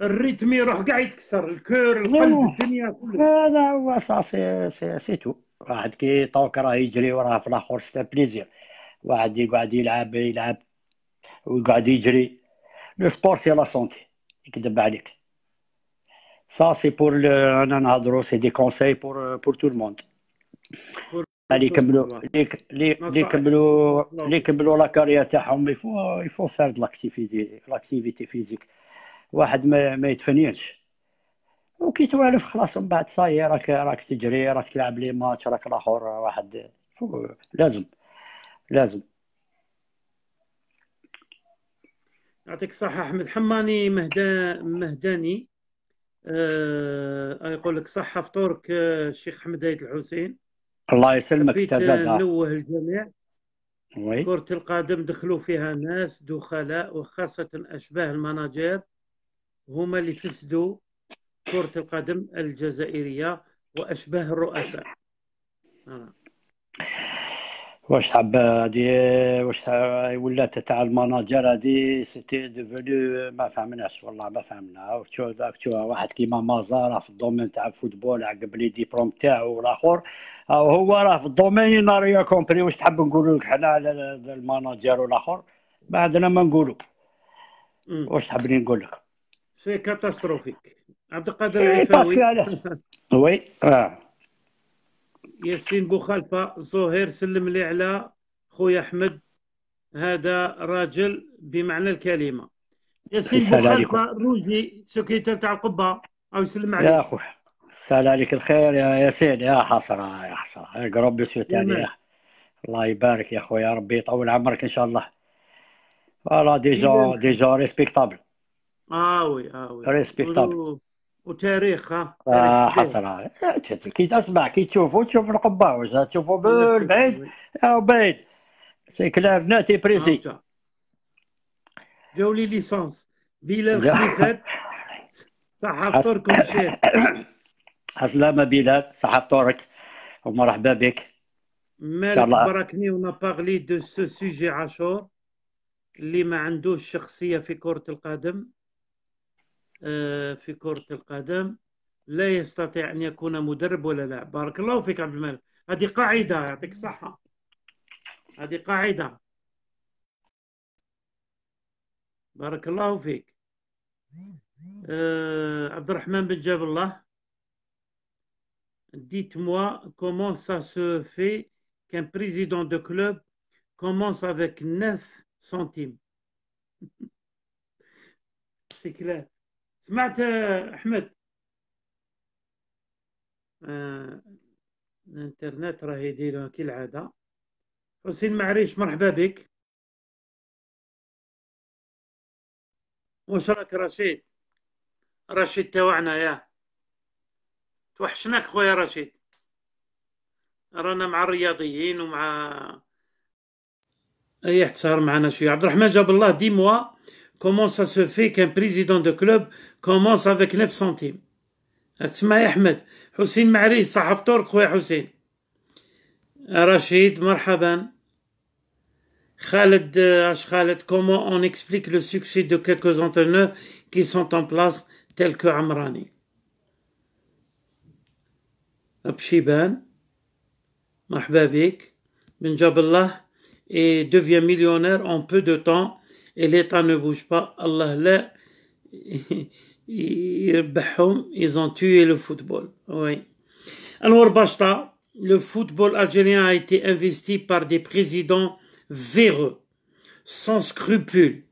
الريتم يروح قاعد يتكسر الكور
القلب الدنيا كلها هذا هو سي سي تو واحد كي طوك راه يجري وراه في الاخر ستا بليزير واحد يقعد يلعب يلعب ويقعد يجري لو سبور سي لا سونتي يكذب عليك سا سي بور انا نهضرو سي دي كونساي بور بور تو الموند اللي يكملوا اللي يكملوا اللي يكملوا لا كارير تاعهم يفو يفو فار لاكتيفيتي لاكتيفيتي فيزيك واحد ما, ما يتفنيش وكيتوالف خلاص من بعد صاي راك راك تجري راك تلعب لي ماتش راك لاخور واحد لازم لازم يعطيك الصحة
أحمد حماني مهدا مهداني آه يقول لك صحة فطورك آه، الشيخ حمد هيد الحسين
الله يسلمك آه، تزادها نوه الجميع
وي. كرة
القدم دخلوا فيها ناس دخلاء وخاصة أشباه المناجير هما اللي فسدوا كرة القدم الجزائرية وأشباه الرؤساء آه.
واش تعب هادي واش ولات تاع المناجر هادي سيتي ديفولو ما فهمناش والله ما فهمنا شو واحد كيما مازا راه في الدومين تاع الفوتبول عقب لي ديبلوم تاعو والاخر آه، هو راه في الدومين ناري كومبري واش تحب نقولوا لك حنا على المناجر والاخر ما عندنا ما نقولوا واش تحبني نقول لك سي كاتاستروفيك عبد القادر إيه، العفاوي وي اه
ياسين بوخلفه زهير سلم لي على خويا احمد هذا راجل بمعنى الكلمه ياسين بوخلفه روجي سكرتير تاع القبه او يسلم عليك يا
اخويا سال عليك الخير يا ياسين يا حسره يا حسره ربي سويت عليه الله يبارك يا خويا ربي يطول عمرك ان شاء الله فوالا ديجا ديجا ريسبكتابل
اه وي اه وي ريسبكتابل وتاريخها آه حسرة
كي تسمع كي تشوفوا تشوف واش تشوفوا بالبعيد او آه، بعيد سي كلافنا تي بريسي نعم، جاو لي ليسونس بلا خليفات صح ترك ومشيت السلامة بلال صح فطورك ومرحبا بك
مالك بركني باغلي دو سو سوجي عاشور اللي ما عندوش شخصية في كرة القدم آه، في كرة القدم لا يستطيع أن يكون مدرب ولا لاعب بارك الله فيك عبد الملك هذه قاعدة يعطيك صحة هذه قاعدة بارك الله فيك آه، عبد الرحمن بن جاب الله Dites-moi comment ça se fait qu'un président de club commence avec 9 سنتيم سي clair. سمعت احمد آه الانترنت راه كي العاده
حسين معريش مرحبا بك واش راك رشيد رشيد تاوعنا يا
توحشناك خويا رشيد رانا مع الرياضيين ومع اي تسهر معنا شويه عبد الرحمن جاب الله دي موا comment ça se fait qu'un président de club commence avec 9 centimes Aksma Ahmed, Hussein Marie, Sahaftor Koué Hussein, حسين Marhaban, مرحبا Khaled euh, Khaled, comment on explique le succès de quelques entraîneurs qui sont en place, tels que Amrani Abshiban, Mahbabik, Ben et devient millionnaire en peu de temps et l'État ne bouge pas, Allah là, ils ont tué le football. Oui. Alors Bachta, le football algérien a été investi par des présidents véreux, sans scrupules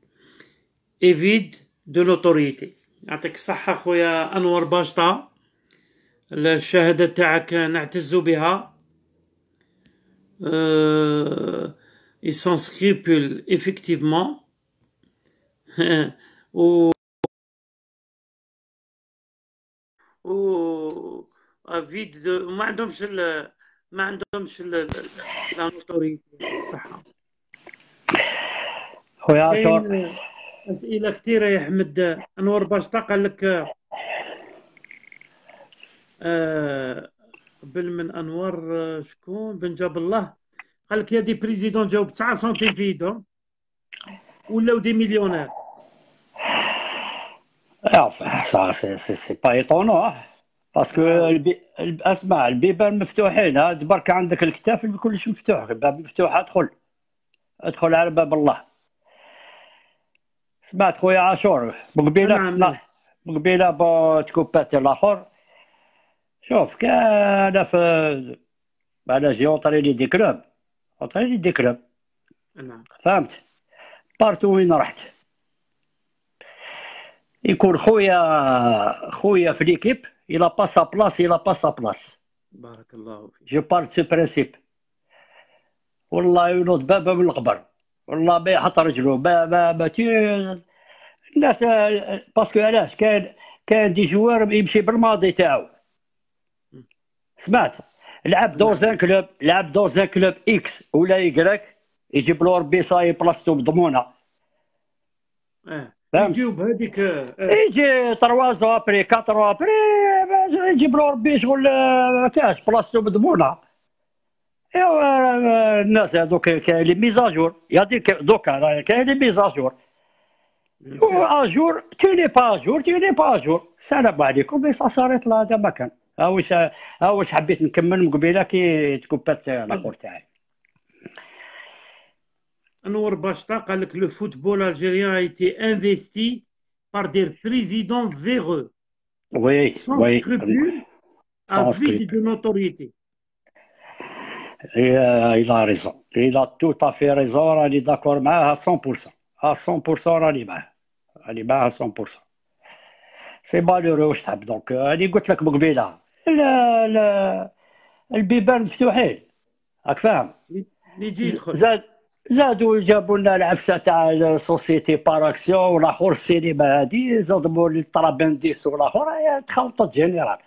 et vides de notoriété. يعطيك الصحة خويا أنور باشطة الشهادة تاعك نعتز بها ils sans scrupules effectivement o, و آه، فيد ما عندهمش ال... ما عندهمش لا صح
خويا عاشور
اسئله كثيره يا حمد انور باش قال لك آه قبل من انور آه، شكون بن جاب الله قال لك يا دي بريزيدون جاوب 9 سنتيم في يدهم ولاو دي مليونير
Enfin, ça, c'est pas étonnant. باسكو اسمع البيبان مفتوحين هاد برك عندك الكتاف كلش مفتوح الباب مفتوح ادخل ادخل على باب الله سمعت خويا عاشور مقبيله مقبيله بو تكوباتي الاخر شوف كان في على جي اونطري لي دي كلوب اونطري لي دي كلوب نعم فهمت بارتو وين رحت يكون خويا خويا في ليكيب الى با سا بلاص الى با سا بلاص
بارك الله فيك
جو بار سو برانسيب والله ينوض بابا من القبر والله ما يحط رجله ما ما ما الناس باسكو علاش كان كان دي جوار يمشي بالماضي تاعو سمعت لعب دور زان كلوب لعب دور زان كلوب اكس ولا يكراك يجيب له ربي صاي بلاصتو مضمونه آه. يجيو هذيك آه. يجي 3 ابري 4 ابري يجي بربي شغل آه، كاش بلاصتو مضمونه ايوا آه، الناس هذوك كاين لي ميزاجور يعطيك دوكا كاين لي ميزاجور اجور تي لي با اجور تي لي با اجور السلام عليكم مي صارت لا هذا ما كان ها واش حبيت نكمل من قبيله كي تكوبات الاخر تاعي
Anwar Bachta le football algérien a été investi par des présidents véreux,
oui, sans oui, scrupules, avides
de notoriété.
Et, euh, il a raison. Il a tout à fait raison. On est d'accord avec à 100%. À 100%, on est bien. On est bien à 100%. C'est malheureux, je tape. Donc, euh, on est avec لك مقبله البيبان مفتوحين راك فاهم؟ اللي Les titres. زادوا جابوا لنا العفسه تاع سوسيتي باراكسيون والاخر السينما هادي زادوا لي طرابنديس والاخر هي تخلطت جينيرال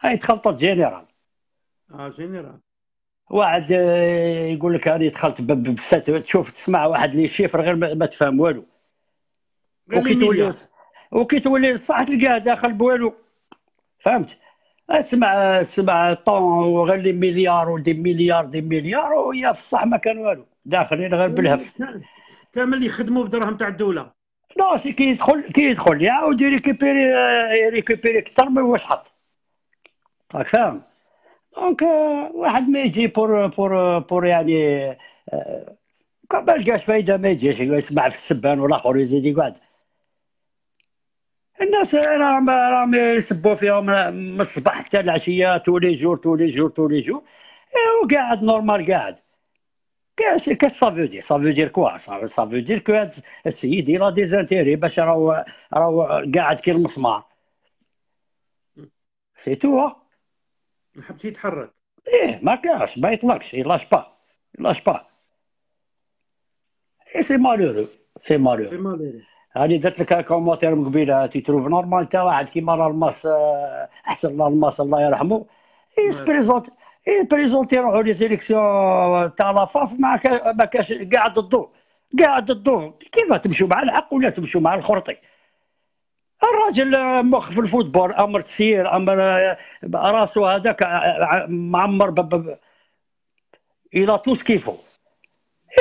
هاي تخلطت جينيرال
اه جينيرال
واحد آه، يقول لك انا دخلت بسات تشوف تسمع واحد لي شيفر غير ما تفهم والو وكي تولي وكي تولي الصح تلقاه داخل بوالو فهمت آه، تسمع تسمع طون وغير لي مليار ودي مليار دي مليار ويا في الصح ما كان والو داخلين غير بالهف كامل يخدموا بدرهم تاع الدوله لا سي كي يدخل كي يدخل يعاود يريكيبيري يريكيبيري اكثر آه، من واش حط راك فاهم دونك آه، واحد ما يجي بور بور بور يعني ما آه، لقاش فايده ما يجيش يسمع في السبان والاخر يزيد يقعد الناس راهم راهم يسبوا فيهم من الصباح حتى العشيه تولي جور تولي جور تولي جور وقاعد نورمال قاعد كاش كاش que ça veut دير Ça veut دير quoi ça, ça veut السيد يلا ديزانتيري باش راهو راهو قاعد كي المسمار سي تو ما حبش يتحرك ايه ما كاش ما يطلقش يلاش با يلاش با اي سي مالورو سي مالورو سي مالورو هاني درت لك كومونتير من قبيله تي تروف نورمال تا واحد كيما الماس آه، احسن الماس الله يرحمه سبريزونت اي بريزونتي روحو لي سيليكسيون تاع لافاف ما كاش قاعد ضد الدور كاع الدور كيف تمشوا مع الحق ولا تمشوا مع الخرطي الراجل مخ في الفوتبول امر تسير امر راسو هذاك معمر ب الى توس كيفو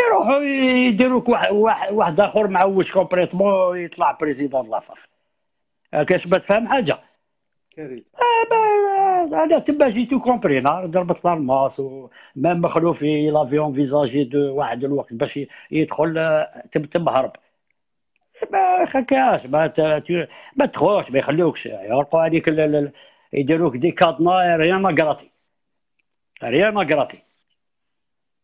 يروحوا يديروك واحد, واحد اخر معوج كومبليتمون يطلع بريزيدون لافاف كاش ما تفهم حاجه كارثه انا تما جيتو كومبري نهار ضربت لارماس ومام مخلوفي لافيون فيزاجي دو واحد الوقت باش يدخل آه، تم تم هرب ما خكاش ما ما تخوش ما يخلوكش يغلقوا عليك يديروك دي كادنا ريان ما قراتي ريان ما قراتي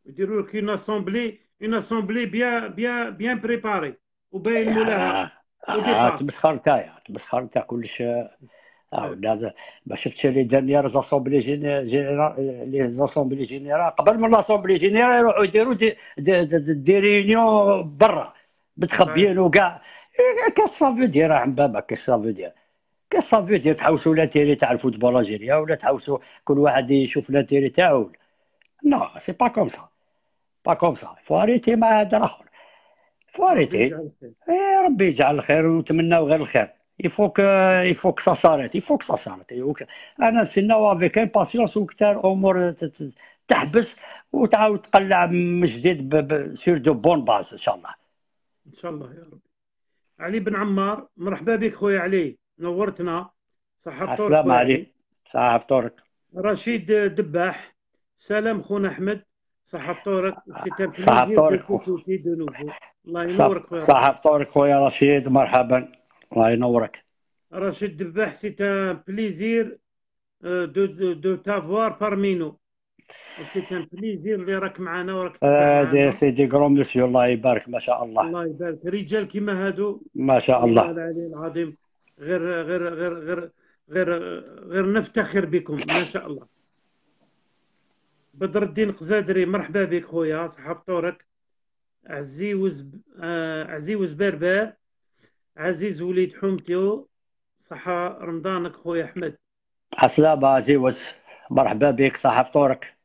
يديروا لك اون
اسومبلي اون اسومبلي بيان بيان بيان بريباري وباين مولاها آه، آه،
تمسخر نتايا تمسخر نتاع كلش أيوة. ما شفتش لي دانيير زاسومبلي جينيرال لي زاسومبلي جينيرال قبل من لاسومبلي جينيرال يروحوا يديروا دي, دي, دي, دي ريونيون برا متخبيين أيوة. وكاع إيه، كاس سافو دير عن بابك كاس سافو دير كاس سافو دير تحوسوا لا تيري تاع الفوتبول الجيريا ولا تحوسوا كل واحد يشوف لا تيري تاعو نو سي با كوم سا با كوم سا فو اريتي مع هذا الاخر فو اريتي ربي يجعل الخير إيه، ونتمناو غير الخير يفوك يفوك صارت يفوك صارت انا نستناو افيك امباسيونس وكثر امور تحبس وتعاود تقلع من جديد سير دو بون باز ان شاء الله
ان شاء الله يا رب علي بن عمار مرحبا بك خويا علي نورتنا صحة فطورك السلام عليكم
صحة فطورك
رشيد دباح سلام خونا احمد صحة فطورك صحة فطورك الله ينورك صحة
فطورك خويا رشيد مرحبا الله ينورك
رشيد دباح سيت ان بليزير دو دو تافوار parmi نو سيت ان بليزير اللي راك معنا وراك
هادي سيدي كرون مسيو الله يبارك ما شاء الله
الله يبارك رجال كيما هادو
ما شاء الله
العلي العظيم غير غير غير غير غير غير نفتخر بكم ما شاء الله بدر الدين قزادري مرحبا بك خويا صحة فطورك عزيوز عزيوز بربر عزيز وليد حومتيو صحة رمضانك خويا أحمد
عسلامة زيوز مرحبا بك صحة فطورك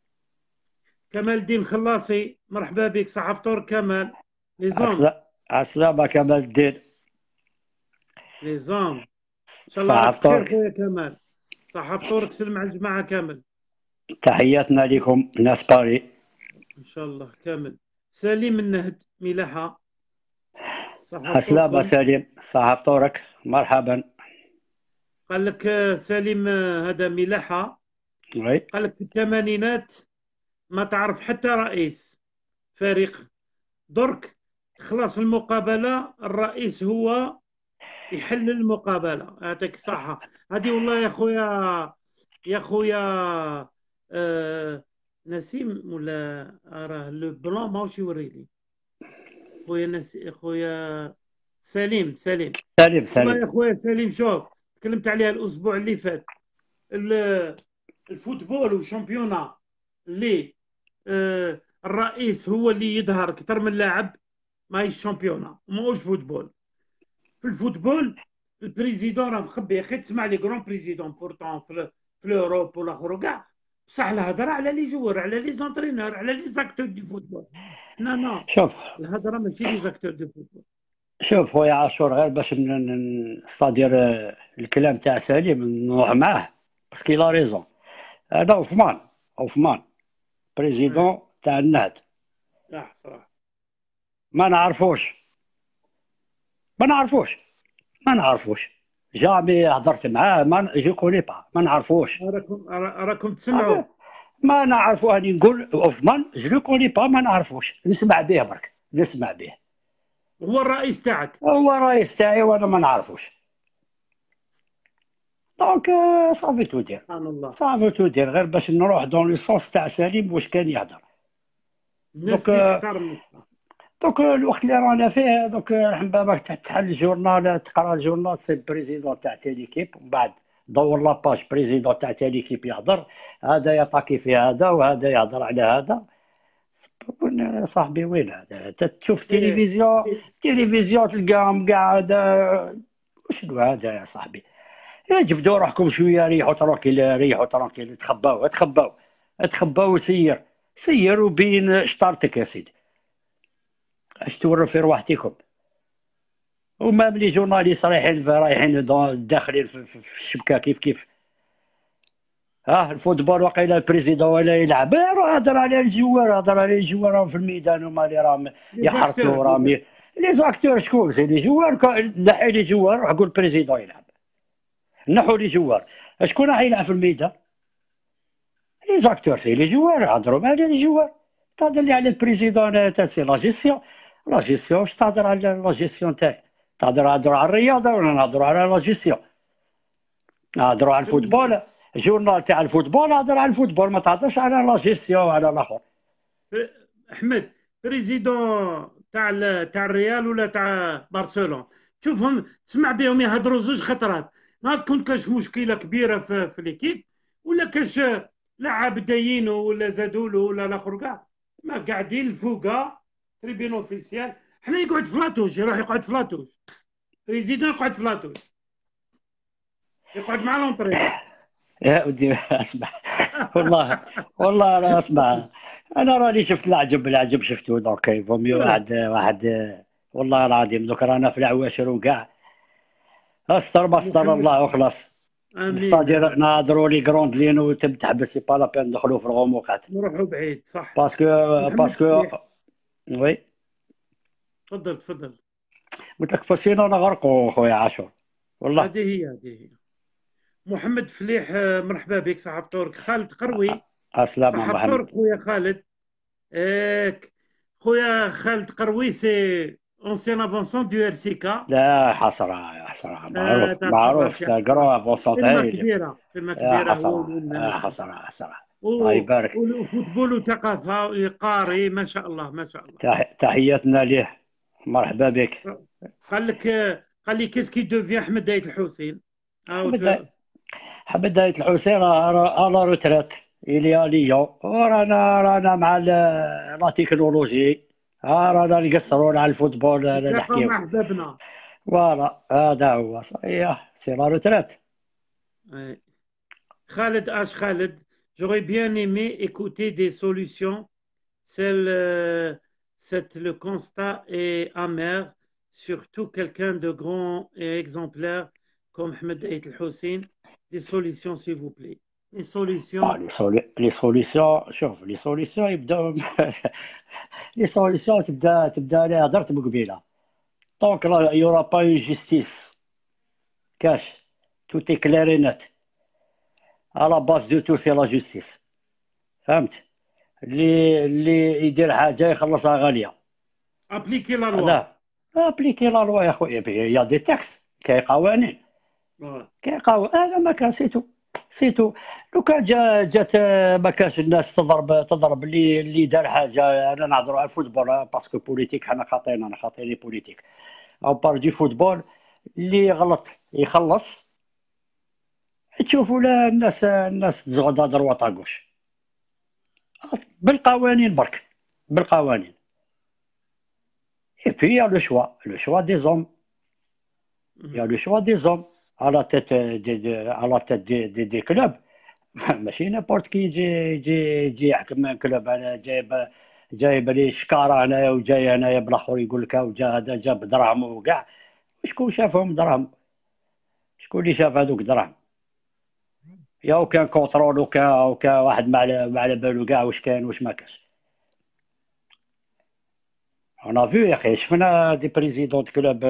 كمال الدين خلاصي مرحبا بك صحة فطور كمال ليزون عسلامة كمال الدين ليزون إن شاء الله فطورك خويا كمال صحة فطورك سلم على الجماعة كامل
تحياتنا لكم ناس باري
إن شاء الله كامل سليم النهد ملاحة حسلامة
سليم صحاب طورك مرحبا
قال لك سليم هذا ملاحة قال لك في الثمانينات ما تعرف حتى رئيس فريق درك تخلص المقابلة الرئيس هو يحل المقابلة يعطيك الصحة هذه والله يا خويا يا خويا آه نسيم ولا راه لو بلون ماهوش يوريلي خويا نس... خويا سليم سليم
سليم سليم يا
خويا سليم شوف تكلمت عليها الاسبوع اللي فات الفوتبول والشامبيونا اللي آه، الرئيس هو اللي يظهر اكثر من لاعب ماهيش شامبيونا ماهوش فوتبول في الفوتبول البريزيدون راه مخبي اخي تسمع لي كرون بريزيدون بورتون في لوروب ولا كاع بصح الهضره على لي جوار على لي زونترينور على لي زاكتور دي فوتبول حنا نو شوف الهضره ماشي لي زاكتور دو فوتبول
شوف خويا عاشور غير باش نستادير آه، الكلام تاع سليم نروح معاه باسكو لا ريزون هذا عثمان عثمان بريزيدون نعم. تاع النهد صح صح ما نعرفوش ما نعرفوش ما نعرفوش جامي هضرت معاه ما جو كوني با ما نعرفوش راكم راكم تسمعوا ما نعرفو هاني نقول اوفمان جو كوني با ما نعرفوش نسمع به برك نسمع به هو الرئيس تاعك هو الرئيس تاعي وانا ما نعرفوش دونك صافي تو دير صافي تو دير غير باش نروح دون لو سونس تاع سليم واش كان يهضر دونك دونك الوقت اللي رانا فيه دونك الحمد لله تحل الجورنال تقرا الجورنال سي بريزيدون تاع تيليكيب ومن بعد دور لاباج بريزيدون تاع تالي كيب يهضر هذا يطاكي في هذا وهذا يهضر على هذا صاحبي وين هذا تشوف إيه، تلفزيون إيه. تلفزيون تلقاهم قاعد شنو هذا يا صاحبي جبدوا روحكم شويه ريحوا ترونكيل ريحوا ترونكيل تخباو تخباو تخباو وسير سير وبين شطارتك يا سيدي اش توروا في رواحتكم ومام لي جورناليست رايحين رايحين داخلين في الشبكه كيف كيف اه الفوتبول واقيلا البريزيدون ولا يلعب إيه، هضر على الجوار هضر على الجوار راهم في الميدان هما اللي راهم يحرسوا راهم لي زاكتور شكون سي لي جوار نحي لي جوار روح قول بريزيدون يلعب نحو لي جوار شكون راح يلعب في الميدان لي زاكتور سي لي جوار هضروا مع لي جوار تهضر لي على البريزيدون تاع سي لا جيستيون لا جيستيون واش تهضر على لا جيستيون تاعي تهضر على الرياضه ولا نهضر على لا جيستيون نهضر على الفوتبول جورنال تاع الفوتبول نهضر على الفوتبول ما تهضرش على لا جيستيون وعلى الاخر
اه، احمد بريزيدون تاع تاع الريال ولا تاع برشلونه تشوفهم تسمع بهم يهضروا زوج خطرات نهار تكون كاش مشكله كبيره في, في ليكيب ولا كاش لاعب داينو ولا زادولو ولا الاخر كاع ما قاعدين الفوقا تريبين اوفيسيال حنا يقعد لاتوج يروح يقعد لاتوج بريزيدون يقعد لاتوج يقعد مع لونطري
يا ودي اسمع والله والله انا اسمع انا راني شفت العجب العجب شفته درك فوميو واحد واحد والله العظيم دوك رانا في العواشر وكاع استر بستر الله وخلاص ستادير نهضروا لي كروند لينو وتحبس سي با لا بان ندخلوا في الغموقات نروحوا بعيد صح باسكو باسكو وي تفضل تفضل قلت لك فسينا انا غرقوا خويا عاشور والله
هذه هي هذه هي محمد فليح آه، مرحبا بك صحاب ترك خالد قروي اسلام صحاب ترك خويا خالد خويا خالد قروي سي اونسيان افونسون دو ار سي كا
لا حسرة حسرة آه، معروف معروف كرو افونسون كبيرة كلمة كبيرة حسرة آه، حسرة
الله يبارك وفوتبول وثقافة وقاري ما شاء الله ما شاء
الله تحياتنا ليه مرحبا بك
قال لك قال لي كيس كي دوفي احمد دايت الحسين احمد
آه، دايت الحسين راه آه، آه، لا روتريت الي ليا ورانا رانا مع لا تكنولوجي رانا نقصروا على الفوتبول نحكي مع
احبابنا
فوالا هذا هو صحيح سي لا روتريت
خالد اش خالد جوغي بيان ايمي ايكوتي دي سوليسيون سيل C'est le constat est amer, surtout quelqu'un de grand et exemplaire comme Ahmed Ait al-Hussein. Des solutions, s'il vous plaît. Ah, les solutions. les, solutions
les, solutions, les solutions les solutions tu peux aller à Donc là, il n'y aura pas une justice. Cash. Tout est clair et net. À la base de tout, c'est la justice. Femme. اللي اللي يدير حاجه يخلصها غاليه ابليكي لا لوا ابليكي لا لوا يا خويا يا دي تاكس كاي قوانين كاي قوانين هذا ما كان سيتو سيتو لو كان جا جات آه، ما كانش الناس تضرب تضرب اللي اللي دار حاجه انا نهضروا على الفوتبول باسكو آه، بوليتيك حنا خاطينا انا خاطيني بوليتيك او بار دي فوتبول اللي غلط يخلص تشوفوا لا الناس الناس تزغد هضر واطاكوش بالقوانين برك بالقوانين Et يا لو شوا لو شوا دي زوم يا لو شوا دي زوم a تيت choix des دي دي, mm-hmm. la tête ماشي نابورت كي يجي يجي يجي يحكم كلوب انا جايب جايب لي شكاره هنايا وجاي هنايا بالاخر يقول لك وجا هذا جاب دراهم وكاع شكون شافهم دراهم شكون اللي شاف هذوك دراهم يا وكان كونترول وكا وكا واحد ما على ما على بالو كاع واش كاين واش ما كاش انا فيو يا اخي شفنا دي بريزيدون كلوب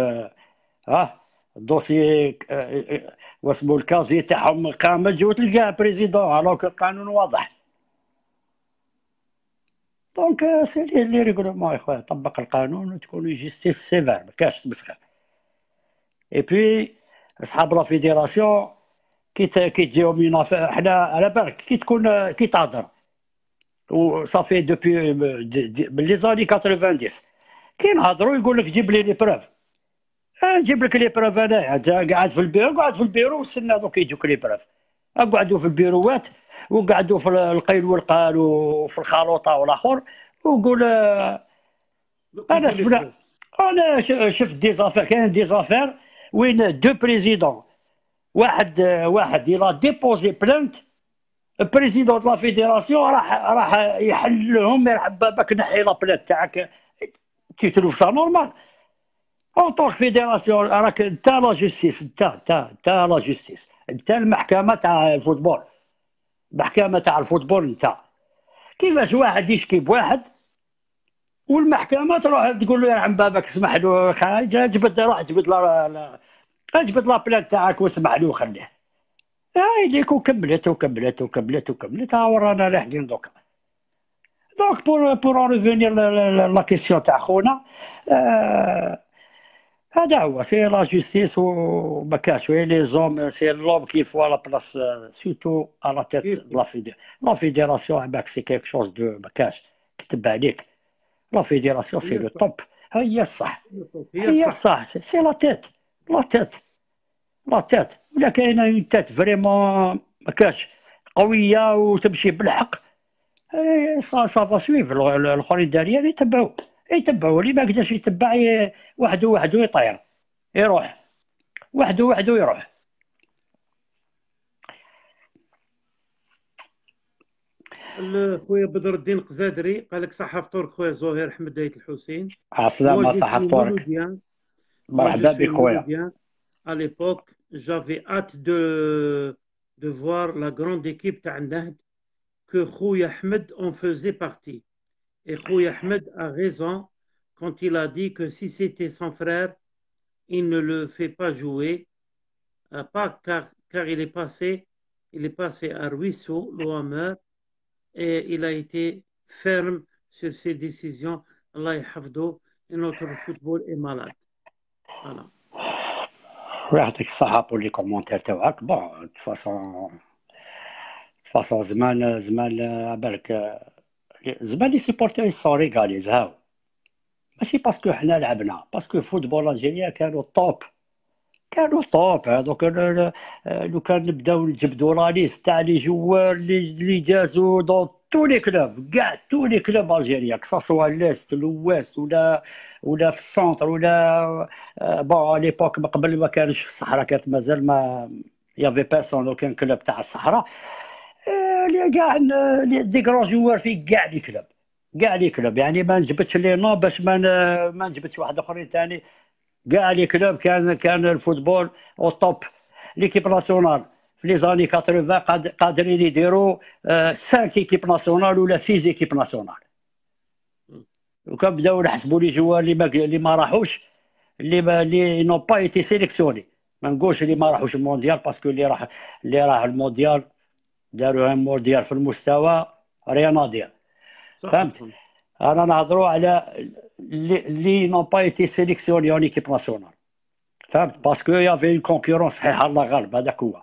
اه الدوسي آه، آه، واسمو الكازي تاعهم كامل جو تلقاه بريزيدون الوغ القانون واضح دونك سي لي ريغلومون يا خويا طبق القانون وتكون جيستيس سيفير ما كاش مسخه اي بي اصحاب لا فيديراسيون كي تجيو ينافع حنا على بالك كي تكون كي تهضر وصافي دوبي من لي زاني 90 كي نهضروا يقول لك جيب لي لي بروف آه، نجيب لك لي بروف انا قاعد في البيرو قاعد في البيرو وسنا دوك يجوك لي بروف اقعدوا في البيروات وقعدوا في القيل والقال وفي الخلوطه والاخر وقول آه، انا شفنا انا شفت دي زافير كاين دي زافير وين دو بريزيدون واحد واحد الى ديبوزي بلانت بريزيدون لا فيديراسيون راح راح يحل لهم يرحب بابك نحي لا بلانت تاعك تي تروف سا نورمال اون طور فيديراسيون راك انت لا جوستيس انت انت انت لا جوستيس انت المحكمه تاع الفوتبول المحكمه تاع الفوتبول انت كيفاش واحد يشكي بواحد والمحكمه تروح تقول له يا عم بابك اسمح له جبد راح جبد اجبد لابلان تاعك واسمح له وخليه هاي ليك وكملت وكملت وكملت وكملت ها ورانا لاحقين دوكا دونك بور بور اون ريفونير لا كيسيون تاع خونا آه، هذا هو سي لا جوستيس وما كاش لي زوم سي لوم كي فوا لا سيتو سيرتو على تيت لا فيدير لا فيديراسيون عباك سي كيك شوز دو ما كاش كتب عليك لا فيديراسيون سي لو توب هي الصح هي الصح سي لا تيت لا تيت لا تات ولا كاينه اون تات فريمون ما كاش قويه وتمشي بالحق سا إيه، سا سويف الاخرين داريا يتبعوا يتبعوا اللي ما قداش يتبع وحده وحده يطير يروح وحده وحده يروح
خويا بدر الدين قزادري قال لك صحه فطورك خويا زهير دايت الحسين عسلامة صحه فطورك
مرحبا بك خويا
à l'époque, j'avais hâte de, de voir la grande équipe Thaïlande que Khouy Ahmed en faisait partie. Et Khouy Ahmed a raison quand il a dit que si c'était son frère, il ne le fait pas jouer, euh, pas car, car il est passé, il est passé à Ruisseau, l'Ouamer, et il a été ferme sur ses décisions. Allah et notre football est malade. Voilà.
يعطيك الصحة لي كومونتير تاوعك بون دفاسون دفاسون زمان زمان بالك زمان لي سيبورتير سون ريغاليز هاو ماشي باسكو حنا لعبنا باسكو فوتبول الجيريا كانوا طوب كانوا طوب هذوك لو كان نبداو نجبدو لا ليست تاع لي جوار لي جازو دون تو لي كلوب كاع تو لي كلوب الجيريا كسا سوا ليست l'Est, ويست ولا ولا في السونتر ولا بون ليبوك قبل ما كانش في الصحراء كانت مازال ما يافي بيرسون كان كلوب تاع الصحراء اللي كاع دي كرون جوار في كاع لي كلوب كاع لي كلوب يعني ما نجبتش لي نو باش ما ما نجبتش واحد اخرين ثاني كاع لي كلوب كان كان الفوتبول او توب ليكيب ناسيونال لي زاني 80 قادرين يديروا آه، 5 ايكيب ناسيونال ولا 6 ايكيب ناسيونال وكان نحسبوا لي جوار اللي ما اللي ما راحوش اللي ما اللي نو با ايتي سيليكسيوني ما نقولش اللي ما راحوش المونديال باسكو اللي راح اللي راح المونديال داروا ان مونديال في المستوى ريان ادير فهمت انا نهضروا على اللي نو با ايتي سيليكسيوني اون ايكيب ناسيونال فهمت باسكو يافي اون كونكورونس صحيحه الله غالب هذاك هو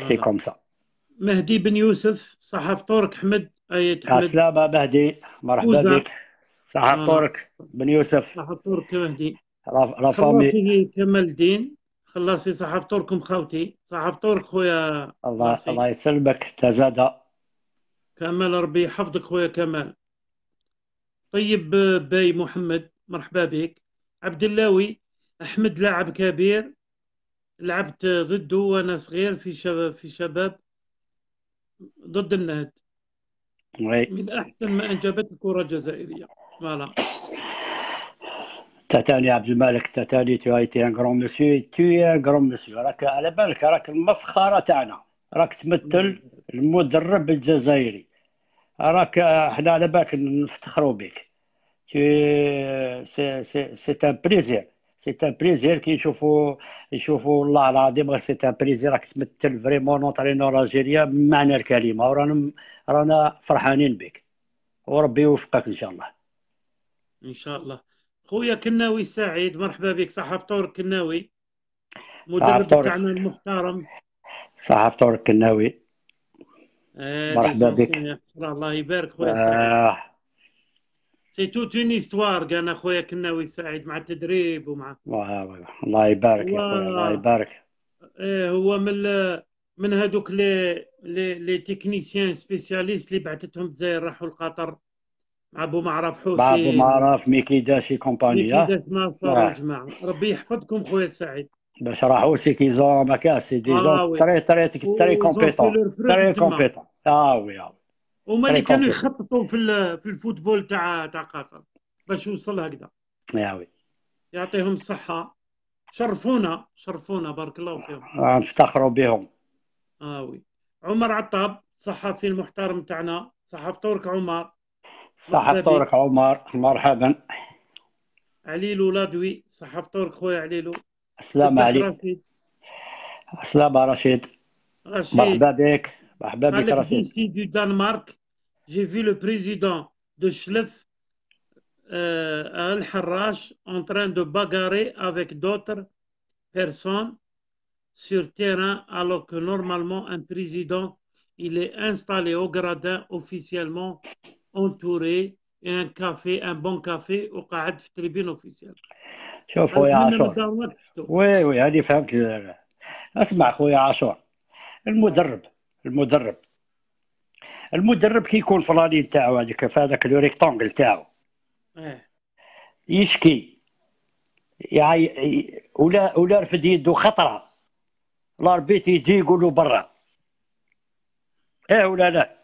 سي كوم سا
مهدي بن يوسف صحف طورك حمد اية آه، حمد السلامة مهدي مرحبا بك
صحف آه. طورك بن
يوسف صحف طورك مهدي رفامي خلاصي كمال الدين خلاصي صحف طوركم خوتي صحف طورك خويا الله راسي. الله
يسلمك تزاد
كمال ربي يحفظك خويا كمال طيب باي محمد مرحبا بك عبد اللاوي احمد لاعب كبير لعبت ضده وانا صغير في شباب في شباب ضد النهد من احسن ما انجبت الكره الجزائريه فوالا
تاتاني عبد الملك تاتاني تو ايتي ان كرون مسيو تو ان كرون مسيو راك على بالك راك المفخره تاعنا راك تمثل المدرب الجزائري راك حنا على بالك نفتخروا بك سي سي سي ان بليزير سي ان بليزير كي يشوفوا يشوفوا والله العظيم غير سي ان بليزير راك تمثل فريمون نونترينور الجيريا بمعنى الكلمه ورانا رانا فرحانين بك وربي يوفقك ان شاء الله
ان شاء الله خويا كناوي سعيد مرحبا بك صحف طور كناوي مدرب تاعنا المحترم
صحف طور كناوي
مرحبا بك الله يبارك خويا سعيد آه. سي توت اون استوار كان اخويا كنا ويساعد مع التدريب ومع
واه الله يبارك يا خويا الله يبارك
ايه هو من من هذوك لي لي لي تكنيسيان سبيسياليست اللي بعثتهم الجزائر راحوا لقطر مع ابو معرف حوسي مع ابو
معرف ميكي داشي كومباني ميكي داش ناصر
الجماعه ربي يحفظكم خويا سعيد
باش راحوا سي كي زون ماكا سي دي جون تري تري تري كومبيتون تري كومبيتون
اه وي اه هما اللي كانوا يخططوا في في الفوتبول تاع تاع قطر باش يوصل هكذا يا وي يعطيهم الصحه شرفونا شرفونا بارك الله فيهم
نفتخروا بهم
اه وي عمر عطاب صحفي المحترم تاعنا صحف طورك عمر صحف طورك
عمر مرحبا
عليلو لادوي صحف طورك خويا عليلو
السلام عليك السلام رشيد رشيد مرحبا بك ici
du Danemark, j'ai vu le président de Schleff euh, Al-Harrach en train de bagarrer avec d'autres personnes sur terrain alors que normalement un président il est installé au gradin officiellement entouré et un café un bon café au tribune officielle
Oui, المدرب المدرب يكون في لالين تاعو هذاك في هذاك لو ريكتونغل تاعو يشكي يعني ولا ولا رفد يدو خطره الاربيت يجي يقولوا برا ايه ولا لا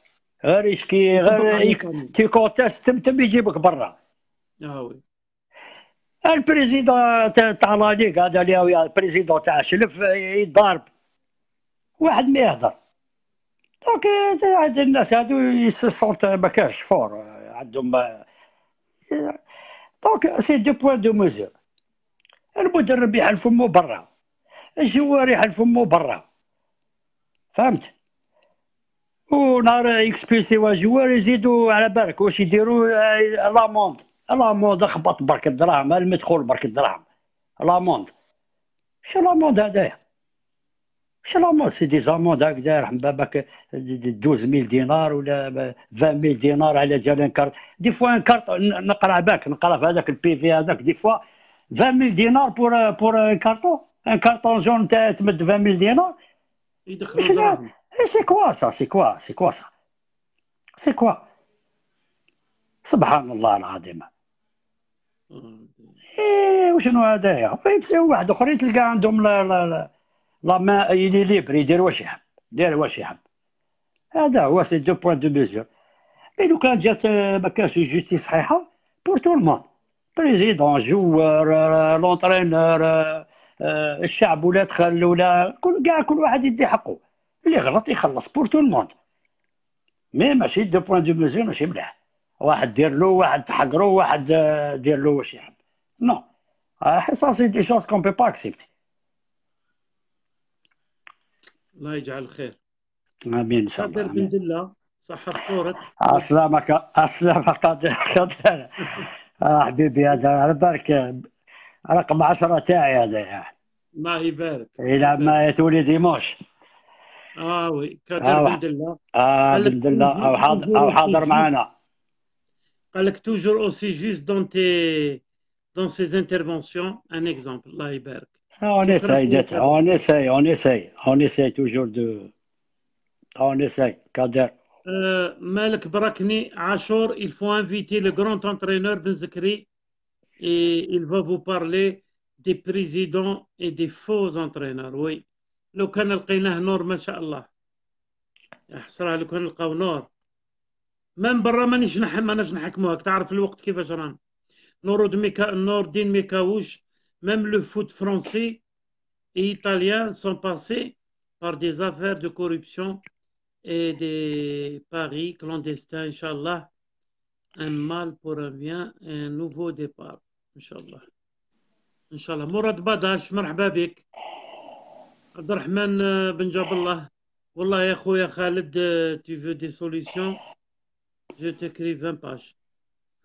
غير يشكي غير تي تم تم يجيبك برا آه البريزيدون تاع لا ليغ هذا اللي البريزيدون تاع شلف يضارب واحد ما يهضر دونك عاد الناس هادو سونت كاش فور عندهم دونك سي دو بوان دو ميزور المدرب يحل فمو برا الجوار يحل فمو برا فهمت ونهار اكسبيسيو الجوار يزيدوا على بالك واش يديروا لاموند لاموند خبط برك الدراهم المدخول برك الدراهم لاموند شو لاموند هذايا شي لاموند سي دي زاموند هكذا رحم بابك 12000 دينار ولا 20000 دينار على جال ان كارت دي فوا ان كارت نقرا باك نقرا في هذاك البي في هذاك دي فوا 20000 دينار بور بور ان كارتون ان كارتون جون تاع تمد 20000 دينار يدخلوا دراهم إيه، سي كوا سا سي كوا سي كوا سا سي كوا سبحان الله العظيم آه، ايه وشنو هذايا واحد اخرين تلقى عندهم لا لا لا لا ما يلي ليبر يدير واش يحب يدير واش يحب هذا هو سي دو بوان دو ميزور مي لو كان جات ما كانش جوستي صحيحه بور تو الموند بريزيدون جوار لونترينور الشعب ولا دخل ولا كل كاع كل واحد يدي حقه اللي غلط يخلص بور تو الموند مي ماشي دو بوان دو ميزور ماشي مليح واحد دير له واحد تحقره واحد آه، دير له واش يحب نو سا سي دي شوز كون بي با اكسبتي
الله يجعل خير
امين ان شاء الله قادر بنت
الله صحة صورك
اسلامك اسلامك قادر قدر آه، حبيبي هذا على بالك رقم 10 تاعي هذا يعني ما يبارك يلعب معايا تولي ديموش
اه وي كادر آه، بنت الله اه بنت الله او حاضر او حاضر معنا قال لك توجور اوسي جوست دون تي دون سي انترفونسيون ان اكزومبل الله يبارك
On essaye d'être, on essaye, on essaye, on essaye toujours de, on essaye, Kader.
Malik Brakni, Achour, il faut inviter le grand entraîneur Zekri et il va vous parler des présidents et des faux entraîneurs, oui. لو كان لقيناه نور ما شاء الله حسرة لو كان لقاو نور من برا مانيش نح... ماناش نحكموها تعرف الوقت كيفاش رانا نور ميكا... نور الدين ميكاوش Même le foot français et italien sont passés par des affaires de corruption et des paris clandestins, Inch'Allah. Un mal pour un bien un nouveau départ, Inch'Allah. Inch'Allah. Mourad Badash, مرحبا بك. Wallah, euh, tu veux des solutions? Je t'écris 20 pages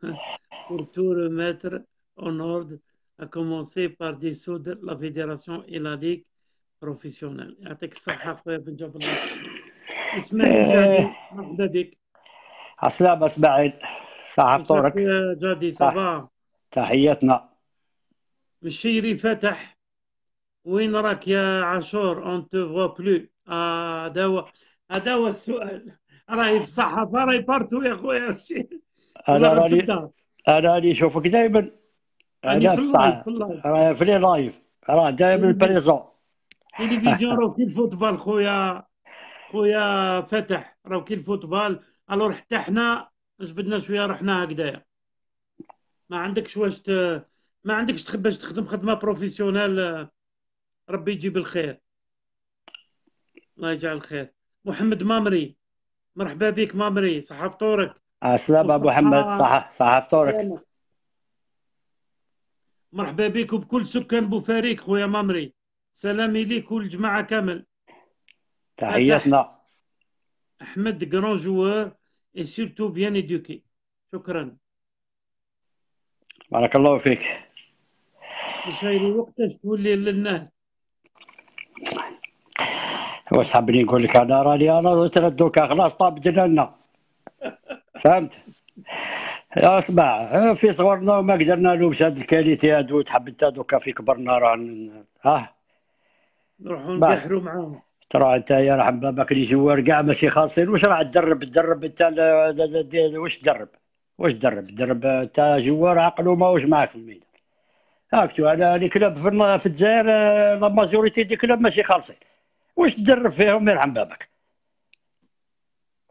pour tout remettre en ordre à commencer par dissoudre la fédération et la ligue professionnelle.
تحياتنا
فتح وين راك يا عاشور اون بلو السؤال راهي في راهي بارتو يا خويا انا في اللايف
في لي لايف راه داير من بريزون
تلفزيون راه كاين فوتبال خويا خويا فتح راه كاين فوتبال الور حتى حنا جبدنا شويه رحنا هكذايا ما عندكش واش ت... ما عندكش تخب باش تخدم خدمه بروفيسيونيل ربي يجيب الخير الله يجعل الخير محمد مامري مرحبا بك مامري صحاف
فطورك اسلام ابو محمد صح صحاف فطورك
مرحبا بك وبكل سكان بوفاريك خويا مامري سلامي ليك والجماعه كامل
تحياتنا
احمد جران جوار اي سيرتو بيان ايديوكي شكرا
بارك الله فيك شايل الوقت
تولي لنا
واش حابني نقول لك انا راني انا درت دوكا خلاص طاب جنانا فهمت اسمع في صغرنا وما قدرنا لهمش هاد الكاليتي هادو تحب انت دوكا في كبرنا راه ها نروحوا ندحروا معاهم ترى انت يا رحم بابك اللي جوار كاع ماشي خاصين واش راه تدرب تدرب انت واش تدرب واش تدرب تدرب انت جوار عقله واش معاك في الميدان هاك هذا لي كلوب في الجزائر آه، لا ماجوريتي دي كلوب ماشي خالصين واش تدرب فيهم يرحم بابك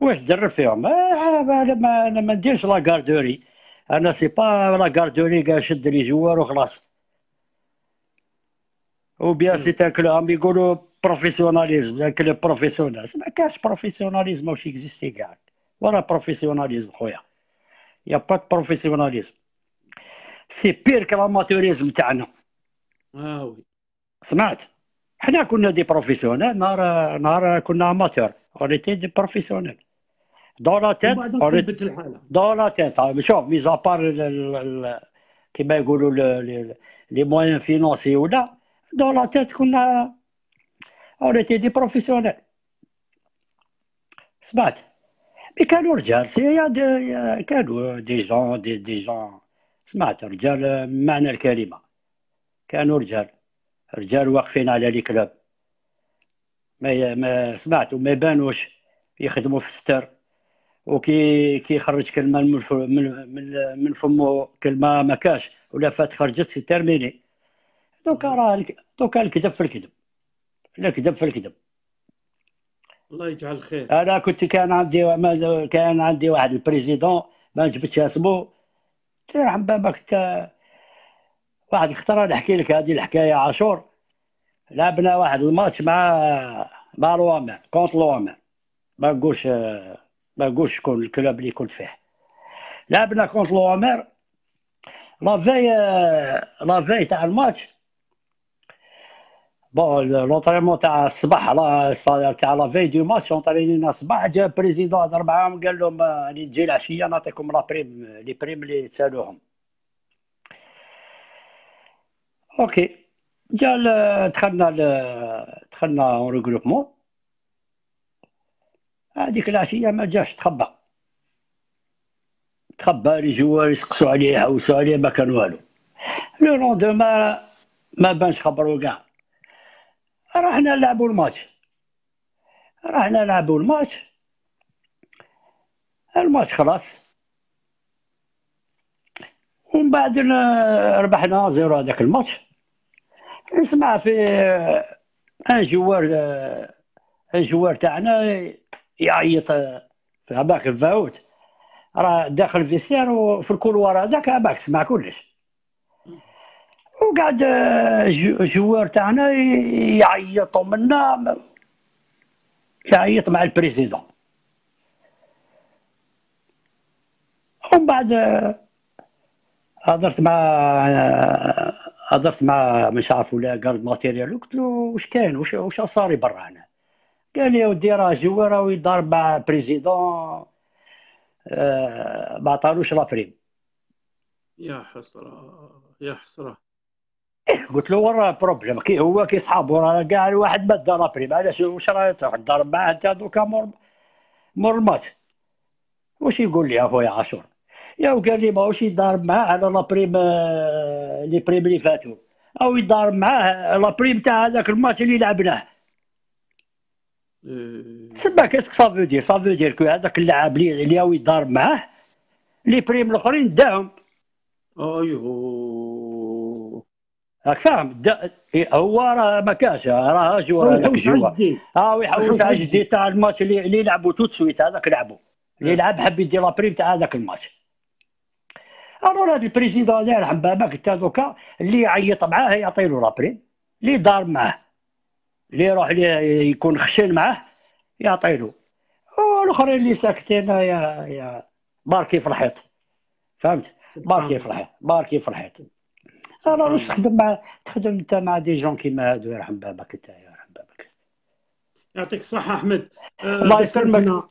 واش درب فيهم انا ما انا ما نديرش لاكاردوري انا سي با لاكاردوري كاع شد لي جوار وخلاص او بيان سي كلو كلوب يقولوا بروفيسيوناليزم كلوب بروفيسيونال ما كاش بروفيسيوناليزم واش اكزيستي كاع ولا بروفيسيوناليزم خويا يا با بروفيسيوناليزم سي بير كلاماتوريزم تاعنا اه وي سمعت حنا كنا دي بروفيسيونيل نهار نهار كنا اماتور اونيتي دي بروفيسيونيل دون لا تيت ثبت دون لا تيت شوف بار كيما يقولوا لي موان فينونسي ولا دون لا تيت كنا اوريتي دي بروفيسيونيل سمعت مي كانوا رجال سي يا دي كانوا دي جون دي دي جون سمعت رجال معنى الكلمه كانوا رجال رجال واقفين على لي كلوب ما ما سمعت وما بانوش يخدموا في الستر وكي وكيخرج كلمه من من من فمه كلمه ما كاش ولا فات خرجت سي تيرميني دوكا راه دوكا الكذب في الكذب الكذب في الكذب
الله يجعل خير
انا كنت كان عندي كان عندي واحد البريزيدون ما جبتش اسمو يرحم بابك تا واحد الخطره نحكي لك هذه الحكايه عاشور لعبنا واحد الماتش مع مع لوامان كونت لوامان ما نقولش ما نقولش شكون الكلاب اللي كنت فيه لعبنا كونت لوامير لافاي لافي تاع الماتش بون لونترينمون تاع الصباح تاع لافي دو ماتش لونترينينا الصباح جا بريزيدون هضر معاهم قال لهم راني نجي العشيه نعطيكم لا بريم لي بريم اللي تسالوهم اوكي جا دخلنا دخلنا اون ريغروبمون هذيك العشيه ما جاش تخبى تخبى لي جوار يسقسوا عليه يحوسوا عليه ما كان والو لو لوندوما ما بانش خبروا كاع رحنا نلعبوا الماتش رحنا نلعبوا الماتش الماتش خلاص ومن بعد ربحنا زيرو هذاك الماتش نسمع في آه، ان جوار آه، ان جوار تاعنا يعيط إيه في هذاك الفاوت راه داخل في وفي الكولوار هذاك هذاك سمع كلش وقعد الجوار آه، تاعنا يعيطوا منا يعيط مع البريزيدون ومن بعد آه، هضرت مع آه، هضرت مع مش عارف ولا كارد ماتيريال قلت له واش كاين واش صاري برا هنا قال لي ودي راه جوا راه يدار مع بريزيدون آه ما عطالوش لابريم
يا حسره يا
حسره قلت له وراه بروبليم كي هو كي صحابو راه كاع الواحد ما دا لابريم علاش واش راه تروح تضرب معاه انت دوكا مور مور الماتش واش يقول لي اخويا عاشور يا وقال لي ماهوش يدار معاه على لابريم آه، لي بريم اللي فاتوا او يدار معاه لابريم تاع هذاك الماتش اللي لعبناه تسمى كيسك سافو دير سافو دير كو هذاك اللاعب اللي اليوي ضارب معاه لي بريم الاخرين داهم ايوه راك فاهم دا هو راه ما كاش راه جوا راه جوا اه يحوس على جديد تاع الماتش اللي اللي لعبوا توت سويت هذاك لعبوا اللي لعب حب يدير لابريم تاع هذاك الماتش الو هذا البريزيدون الله يرحم باباك انت دوكا اللي يعيط معاه يعطي له لابريم اللي دار معاه اللي يروح ليه يكون خشن معاه يعطي له والاخرين اللي ساكتين يا يا باركي في الحيط فهمت باركي في الحيط باركي في الحيط انا واش تخدم مع تخدم انت مع دي جون كيما هادو يرحم بابك انت يرحم بابك
يعطيك الصحة أحمد آه، الله يسلمك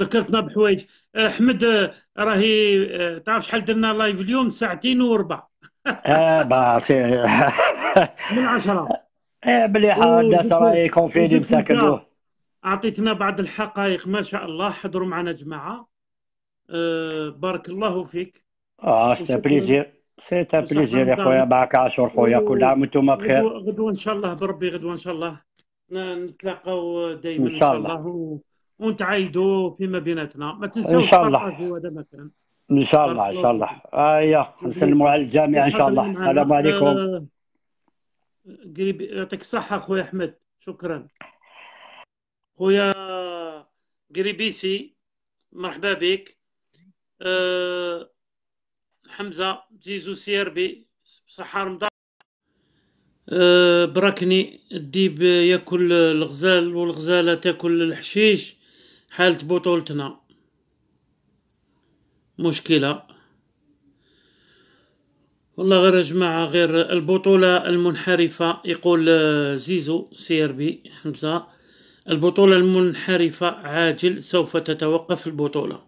ذكرتنا بحوايج آه، أحمد آه، راهي تعرف شحال درنا لايف اليوم ساعتين وربع
اه
من عشرة
ايه بلي حدث راه يكون اللي مساكن
اعطيتنا بعض الحقائق ما شاء الله حضروا معنا جماعه أه بارك الله فيك
اه سي بليزير سي تا بليزير يا خويا معك عاشور خويا كل عام وانتم بخير
غدوه ان شاء الله بربي غدوه ان شاء الله نتلاقاو دائما ان شاء الله, الله. ونتعايدوا فيما بيناتنا ما تنساوش ان شاء الله هذا آه،
ان شاء الله ان شاء الله اييه نسلموا على الجميع ان شاء الله السلام عليكم أه،
قريب يعطيك الصحه خويا احمد شكرا خويا قريبيسي مرحبا بك أه حمزه زيزو سيربي بصحه رمضان أه براكني الديب ياكل الغزال والغزاله تاكل الحشيش حاله بطولتنا مشكله والله غير يا جماعة غير البطولة المنحرفة يقول آه، زيزو سيربي بي حمزة البطولة المنحرفة عاجل سوف تتوقف البطولة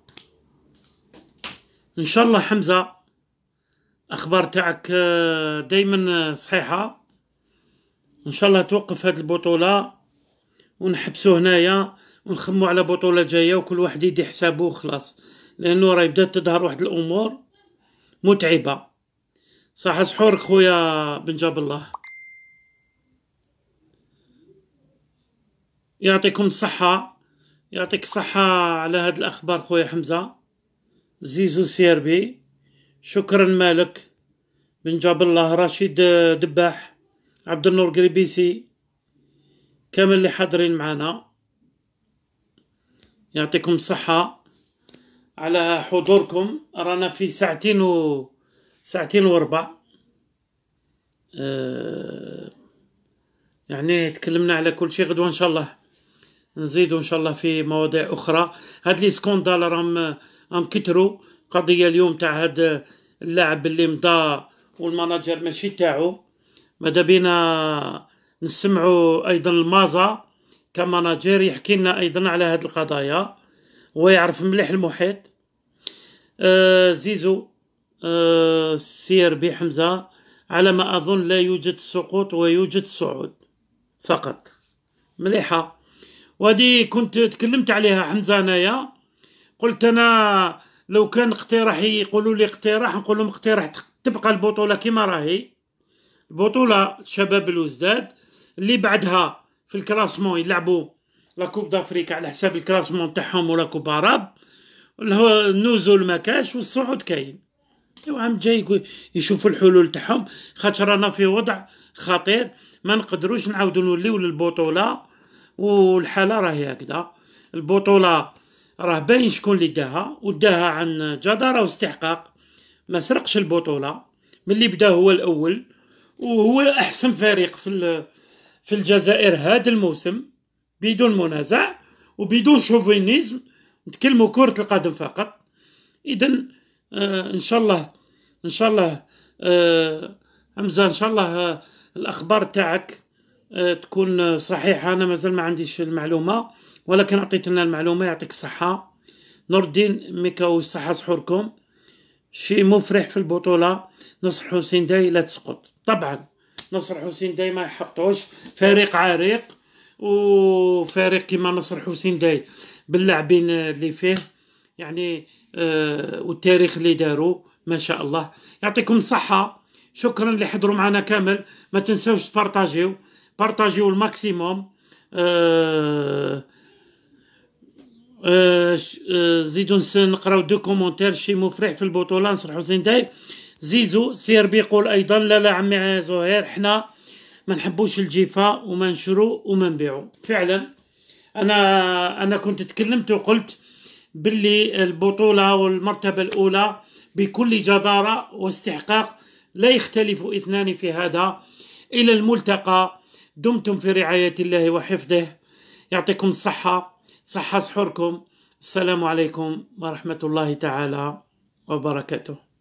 ان شاء الله حمزة اخبار تاعك آه، دايما آه، صحيحة ان شاء الله توقف هاد البطولة ونحبسو هنايا ونخمو على بطولة جاية وكل واحد يدي حسابه وخلاص لانه راه يبدا تظهر واحد الامور متعبة صح سحورك خويا بن جاب الله يعطيكم الصحة يعطيك الصحة على هاد الأخبار خويا حمزة زيزو سيربي شكرا مالك بن جاب الله رشيد دباح عبد النور قريبيسي كامل اللي حاضرين معانا يعطيكم الصحة على حضوركم رانا في ساعتين و ساعتين وربع أه يعني تكلمنا على كل شيء غدوه ان شاء الله نزيدو ان شاء الله في مواضيع اخرى هاد لي سكوندال راهم راهم كترو قضيه اليوم تاع هاد اللاعب اللي مضى والماناجر ماشي تاعو ماذا بينا نسمعوا ايضا المازا كمناجر يحكي لنا ايضا على هاد القضايا ويعرف مليح المحيط آه زيزو آه، سير بحمزة حمزه على ما اظن لا يوجد سقوط ويوجد صعود فقط مليحه ودي كنت تكلمت عليها حمزه انايا قلت انا لو كان اقتراح يقولوا لي اقتراح نقول لهم اقتراح تبقى البطوله كما راهي البطوله شباب الوزداد اللي بعدها في الكلاسمون يلعبوا لاكوب دافريكا على حساب الكلاسمون تاعهم ولا كوب عرب النزول ما كاش والصعود كاين العام الجاي يشوفوا الحلول تاعهم خاطر رانا في وضع خطير ما نقدروش نعاودوا نوليو للبطوله والحاله راهي هكذا البطوله راه باين شكون اللي داها وداها عن جداره واستحقاق ما سرقش البطوله ملي بدا هو الاول وهو احسن فريق في في الجزائر هذا الموسم بدون منازع وبدون شوفينيزم نتكلموا كره القدم فقط اذا آه، ان شاء الله ان شاء الله آه، حمزه ان شاء الله آه، الاخبار تاعك تكون صحيحه انا مازال ما عنديش المعلومه ولكن اعطيت لنا المعلومه يعطيك الصحه نور الدين ميكاو صحه سحوركم شي مفرح في البطوله نصر حسين داي لا تسقط طبعا نصر حسين داي ما يحطوش فريق عريق وفريق كيما نصر حسين داي باللاعبين اللي فيه يعني آه، والتاريخ اللي داروا ما شاء الله يعطيكم الصحة شكرا اللي حضروا معنا كامل ما تنساوش تبارطاجيو بارطاجيو الماكسيموم آه آه, آه، زيدو نقراو دو كومونتير شي مفرح في البطوله نصر حسين داي زيزو سير بيقول ايضا لا لا عمي زهير حنا ما نحبوش الجيفه وما نشرو وما نبيعو فعلا انا انا كنت تكلمت وقلت باللي البطولة والمرتبة الأولى بكل جدارة واستحقاق لا يختلف اثنان في هذا إلى الملتقى دمتم في رعاية الله وحفظه يعطيكم الصحة صحة سحوركم السلام عليكم ورحمة الله
تعالى وبركاته